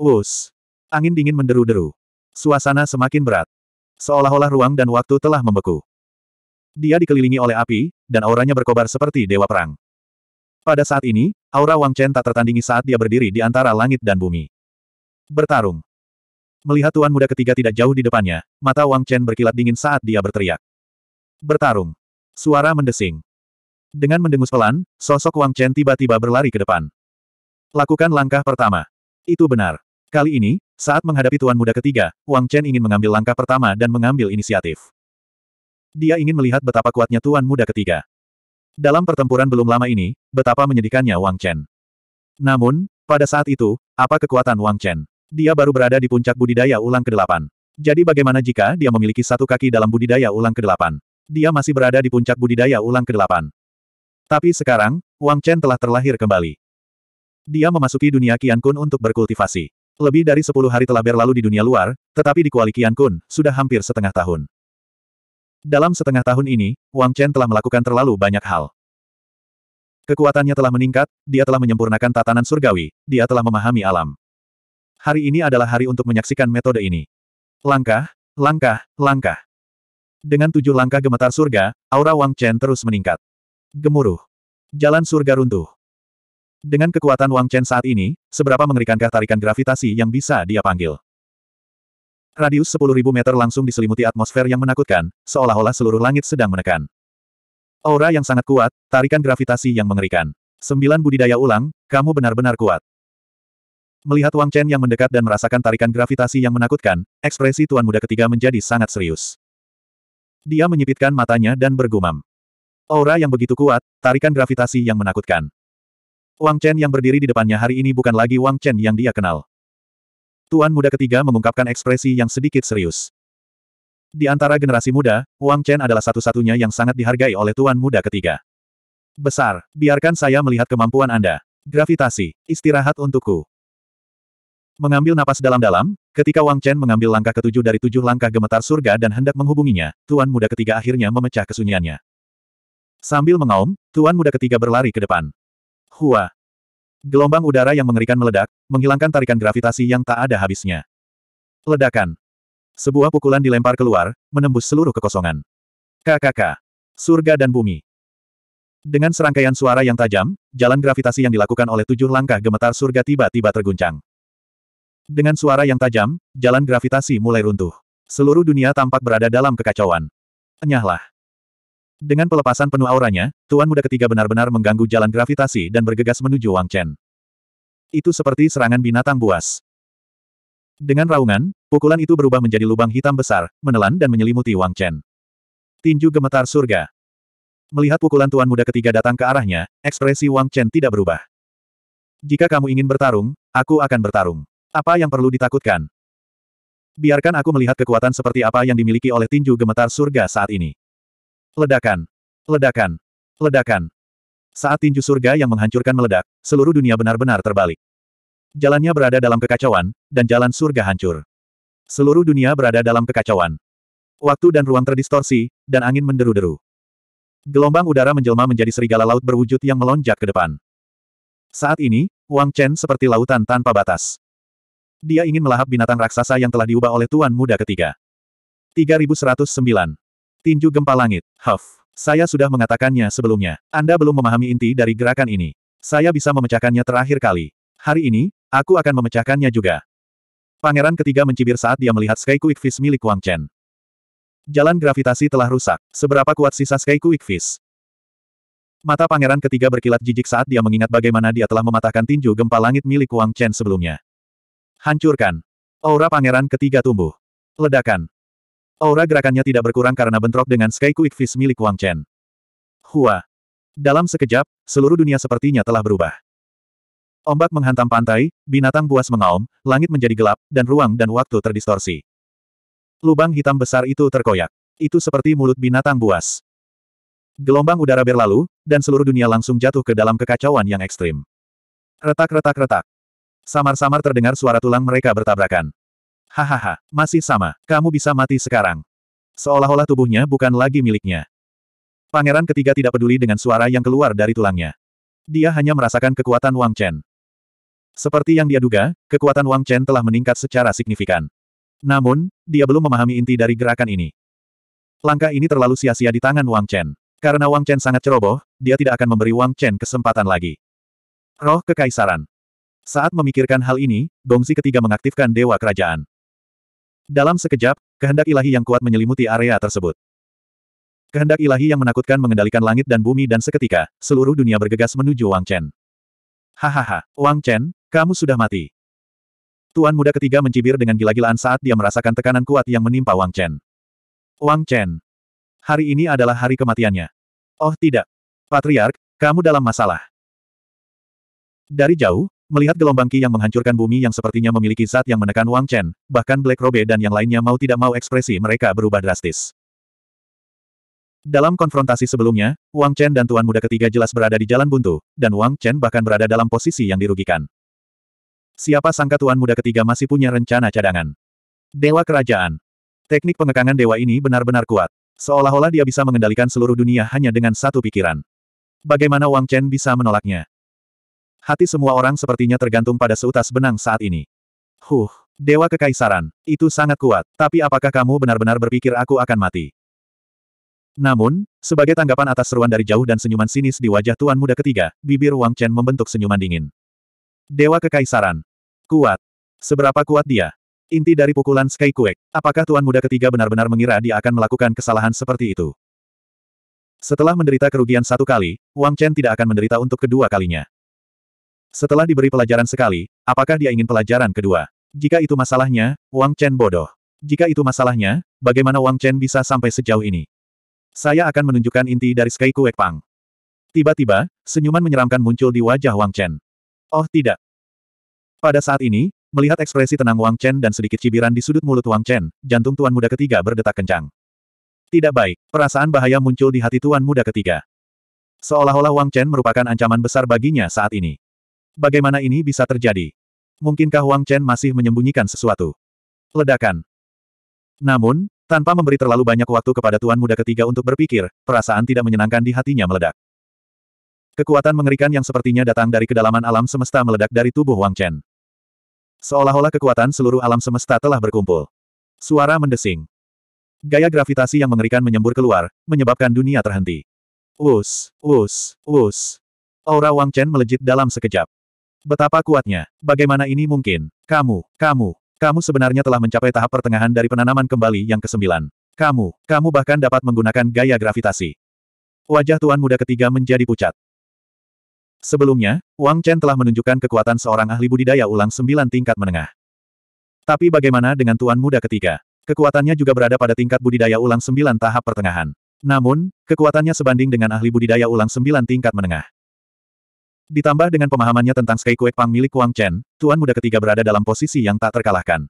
Us. Angin dingin menderu-deru. Suasana semakin berat. Seolah-olah ruang dan waktu telah membeku. Dia dikelilingi oleh api, dan auranya berkobar seperti dewa perang. Pada saat ini, aura Wang Chen tak tertandingi saat dia berdiri di antara langit dan bumi. Bertarung. Melihat tuan muda ketiga tidak jauh di depannya, mata Wang Chen berkilat dingin saat dia berteriak. Bertarung. Suara mendesing. Dengan mendengus pelan, sosok Wang Chen tiba-tiba berlari ke depan. Lakukan langkah pertama. Itu benar. Kali ini, saat menghadapi tuan muda ketiga, Wang Chen ingin mengambil langkah pertama dan mengambil inisiatif. Dia ingin melihat betapa kuatnya tuan muda ketiga. Dalam pertempuran belum lama ini, betapa menyedihkannya Wang Chen. Namun, pada saat itu, apa kekuatan Wang Chen? Dia baru berada di puncak budidaya ulang ke-8. Jadi bagaimana jika dia memiliki satu kaki dalam budidaya ulang ke-8? Dia masih berada di puncak budidaya ulang ke-8. Tapi sekarang, Wang Chen telah terlahir kembali. Dia memasuki dunia Qian Kun untuk berkultivasi. Lebih dari sepuluh hari telah berlalu di dunia luar, tetapi di Kuali Kian Kun, sudah hampir setengah tahun. Dalam setengah tahun ini, Wang Chen telah melakukan terlalu banyak hal. Kekuatannya telah meningkat, dia telah menyempurnakan tatanan surgawi, dia telah memahami alam. Hari ini adalah hari untuk menyaksikan metode ini. Langkah, langkah, langkah. Dengan tujuh langkah gemetar surga, aura Wang Chen terus meningkat. Gemuruh. Jalan surga runtuh. Dengan kekuatan Wang Chen saat ini, seberapa mengerikankah tarikan gravitasi yang bisa dia panggil? Radius 10.000 meter langsung diselimuti atmosfer yang menakutkan, seolah-olah seluruh langit sedang menekan. Aura yang sangat kuat, tarikan gravitasi yang mengerikan. Sembilan budidaya ulang, kamu benar-benar kuat. Melihat Wang Chen yang mendekat dan merasakan tarikan gravitasi yang menakutkan, ekspresi tuan muda ketiga menjadi sangat serius. Dia menyipitkan matanya dan bergumam. Aura yang begitu kuat, tarikan gravitasi yang menakutkan. Wang Chen yang berdiri di depannya hari ini bukan lagi Wang Chen yang dia kenal. Tuan muda ketiga mengungkapkan ekspresi yang sedikit serius. Di antara generasi muda, Wang Chen adalah satu-satunya yang sangat dihargai oleh tuan muda ketiga. Besar, biarkan saya melihat kemampuan Anda. Gravitasi, istirahat untukku. Mengambil napas dalam-dalam, ketika Wang Chen mengambil langkah ketujuh dari tujuh langkah gemetar surga dan hendak menghubunginya, tuan muda ketiga akhirnya memecah kesunyiannya. Sambil mengaum, tuan muda ketiga berlari ke depan. Hua. Gelombang udara yang mengerikan meledak, menghilangkan tarikan gravitasi yang tak ada habisnya. Ledakan. Sebuah pukulan dilempar keluar, menembus seluruh kekosongan. KKK. Surga dan bumi. Dengan serangkaian suara yang tajam, jalan gravitasi yang dilakukan oleh tujuh langkah gemetar surga tiba-tiba terguncang. Dengan suara yang tajam, jalan gravitasi mulai runtuh. Seluruh dunia tampak berada dalam kekacauan. Enyahlah. Dengan pelepasan penuh auranya, Tuan Muda ketiga benar-benar mengganggu jalan gravitasi dan bergegas menuju Wang Chen. Itu seperti serangan binatang buas. Dengan raungan, pukulan itu berubah menjadi lubang hitam besar, menelan dan menyelimuti Wang Chen. Tinju gemetar surga. Melihat pukulan Tuan Muda ketiga datang ke arahnya, ekspresi Wang Chen tidak berubah. Jika kamu ingin bertarung, aku akan bertarung. Apa yang perlu ditakutkan? Biarkan aku melihat kekuatan seperti apa yang dimiliki oleh tinju gemetar surga saat ini. Ledakan. Ledakan. Ledakan. Saat tinju surga yang menghancurkan meledak, seluruh dunia benar-benar terbalik. Jalannya berada dalam kekacauan, dan jalan surga hancur. Seluruh dunia berada dalam kekacauan. Waktu dan ruang terdistorsi, dan angin menderu-deru. Gelombang udara menjelma menjadi serigala laut berwujud yang melonjak ke depan. Saat ini, Wang Chen seperti lautan tanpa batas. Dia ingin melahap binatang raksasa yang telah diubah oleh Tuan Muda ketiga. 3109 Tinju gempa langit. Huff. Saya sudah mengatakannya sebelumnya. Anda belum memahami inti dari gerakan ini. Saya bisa memecahkannya terakhir kali. Hari ini, aku akan memecahkannya juga. Pangeran ketiga mencibir saat dia melihat Sky Quick Fist milik Wang Chen. Jalan gravitasi telah rusak. Seberapa kuat sisa Sky Quick Fist? Mata pangeran ketiga berkilat jijik saat dia mengingat bagaimana dia telah mematahkan tinju gempa langit milik Wang Chen sebelumnya. Hancurkan. Aura pangeran ketiga tumbuh. Ledakan. Aura gerakannya tidak berkurang karena bentrok dengan Sky Quick Fist milik Wang Chen. Hua. Dalam sekejap, seluruh dunia sepertinya telah berubah. Ombak menghantam pantai, binatang buas mengaum, langit menjadi gelap, dan ruang dan waktu terdistorsi. Lubang hitam besar itu terkoyak. Itu seperti mulut binatang buas. Gelombang udara berlalu, dan seluruh dunia langsung jatuh ke dalam kekacauan yang ekstrim. Retak-retak-retak. Samar-samar terdengar suara tulang mereka bertabrakan. Hahaha, masih sama, kamu bisa mati sekarang. Seolah-olah tubuhnya bukan lagi miliknya. Pangeran ketiga tidak peduli dengan suara yang keluar dari tulangnya. Dia hanya merasakan kekuatan Wang Chen. Seperti yang dia duga, kekuatan Wang Chen telah meningkat secara signifikan. Namun, dia belum memahami inti dari gerakan ini. Langkah ini terlalu sia-sia di tangan Wang Chen. Karena Wang Chen sangat ceroboh, dia tidak akan memberi Wang Chen kesempatan lagi. Roh Kekaisaran Saat memikirkan hal ini, Gongzi ketiga mengaktifkan Dewa Kerajaan. Dalam sekejap, kehendak ilahi yang kuat menyelimuti area tersebut. Kehendak ilahi yang menakutkan mengendalikan langit dan bumi dan seketika, seluruh dunia bergegas menuju Wang Chen. Hahaha, Wang Chen, kamu sudah mati. Tuan muda ketiga mencibir dengan gila-gilaan saat dia merasakan tekanan kuat yang menimpa Wang Chen. Wang Chen, hari ini adalah hari kematiannya. Oh tidak, Patriark, kamu dalam masalah. Dari jauh, Melihat gelombang ki yang menghancurkan bumi yang sepertinya memiliki zat yang menekan Wang Chen, bahkan Black Robe dan yang lainnya mau tidak mau ekspresi mereka berubah drastis. Dalam konfrontasi sebelumnya, Wang Chen dan Tuan Muda ketiga jelas berada di jalan buntu, dan Wang Chen bahkan berada dalam posisi yang dirugikan. Siapa sangka Tuan Muda ketiga masih punya rencana cadangan. Dewa Kerajaan. Teknik pengekangan dewa ini benar-benar kuat. Seolah-olah dia bisa mengendalikan seluruh dunia hanya dengan satu pikiran. Bagaimana Wang Chen bisa menolaknya? hati semua orang sepertinya tergantung pada seutas benang saat ini. Huh, Dewa Kekaisaran, itu sangat kuat, tapi apakah kamu benar-benar berpikir aku akan mati? Namun, sebagai tanggapan atas seruan dari jauh dan senyuman sinis di wajah Tuan Muda ketiga, bibir Wang Chen membentuk senyuman dingin. Dewa Kekaisaran. Kuat. Seberapa kuat dia? Inti dari pukulan Sky Kuek. apakah Tuan Muda ketiga benar-benar mengira dia akan melakukan kesalahan seperti itu? Setelah menderita kerugian satu kali, Wang Chen tidak akan menderita untuk kedua kalinya. Setelah diberi pelajaran sekali, apakah dia ingin pelajaran kedua? Jika itu masalahnya, Wang Chen bodoh. Jika itu masalahnya, bagaimana Wang Chen bisa sampai sejauh ini? Saya akan menunjukkan inti dari Sky Kuek Pang. Tiba-tiba, senyuman menyeramkan muncul di wajah Wang Chen. Oh tidak. Pada saat ini, Melihat ekspresi tenang Wang Chen dan sedikit cibiran di sudut mulut Wang Chen, jantung tuan muda ketiga berdetak kencang. Tidak baik, perasaan bahaya muncul di hati tuan muda ketiga. Seolah-olah Wang Chen merupakan ancaman besar baginya saat ini. Bagaimana ini bisa terjadi? Mungkinkah Wang Chen masih menyembunyikan sesuatu? Ledakan. Namun, tanpa memberi terlalu banyak waktu kepada tuan muda ketiga untuk berpikir, perasaan tidak menyenangkan di hatinya meledak. Kekuatan mengerikan yang sepertinya datang dari kedalaman alam semesta meledak dari tubuh Wang Chen. Seolah-olah kekuatan seluruh alam semesta telah berkumpul. Suara mendesing. Gaya gravitasi yang mengerikan menyembur keluar, menyebabkan dunia terhenti. Wus, wus, wus. Aura Wang Chen melejit dalam sekejap. Betapa kuatnya. Bagaimana ini mungkin? Kamu, kamu, kamu sebenarnya telah mencapai tahap pertengahan dari penanaman kembali yang kesembilan. Kamu, kamu bahkan dapat menggunakan gaya gravitasi. Wajah tuan muda ketiga menjadi pucat. Sebelumnya, Wang Chen telah menunjukkan kekuatan seorang ahli budidaya ulang sembilan tingkat menengah. Tapi bagaimana dengan tuan muda ketiga? Kekuatannya juga berada pada tingkat budidaya ulang sembilan tahap pertengahan. Namun, kekuatannya sebanding dengan ahli budidaya ulang sembilan tingkat menengah. Ditambah dengan pemahamannya tentang Skyquake Pang milik Wang Chen, Tuan Muda ketiga berada dalam posisi yang tak terkalahkan.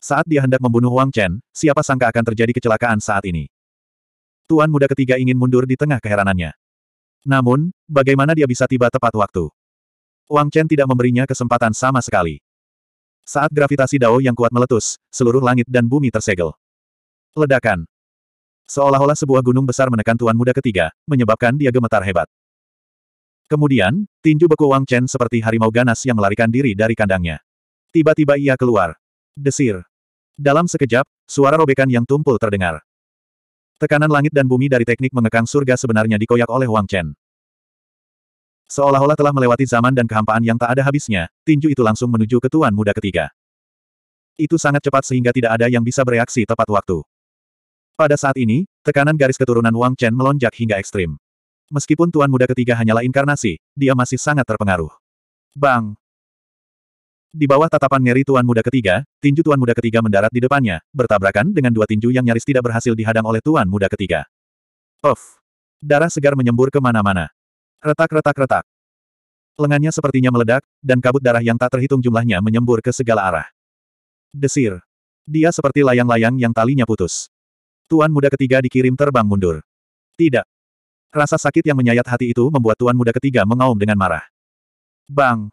Saat dia hendak membunuh Wang Chen, siapa sangka akan terjadi kecelakaan saat ini. Tuan Muda ketiga ingin mundur di tengah keheranannya. Namun, bagaimana dia bisa tiba tepat waktu? Wang Chen tidak memberinya kesempatan sama sekali. Saat gravitasi Dao yang kuat meletus, seluruh langit dan bumi tersegel. Ledakan. Seolah-olah sebuah gunung besar menekan Tuan Muda ketiga, menyebabkan dia gemetar hebat. Kemudian, tinju beku Wang Chen seperti harimau ganas yang melarikan diri dari kandangnya. Tiba-tiba ia keluar. Desir. Dalam sekejap, suara robekan yang tumpul terdengar. Tekanan langit dan bumi dari teknik mengekang surga sebenarnya dikoyak oleh Wang Chen. Seolah-olah telah melewati zaman dan kehampaan yang tak ada habisnya, tinju itu langsung menuju ke tuan muda ketiga. Itu sangat cepat sehingga tidak ada yang bisa bereaksi tepat waktu. Pada saat ini, tekanan garis keturunan Wang Chen melonjak hingga ekstrim. Meskipun tuan muda ketiga hanyalah inkarnasi, dia masih sangat terpengaruh. Bang! Di bawah tatapan ngeri tuan muda ketiga, tinju tuan muda ketiga mendarat di depannya, bertabrakan dengan dua tinju yang nyaris tidak berhasil dihadang oleh tuan muda ketiga. Of. Darah segar menyembur kemana-mana. Retak-retak-retak. Lengannya sepertinya meledak, dan kabut darah yang tak terhitung jumlahnya menyembur ke segala arah. Desir. Dia seperti layang-layang yang talinya putus. Tuan muda ketiga dikirim terbang mundur. Tidak. Rasa sakit yang menyayat hati itu membuat tuan muda ketiga mengaum dengan marah. Bang!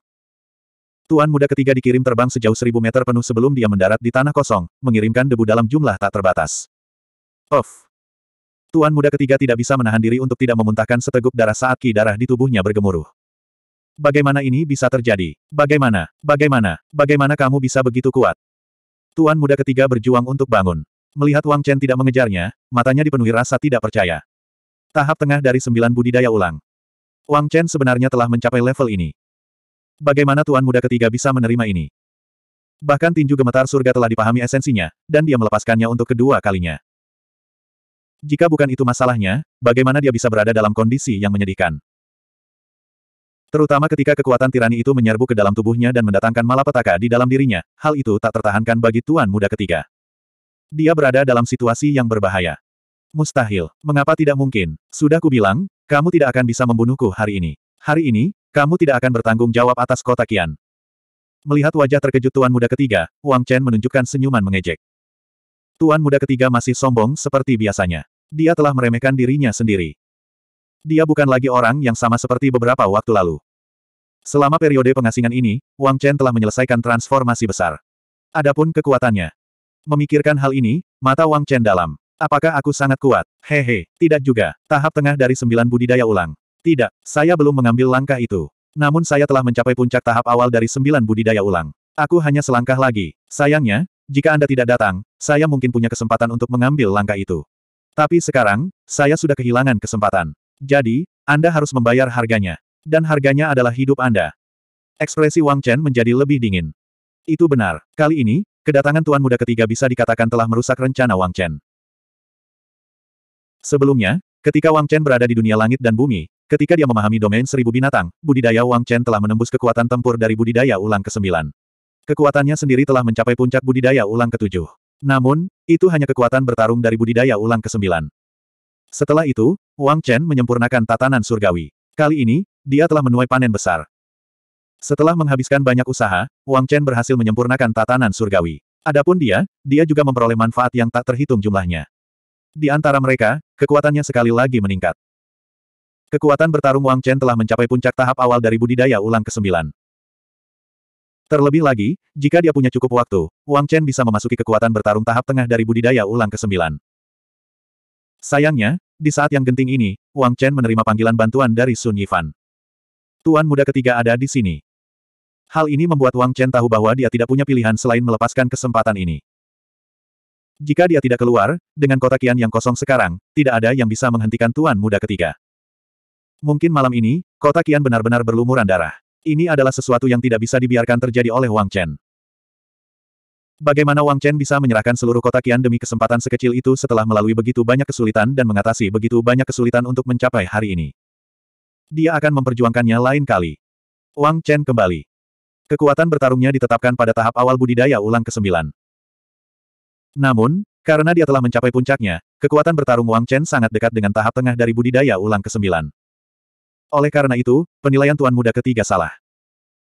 Tuan muda ketiga dikirim terbang sejauh seribu meter penuh sebelum dia mendarat di tanah kosong, mengirimkan debu dalam jumlah tak terbatas. Of! Tuan muda ketiga tidak bisa menahan diri untuk tidak memuntahkan seteguk darah saat ki darah di tubuhnya bergemuruh. Bagaimana ini bisa terjadi? Bagaimana? Bagaimana? Bagaimana kamu bisa begitu kuat? Tuan muda ketiga berjuang untuk bangun. Melihat Wang Chen tidak mengejarnya, matanya dipenuhi rasa tidak percaya. Tahap tengah dari sembilan budidaya ulang. Wang Chen sebenarnya telah mencapai level ini. Bagaimana tuan muda ketiga bisa menerima ini? Bahkan tinju gemetar surga telah dipahami esensinya, dan dia melepaskannya untuk kedua kalinya. Jika bukan itu masalahnya, bagaimana dia bisa berada dalam kondisi yang menyedihkan? Terutama ketika kekuatan tirani itu menyerbu ke dalam tubuhnya dan mendatangkan malapetaka di dalam dirinya, hal itu tak tertahankan bagi tuan muda ketiga. Dia berada dalam situasi yang berbahaya. Mustahil. Mengapa tidak mungkin? Sudah kubilang, kamu tidak akan bisa membunuhku hari ini. Hari ini, kamu tidak akan bertanggung jawab atas kota Kian. Melihat wajah terkejut Tuan Muda ketiga, Wang Chen menunjukkan senyuman mengejek. Tuan Muda ketiga masih sombong seperti biasanya. Dia telah meremehkan dirinya sendiri. Dia bukan lagi orang yang sama seperti beberapa waktu lalu. Selama periode pengasingan ini, Wang Chen telah menyelesaikan transformasi besar. Adapun kekuatannya. Memikirkan hal ini, mata Wang Chen dalam. Apakah aku sangat kuat? Hehe, tidak juga. Tahap tengah dari sembilan budidaya ulang. Tidak, saya belum mengambil langkah itu. Namun saya telah mencapai puncak tahap awal dari sembilan budidaya ulang. Aku hanya selangkah lagi. Sayangnya, jika Anda tidak datang, saya mungkin punya kesempatan untuk mengambil langkah itu. Tapi sekarang, saya sudah kehilangan kesempatan. Jadi, Anda harus membayar harganya. Dan harganya adalah hidup Anda. Ekspresi Wang Chen menjadi lebih dingin. Itu benar. Kali ini, kedatangan Tuan Muda ketiga bisa dikatakan telah merusak rencana Wang Chen. Sebelumnya, ketika Wang Chen berada di dunia langit dan bumi, ketika dia memahami domain seribu binatang, budidaya Wang Chen telah menembus kekuatan tempur dari budidaya ulang ke-9. Kekuatannya sendiri telah mencapai puncak budidaya ulang ke-7. Namun, itu hanya kekuatan bertarung dari budidaya ulang ke-9. Setelah itu, Wang Chen menyempurnakan tatanan surgawi. Kali ini, dia telah menuai panen besar. Setelah menghabiskan banyak usaha, Wang Chen berhasil menyempurnakan tatanan surgawi. Adapun dia, dia juga memperoleh manfaat yang tak terhitung jumlahnya. Di antara mereka, kekuatannya sekali lagi meningkat. Kekuatan bertarung Wang Chen telah mencapai puncak tahap awal dari budidaya ulang ke-9. Terlebih lagi, jika dia punya cukup waktu, Wang Chen bisa memasuki kekuatan bertarung tahap tengah dari budidaya ulang ke-9. Sayangnya, di saat yang genting ini, Wang Chen menerima panggilan bantuan dari Sun Yifan. Tuan muda ketiga ada di sini. Hal ini membuat Wang Chen tahu bahwa dia tidak punya pilihan selain melepaskan kesempatan ini. Jika dia tidak keluar, dengan kota kian yang kosong sekarang, tidak ada yang bisa menghentikan tuan muda ketiga. Mungkin malam ini, kota kian benar-benar berlumuran darah. Ini adalah sesuatu yang tidak bisa dibiarkan terjadi oleh Wang Chen. Bagaimana Wang Chen bisa menyerahkan seluruh kota kian demi kesempatan sekecil itu setelah melalui begitu banyak kesulitan dan mengatasi begitu banyak kesulitan untuk mencapai hari ini? Dia akan memperjuangkannya lain kali. Wang Chen kembali. Kekuatan bertarungnya ditetapkan pada tahap awal budidaya ulang ke-9. Namun, karena dia telah mencapai puncaknya, kekuatan bertarung Wang Chen sangat dekat dengan tahap tengah dari budidaya ulang ke-9. Oleh karena itu, penilaian Tuan Muda ketiga salah.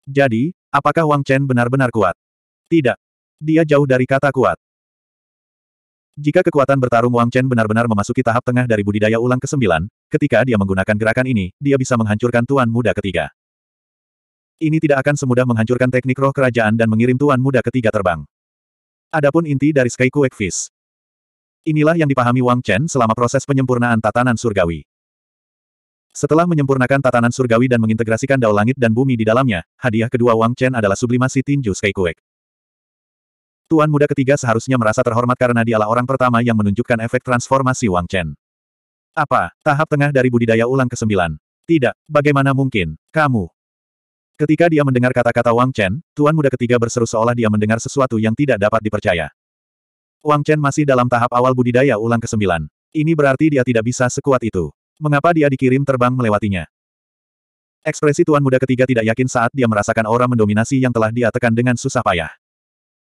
Jadi, apakah Wang Chen benar-benar kuat? Tidak. Dia jauh dari kata kuat. Jika kekuatan bertarung Wang Chen benar-benar memasuki tahap tengah dari budidaya ulang ke-9, ketika dia menggunakan gerakan ini, dia bisa menghancurkan Tuan Muda ketiga. Ini tidak akan semudah menghancurkan teknik roh kerajaan dan mengirim Tuan Muda ketiga terbang. Adapun inti dari Sky Ekvis. Inilah yang dipahami Wang Chen selama proses penyempurnaan tatanan surgawi. Setelah menyempurnakan tatanan surgawi dan mengintegrasikan dao langit dan bumi di dalamnya, hadiah kedua Wang Chen adalah sublimasi tinju Sky Ek. Tuan muda ketiga seharusnya merasa terhormat karena dialah orang pertama yang menunjukkan efek transformasi Wang Chen. Apa, tahap tengah dari budidaya ulang ke-9? Tidak, bagaimana mungkin? Kamu, Ketika dia mendengar kata-kata Wang Chen, tuan muda ketiga berseru seolah dia mendengar sesuatu yang tidak dapat dipercaya. Wang Chen masih dalam tahap awal budidaya ulang ke-9. Ini berarti dia tidak bisa sekuat itu. Mengapa dia dikirim terbang melewatinya? Ekspresi tuan muda ketiga tidak yakin saat dia merasakan aura mendominasi yang telah dia tekan dengan susah payah.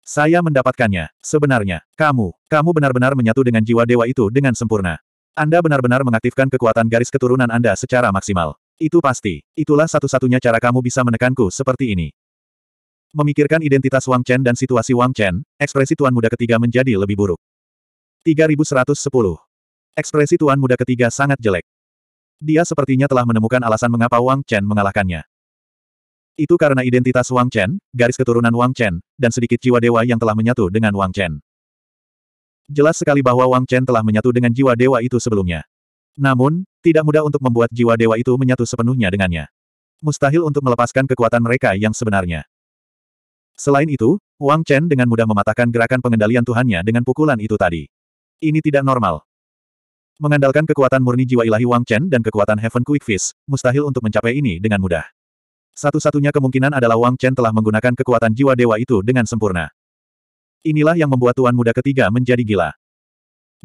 Saya mendapatkannya. Sebenarnya, kamu, kamu benar-benar menyatu dengan jiwa dewa itu dengan sempurna. Anda benar-benar mengaktifkan kekuatan garis keturunan Anda secara maksimal. Itu pasti. Itulah satu-satunya cara kamu bisa menekanku seperti ini. Memikirkan identitas Wang Chen dan situasi Wang Chen, ekspresi tuan muda ketiga menjadi lebih buruk. 3110. Ekspresi tuan muda ketiga sangat jelek. Dia sepertinya telah menemukan alasan mengapa Wang Chen mengalahkannya. Itu karena identitas Wang Chen, garis keturunan Wang Chen, dan sedikit jiwa dewa yang telah menyatu dengan Wang Chen. Jelas sekali bahwa Wang Chen telah menyatu dengan jiwa dewa itu sebelumnya. Namun, tidak mudah untuk membuat jiwa dewa itu menyatu sepenuhnya dengannya. Mustahil untuk melepaskan kekuatan mereka yang sebenarnya. Selain itu, Wang Chen dengan mudah mematahkan gerakan pengendalian Tuhannya dengan pukulan itu tadi. Ini tidak normal. Mengandalkan kekuatan murni jiwa ilahi Wang Chen dan kekuatan Heaven Quick Fist, mustahil untuk mencapai ini dengan mudah. Satu-satunya kemungkinan adalah Wang Chen telah menggunakan kekuatan jiwa dewa itu dengan sempurna. Inilah yang membuat Tuan Muda ketiga menjadi gila.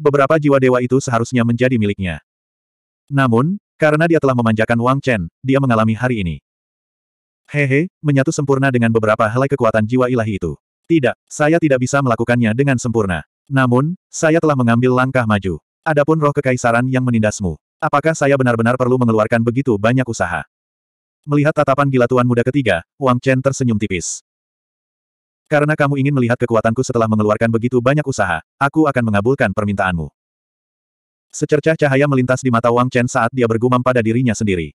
Beberapa jiwa dewa itu seharusnya menjadi miliknya. Namun, karena dia telah memanjakan Wang Chen, dia mengalami hari ini. Hehe, menyatu sempurna dengan beberapa helai kekuatan jiwa ilahi itu. Tidak, saya tidak bisa melakukannya dengan sempurna. Namun, saya telah mengambil langkah maju. Adapun roh kekaisaran yang menindasmu. Apakah saya benar-benar perlu mengeluarkan begitu banyak usaha? Melihat tatapan gila tuan muda ketiga, Wang Chen tersenyum tipis. Karena kamu ingin melihat kekuatanku setelah mengeluarkan begitu banyak usaha, aku akan mengabulkan permintaanmu. Secercah cahaya melintas di mata Wang Chen saat dia bergumam pada dirinya sendiri.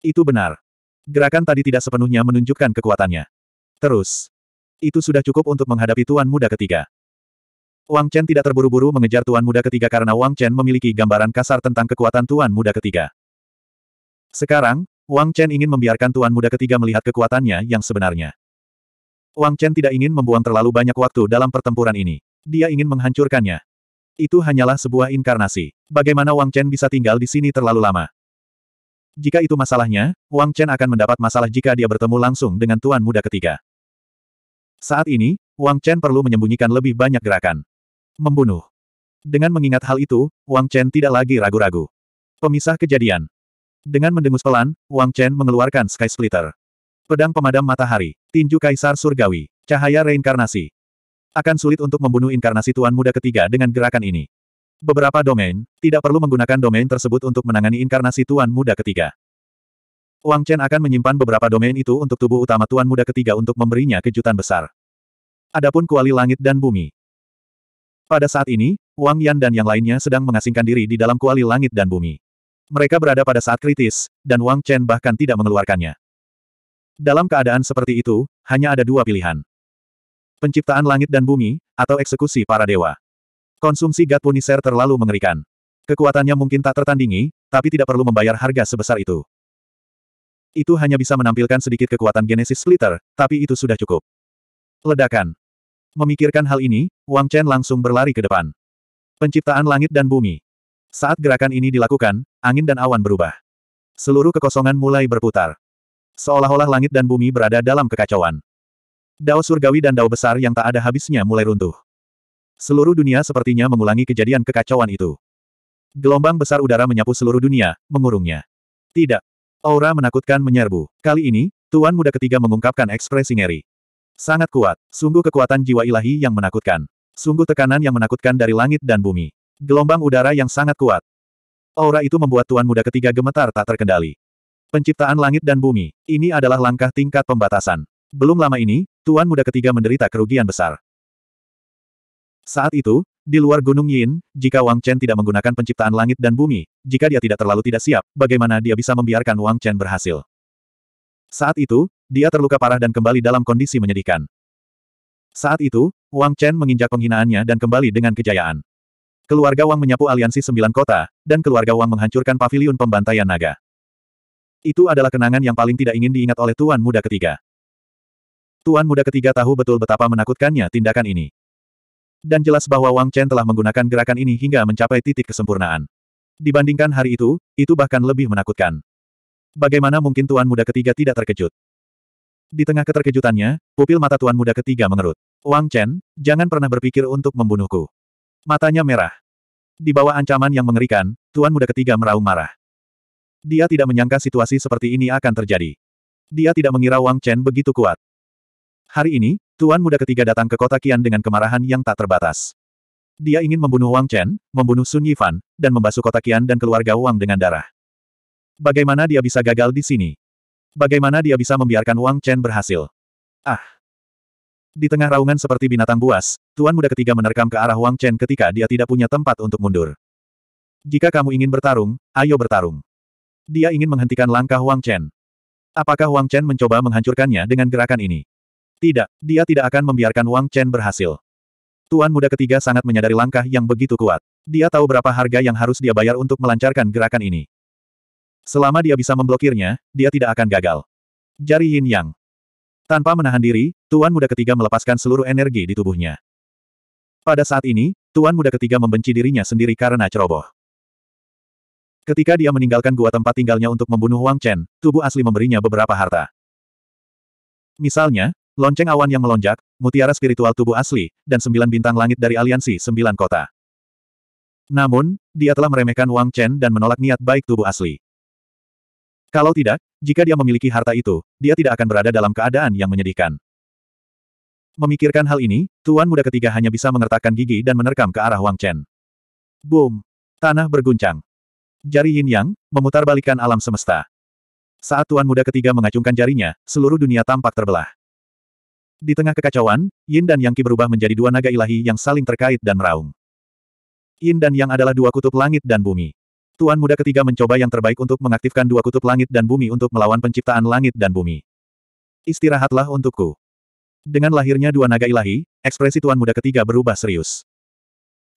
Itu benar. Gerakan tadi tidak sepenuhnya menunjukkan kekuatannya. Terus. Itu sudah cukup untuk menghadapi Tuan Muda ketiga. Wang Chen tidak terburu-buru mengejar Tuan Muda ketiga karena Wang Chen memiliki gambaran kasar tentang kekuatan Tuan Muda ketiga. Sekarang, Wang Chen ingin membiarkan Tuan Muda ketiga melihat kekuatannya yang sebenarnya. Wang Chen tidak ingin membuang terlalu banyak waktu dalam pertempuran ini. Dia ingin menghancurkannya. Itu hanyalah sebuah inkarnasi. Bagaimana Wang Chen bisa tinggal di sini terlalu lama? Jika itu masalahnya, Wang Chen akan mendapat masalah jika dia bertemu langsung dengan Tuan Muda ketiga. Saat ini, Wang Chen perlu menyembunyikan lebih banyak gerakan. Membunuh. Dengan mengingat hal itu, Wang Chen tidak lagi ragu-ragu. Pemisah kejadian. Dengan mendengus pelan, Wang Chen mengeluarkan Sky Splitter. Pedang pemadam matahari, tinju kaisar surgawi, cahaya reinkarnasi, akan sulit untuk membunuh inkarnasi Tuan Muda ketiga dengan gerakan ini. Beberapa domain, tidak perlu menggunakan domain tersebut untuk menangani inkarnasi Tuan Muda ketiga. Wang Chen akan menyimpan beberapa domain itu untuk tubuh utama Tuan Muda ketiga untuk memberinya kejutan besar. Adapun kuali langit dan bumi. Pada saat ini, Wang Yan dan yang lainnya sedang mengasingkan diri di dalam kuali langit dan bumi. Mereka berada pada saat kritis, dan Wang Chen bahkan tidak mengeluarkannya. Dalam keadaan seperti itu, hanya ada dua pilihan. Penciptaan langit dan bumi, atau eksekusi para dewa. Konsumsi God Punisher terlalu mengerikan. Kekuatannya mungkin tak tertandingi, tapi tidak perlu membayar harga sebesar itu. Itu hanya bisa menampilkan sedikit kekuatan Genesis Splitter, tapi itu sudah cukup. Ledakan. Memikirkan hal ini, Wang Chen langsung berlari ke depan. Penciptaan langit dan bumi. Saat gerakan ini dilakukan, angin dan awan berubah. Seluruh kekosongan mulai berputar. Seolah-olah langit dan bumi berada dalam kekacauan. Dao surgawi dan dao besar yang tak ada habisnya mulai runtuh. Seluruh dunia sepertinya mengulangi kejadian kekacauan itu. Gelombang besar udara menyapu seluruh dunia, mengurungnya. Tidak. Aura menakutkan menyerbu. Kali ini, Tuan Muda ketiga mengungkapkan ekspresi ngeri. Sangat kuat, sungguh kekuatan jiwa ilahi yang menakutkan. Sungguh tekanan yang menakutkan dari langit dan bumi. Gelombang udara yang sangat kuat. Aura itu membuat Tuan Muda ketiga gemetar tak terkendali. Penciptaan langit dan bumi, ini adalah langkah tingkat pembatasan. Belum lama ini, Tuan muda ketiga menderita kerugian besar. Saat itu, di luar Gunung Yin, jika Wang Chen tidak menggunakan penciptaan langit dan bumi, jika dia tidak terlalu tidak siap, bagaimana dia bisa membiarkan Wang Chen berhasil? Saat itu, dia terluka parah dan kembali dalam kondisi menyedihkan. Saat itu, Wang Chen menginjak penghinaannya dan kembali dengan kejayaan. Keluarga Wang menyapu aliansi sembilan kota, dan keluarga Wang menghancurkan paviliun pembantaian naga. Itu adalah kenangan yang paling tidak ingin diingat oleh Tuan Muda ketiga. Tuan muda ketiga tahu betul betapa menakutkannya tindakan ini. Dan jelas bahwa Wang Chen telah menggunakan gerakan ini hingga mencapai titik kesempurnaan. Dibandingkan hari itu, itu bahkan lebih menakutkan. Bagaimana mungkin tuan muda ketiga tidak terkejut? Di tengah keterkejutannya, pupil mata tuan muda ketiga mengerut. Wang Chen, jangan pernah berpikir untuk membunuhku. Matanya merah. Di bawah ancaman yang mengerikan, tuan muda ketiga meraung marah. Dia tidak menyangka situasi seperti ini akan terjadi. Dia tidak mengira Wang Chen begitu kuat. Hari ini, Tuan Muda ketiga datang ke kota Qian dengan kemarahan yang tak terbatas. Dia ingin membunuh Wang Chen, membunuh Sun Yifan, dan membasuh kota Qian dan keluarga Wang dengan darah. Bagaimana dia bisa gagal di sini? Bagaimana dia bisa membiarkan Wang Chen berhasil? Ah! Di tengah raungan seperti binatang buas, Tuan Muda ketiga menerkam ke arah Wang Chen ketika dia tidak punya tempat untuk mundur. Jika kamu ingin bertarung, ayo bertarung. Dia ingin menghentikan langkah Wang Chen. Apakah Wang Chen mencoba menghancurkannya dengan gerakan ini? Tidak, dia tidak akan membiarkan Wang Chen berhasil. Tuan muda ketiga sangat menyadari langkah yang begitu kuat. Dia tahu berapa harga yang harus dia bayar untuk melancarkan gerakan ini. Selama dia bisa memblokirnya, dia tidak akan gagal. Jari Yin Yang. Tanpa menahan diri, Tuan muda ketiga melepaskan seluruh energi di tubuhnya. Pada saat ini, Tuan muda ketiga membenci dirinya sendiri karena ceroboh. Ketika dia meninggalkan gua tempat tinggalnya untuk membunuh Wang Chen, tubuh asli memberinya beberapa harta. Misalnya, Lonceng awan yang melonjak, mutiara spiritual tubuh asli, dan sembilan bintang langit dari aliansi sembilan kota. Namun, dia telah meremehkan Wang Chen dan menolak niat baik tubuh asli. Kalau tidak, jika dia memiliki harta itu, dia tidak akan berada dalam keadaan yang menyedihkan. Memikirkan hal ini, tuan muda ketiga hanya bisa mengertakkan gigi dan menerkam ke arah Wang Chen. Boom! Tanah berguncang. Jari yin yang, memutarbalikkan alam semesta. Saat tuan muda ketiga mengacungkan jarinya, seluruh dunia tampak terbelah. Di tengah kekacauan, Yin dan Yang Qi berubah menjadi dua naga ilahi yang saling terkait dan meraung. Yin dan Yang adalah dua kutub langit dan bumi. Tuan muda ketiga mencoba yang terbaik untuk mengaktifkan dua kutub langit dan bumi untuk melawan penciptaan langit dan bumi. Istirahatlah untukku. Dengan lahirnya dua naga ilahi, ekspresi tuan muda ketiga berubah serius.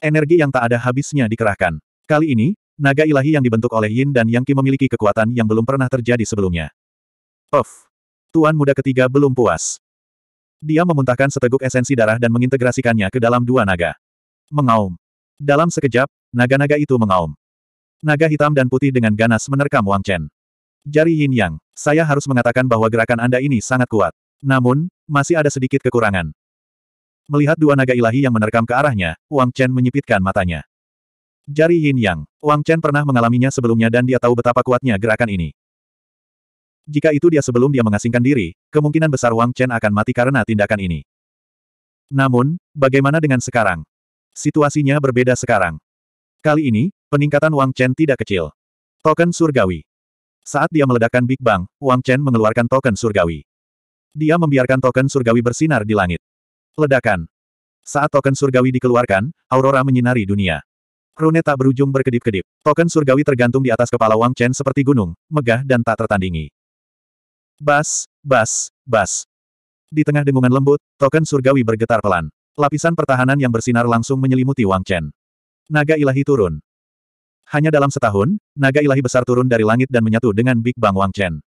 Energi yang tak ada habisnya dikerahkan. Kali ini, naga ilahi yang dibentuk oleh Yin dan Yang Qi memiliki kekuatan yang belum pernah terjadi sebelumnya. Of! Tuan muda ketiga belum puas. Dia memuntahkan seteguk esensi darah dan mengintegrasikannya ke dalam dua naga. Mengaum. Dalam sekejap, naga-naga itu mengaum. Naga hitam dan putih dengan ganas menerkam Wang Chen. Jari Yin Yang, saya harus mengatakan bahwa gerakan Anda ini sangat kuat. Namun, masih ada sedikit kekurangan. Melihat dua naga ilahi yang menerkam ke arahnya, Wang Chen menyipitkan matanya. Jari Yin Yang, Wang Chen pernah mengalaminya sebelumnya dan dia tahu betapa kuatnya gerakan ini. Jika itu dia sebelum dia mengasingkan diri, kemungkinan besar Wang Chen akan mati karena tindakan ini. Namun, bagaimana dengan sekarang? Situasinya berbeda sekarang. Kali ini, peningkatan Wang Chen tidak kecil. Token surgawi. Saat dia meledakkan Big Bang, Wang Chen mengeluarkan token surgawi. Dia membiarkan token surgawi bersinar di langit. Ledakan. Saat token surgawi dikeluarkan, aurora menyinari dunia. Rune tak berujung berkedip-kedip. Token surgawi tergantung di atas kepala Wang Chen seperti gunung, megah dan tak tertandingi. Bas, bas, bas. Di tengah dengungan lembut, token surgawi bergetar pelan. Lapisan pertahanan yang bersinar langsung menyelimuti Wang Chen. Naga ilahi turun. Hanya dalam setahun, naga ilahi besar turun dari langit dan menyatu dengan Big Bang Wang Chen.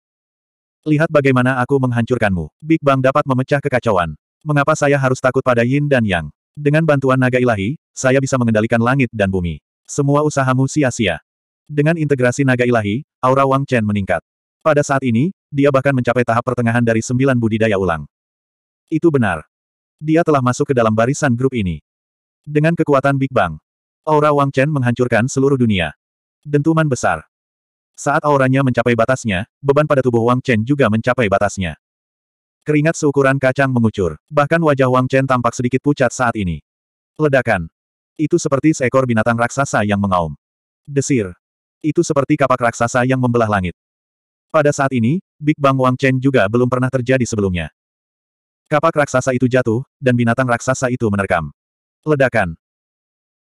Lihat bagaimana aku menghancurkanmu. Big Bang dapat memecah kekacauan. Mengapa saya harus takut pada Yin dan Yang? Dengan bantuan naga ilahi, saya bisa mengendalikan langit dan bumi. Semua usahamu sia-sia. Dengan integrasi naga ilahi, aura Wang Chen meningkat. Pada saat ini, dia bahkan mencapai tahap pertengahan dari sembilan budidaya ulang. Itu benar. Dia telah masuk ke dalam barisan grup ini. Dengan kekuatan Big Bang, aura Wang Chen menghancurkan seluruh dunia. Dentuman besar. Saat auranya mencapai batasnya, beban pada tubuh Wang Chen juga mencapai batasnya. Keringat seukuran kacang mengucur, bahkan wajah Wang Chen tampak sedikit pucat saat ini. Ledakan. Itu seperti seekor binatang raksasa yang mengaum. Desir. Itu seperti kapak raksasa yang membelah langit. Pada saat ini, Big Bang Wang Chen juga belum pernah terjadi sebelumnya. Kapak raksasa itu jatuh, dan binatang raksasa itu menerkam. Ledakan.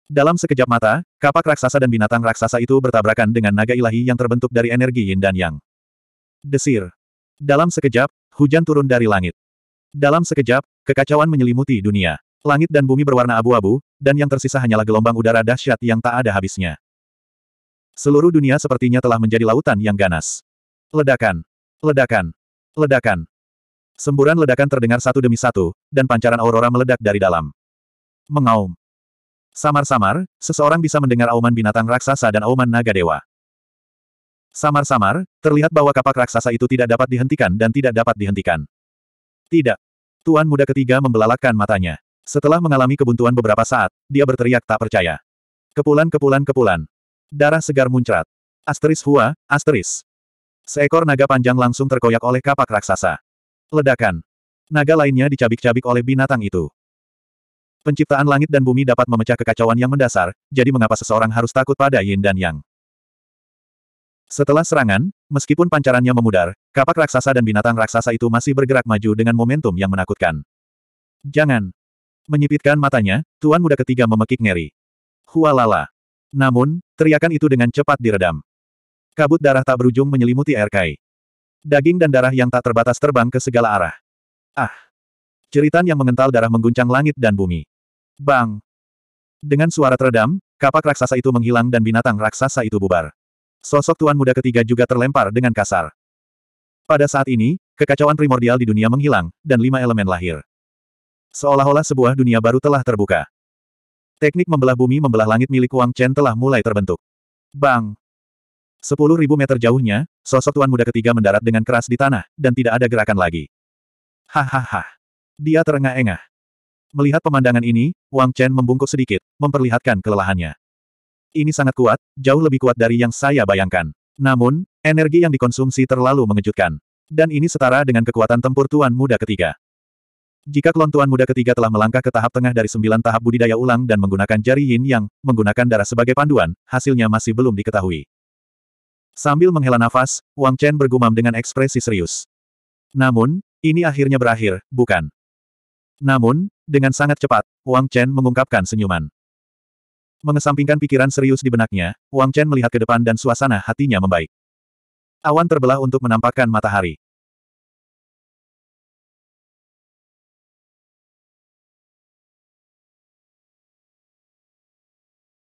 Dalam sekejap mata, kapak raksasa dan binatang raksasa itu bertabrakan dengan naga ilahi yang terbentuk dari energi yin dan yang. Desir. Dalam sekejap, hujan turun dari langit. Dalam sekejap, kekacauan menyelimuti dunia. Langit dan bumi berwarna abu-abu, dan yang tersisa hanyalah gelombang udara dahsyat yang tak ada habisnya. Seluruh dunia sepertinya telah menjadi lautan yang ganas. Ledakan. Ledakan. Ledakan. Semburan ledakan terdengar satu demi satu, dan pancaran aurora meledak dari dalam. Mengaum. Samar-samar, seseorang bisa mendengar auman binatang raksasa dan auman naga dewa. Samar-samar, terlihat bahwa kapak raksasa itu tidak dapat dihentikan dan tidak dapat dihentikan. Tidak. Tuan muda ketiga membelalakkan matanya. Setelah mengalami kebuntuan beberapa saat, dia berteriak tak percaya. Kepulan kepulan kepulan. Darah segar muncrat. Asteris Hua, asteris. Seekor naga panjang langsung terkoyak oleh kapak raksasa. Ledakan. Naga lainnya dicabik-cabik oleh binatang itu. Penciptaan langit dan bumi dapat memecah kekacauan yang mendasar, jadi mengapa seseorang harus takut pada yin dan yang? Setelah serangan, meskipun pancarannya memudar, kapak raksasa dan binatang raksasa itu masih bergerak maju dengan momentum yang menakutkan. Jangan! Menyipitkan matanya, tuan muda ketiga memekik ngeri. Hualala! Namun, teriakan itu dengan cepat diredam. Kabut darah tak berujung menyelimuti air Daging dan darah yang tak terbatas terbang ke segala arah. Ah! Ceritan yang mengental darah mengguncang langit dan bumi. Bang! Dengan suara teredam, kapak raksasa itu menghilang dan binatang raksasa itu bubar. Sosok tuan muda ketiga juga terlempar dengan kasar. Pada saat ini, kekacauan primordial di dunia menghilang, dan lima elemen lahir. Seolah-olah sebuah dunia baru telah terbuka. Teknik membelah bumi membelah langit milik Wang Chen telah mulai terbentuk. Bang! Sepuluh ribu meter jauhnya, sosok tuan muda ketiga mendarat dengan keras di tanah, dan tidak ada gerakan lagi. Hahaha. Dia terengah-engah. Melihat pemandangan ini, Wang Chen membungkuk sedikit, memperlihatkan kelelahannya. Ini sangat kuat, jauh lebih kuat dari yang saya bayangkan. Namun, energi yang dikonsumsi terlalu mengejutkan. Dan ini setara dengan kekuatan tempur tuan muda ketiga. Jika klon tuan muda ketiga telah melangkah ke tahap tengah dari sembilan tahap budidaya ulang dan menggunakan jari yin yang, menggunakan darah sebagai panduan, hasilnya masih belum diketahui. Sambil menghela nafas, Wang Chen bergumam dengan ekspresi serius. Namun, ini akhirnya berakhir, bukan? Namun, dengan sangat cepat, Wang Chen mengungkapkan senyuman. Mengesampingkan pikiran serius di benaknya, Wang Chen melihat ke depan dan suasana hatinya membaik. Awan terbelah untuk menampakkan matahari.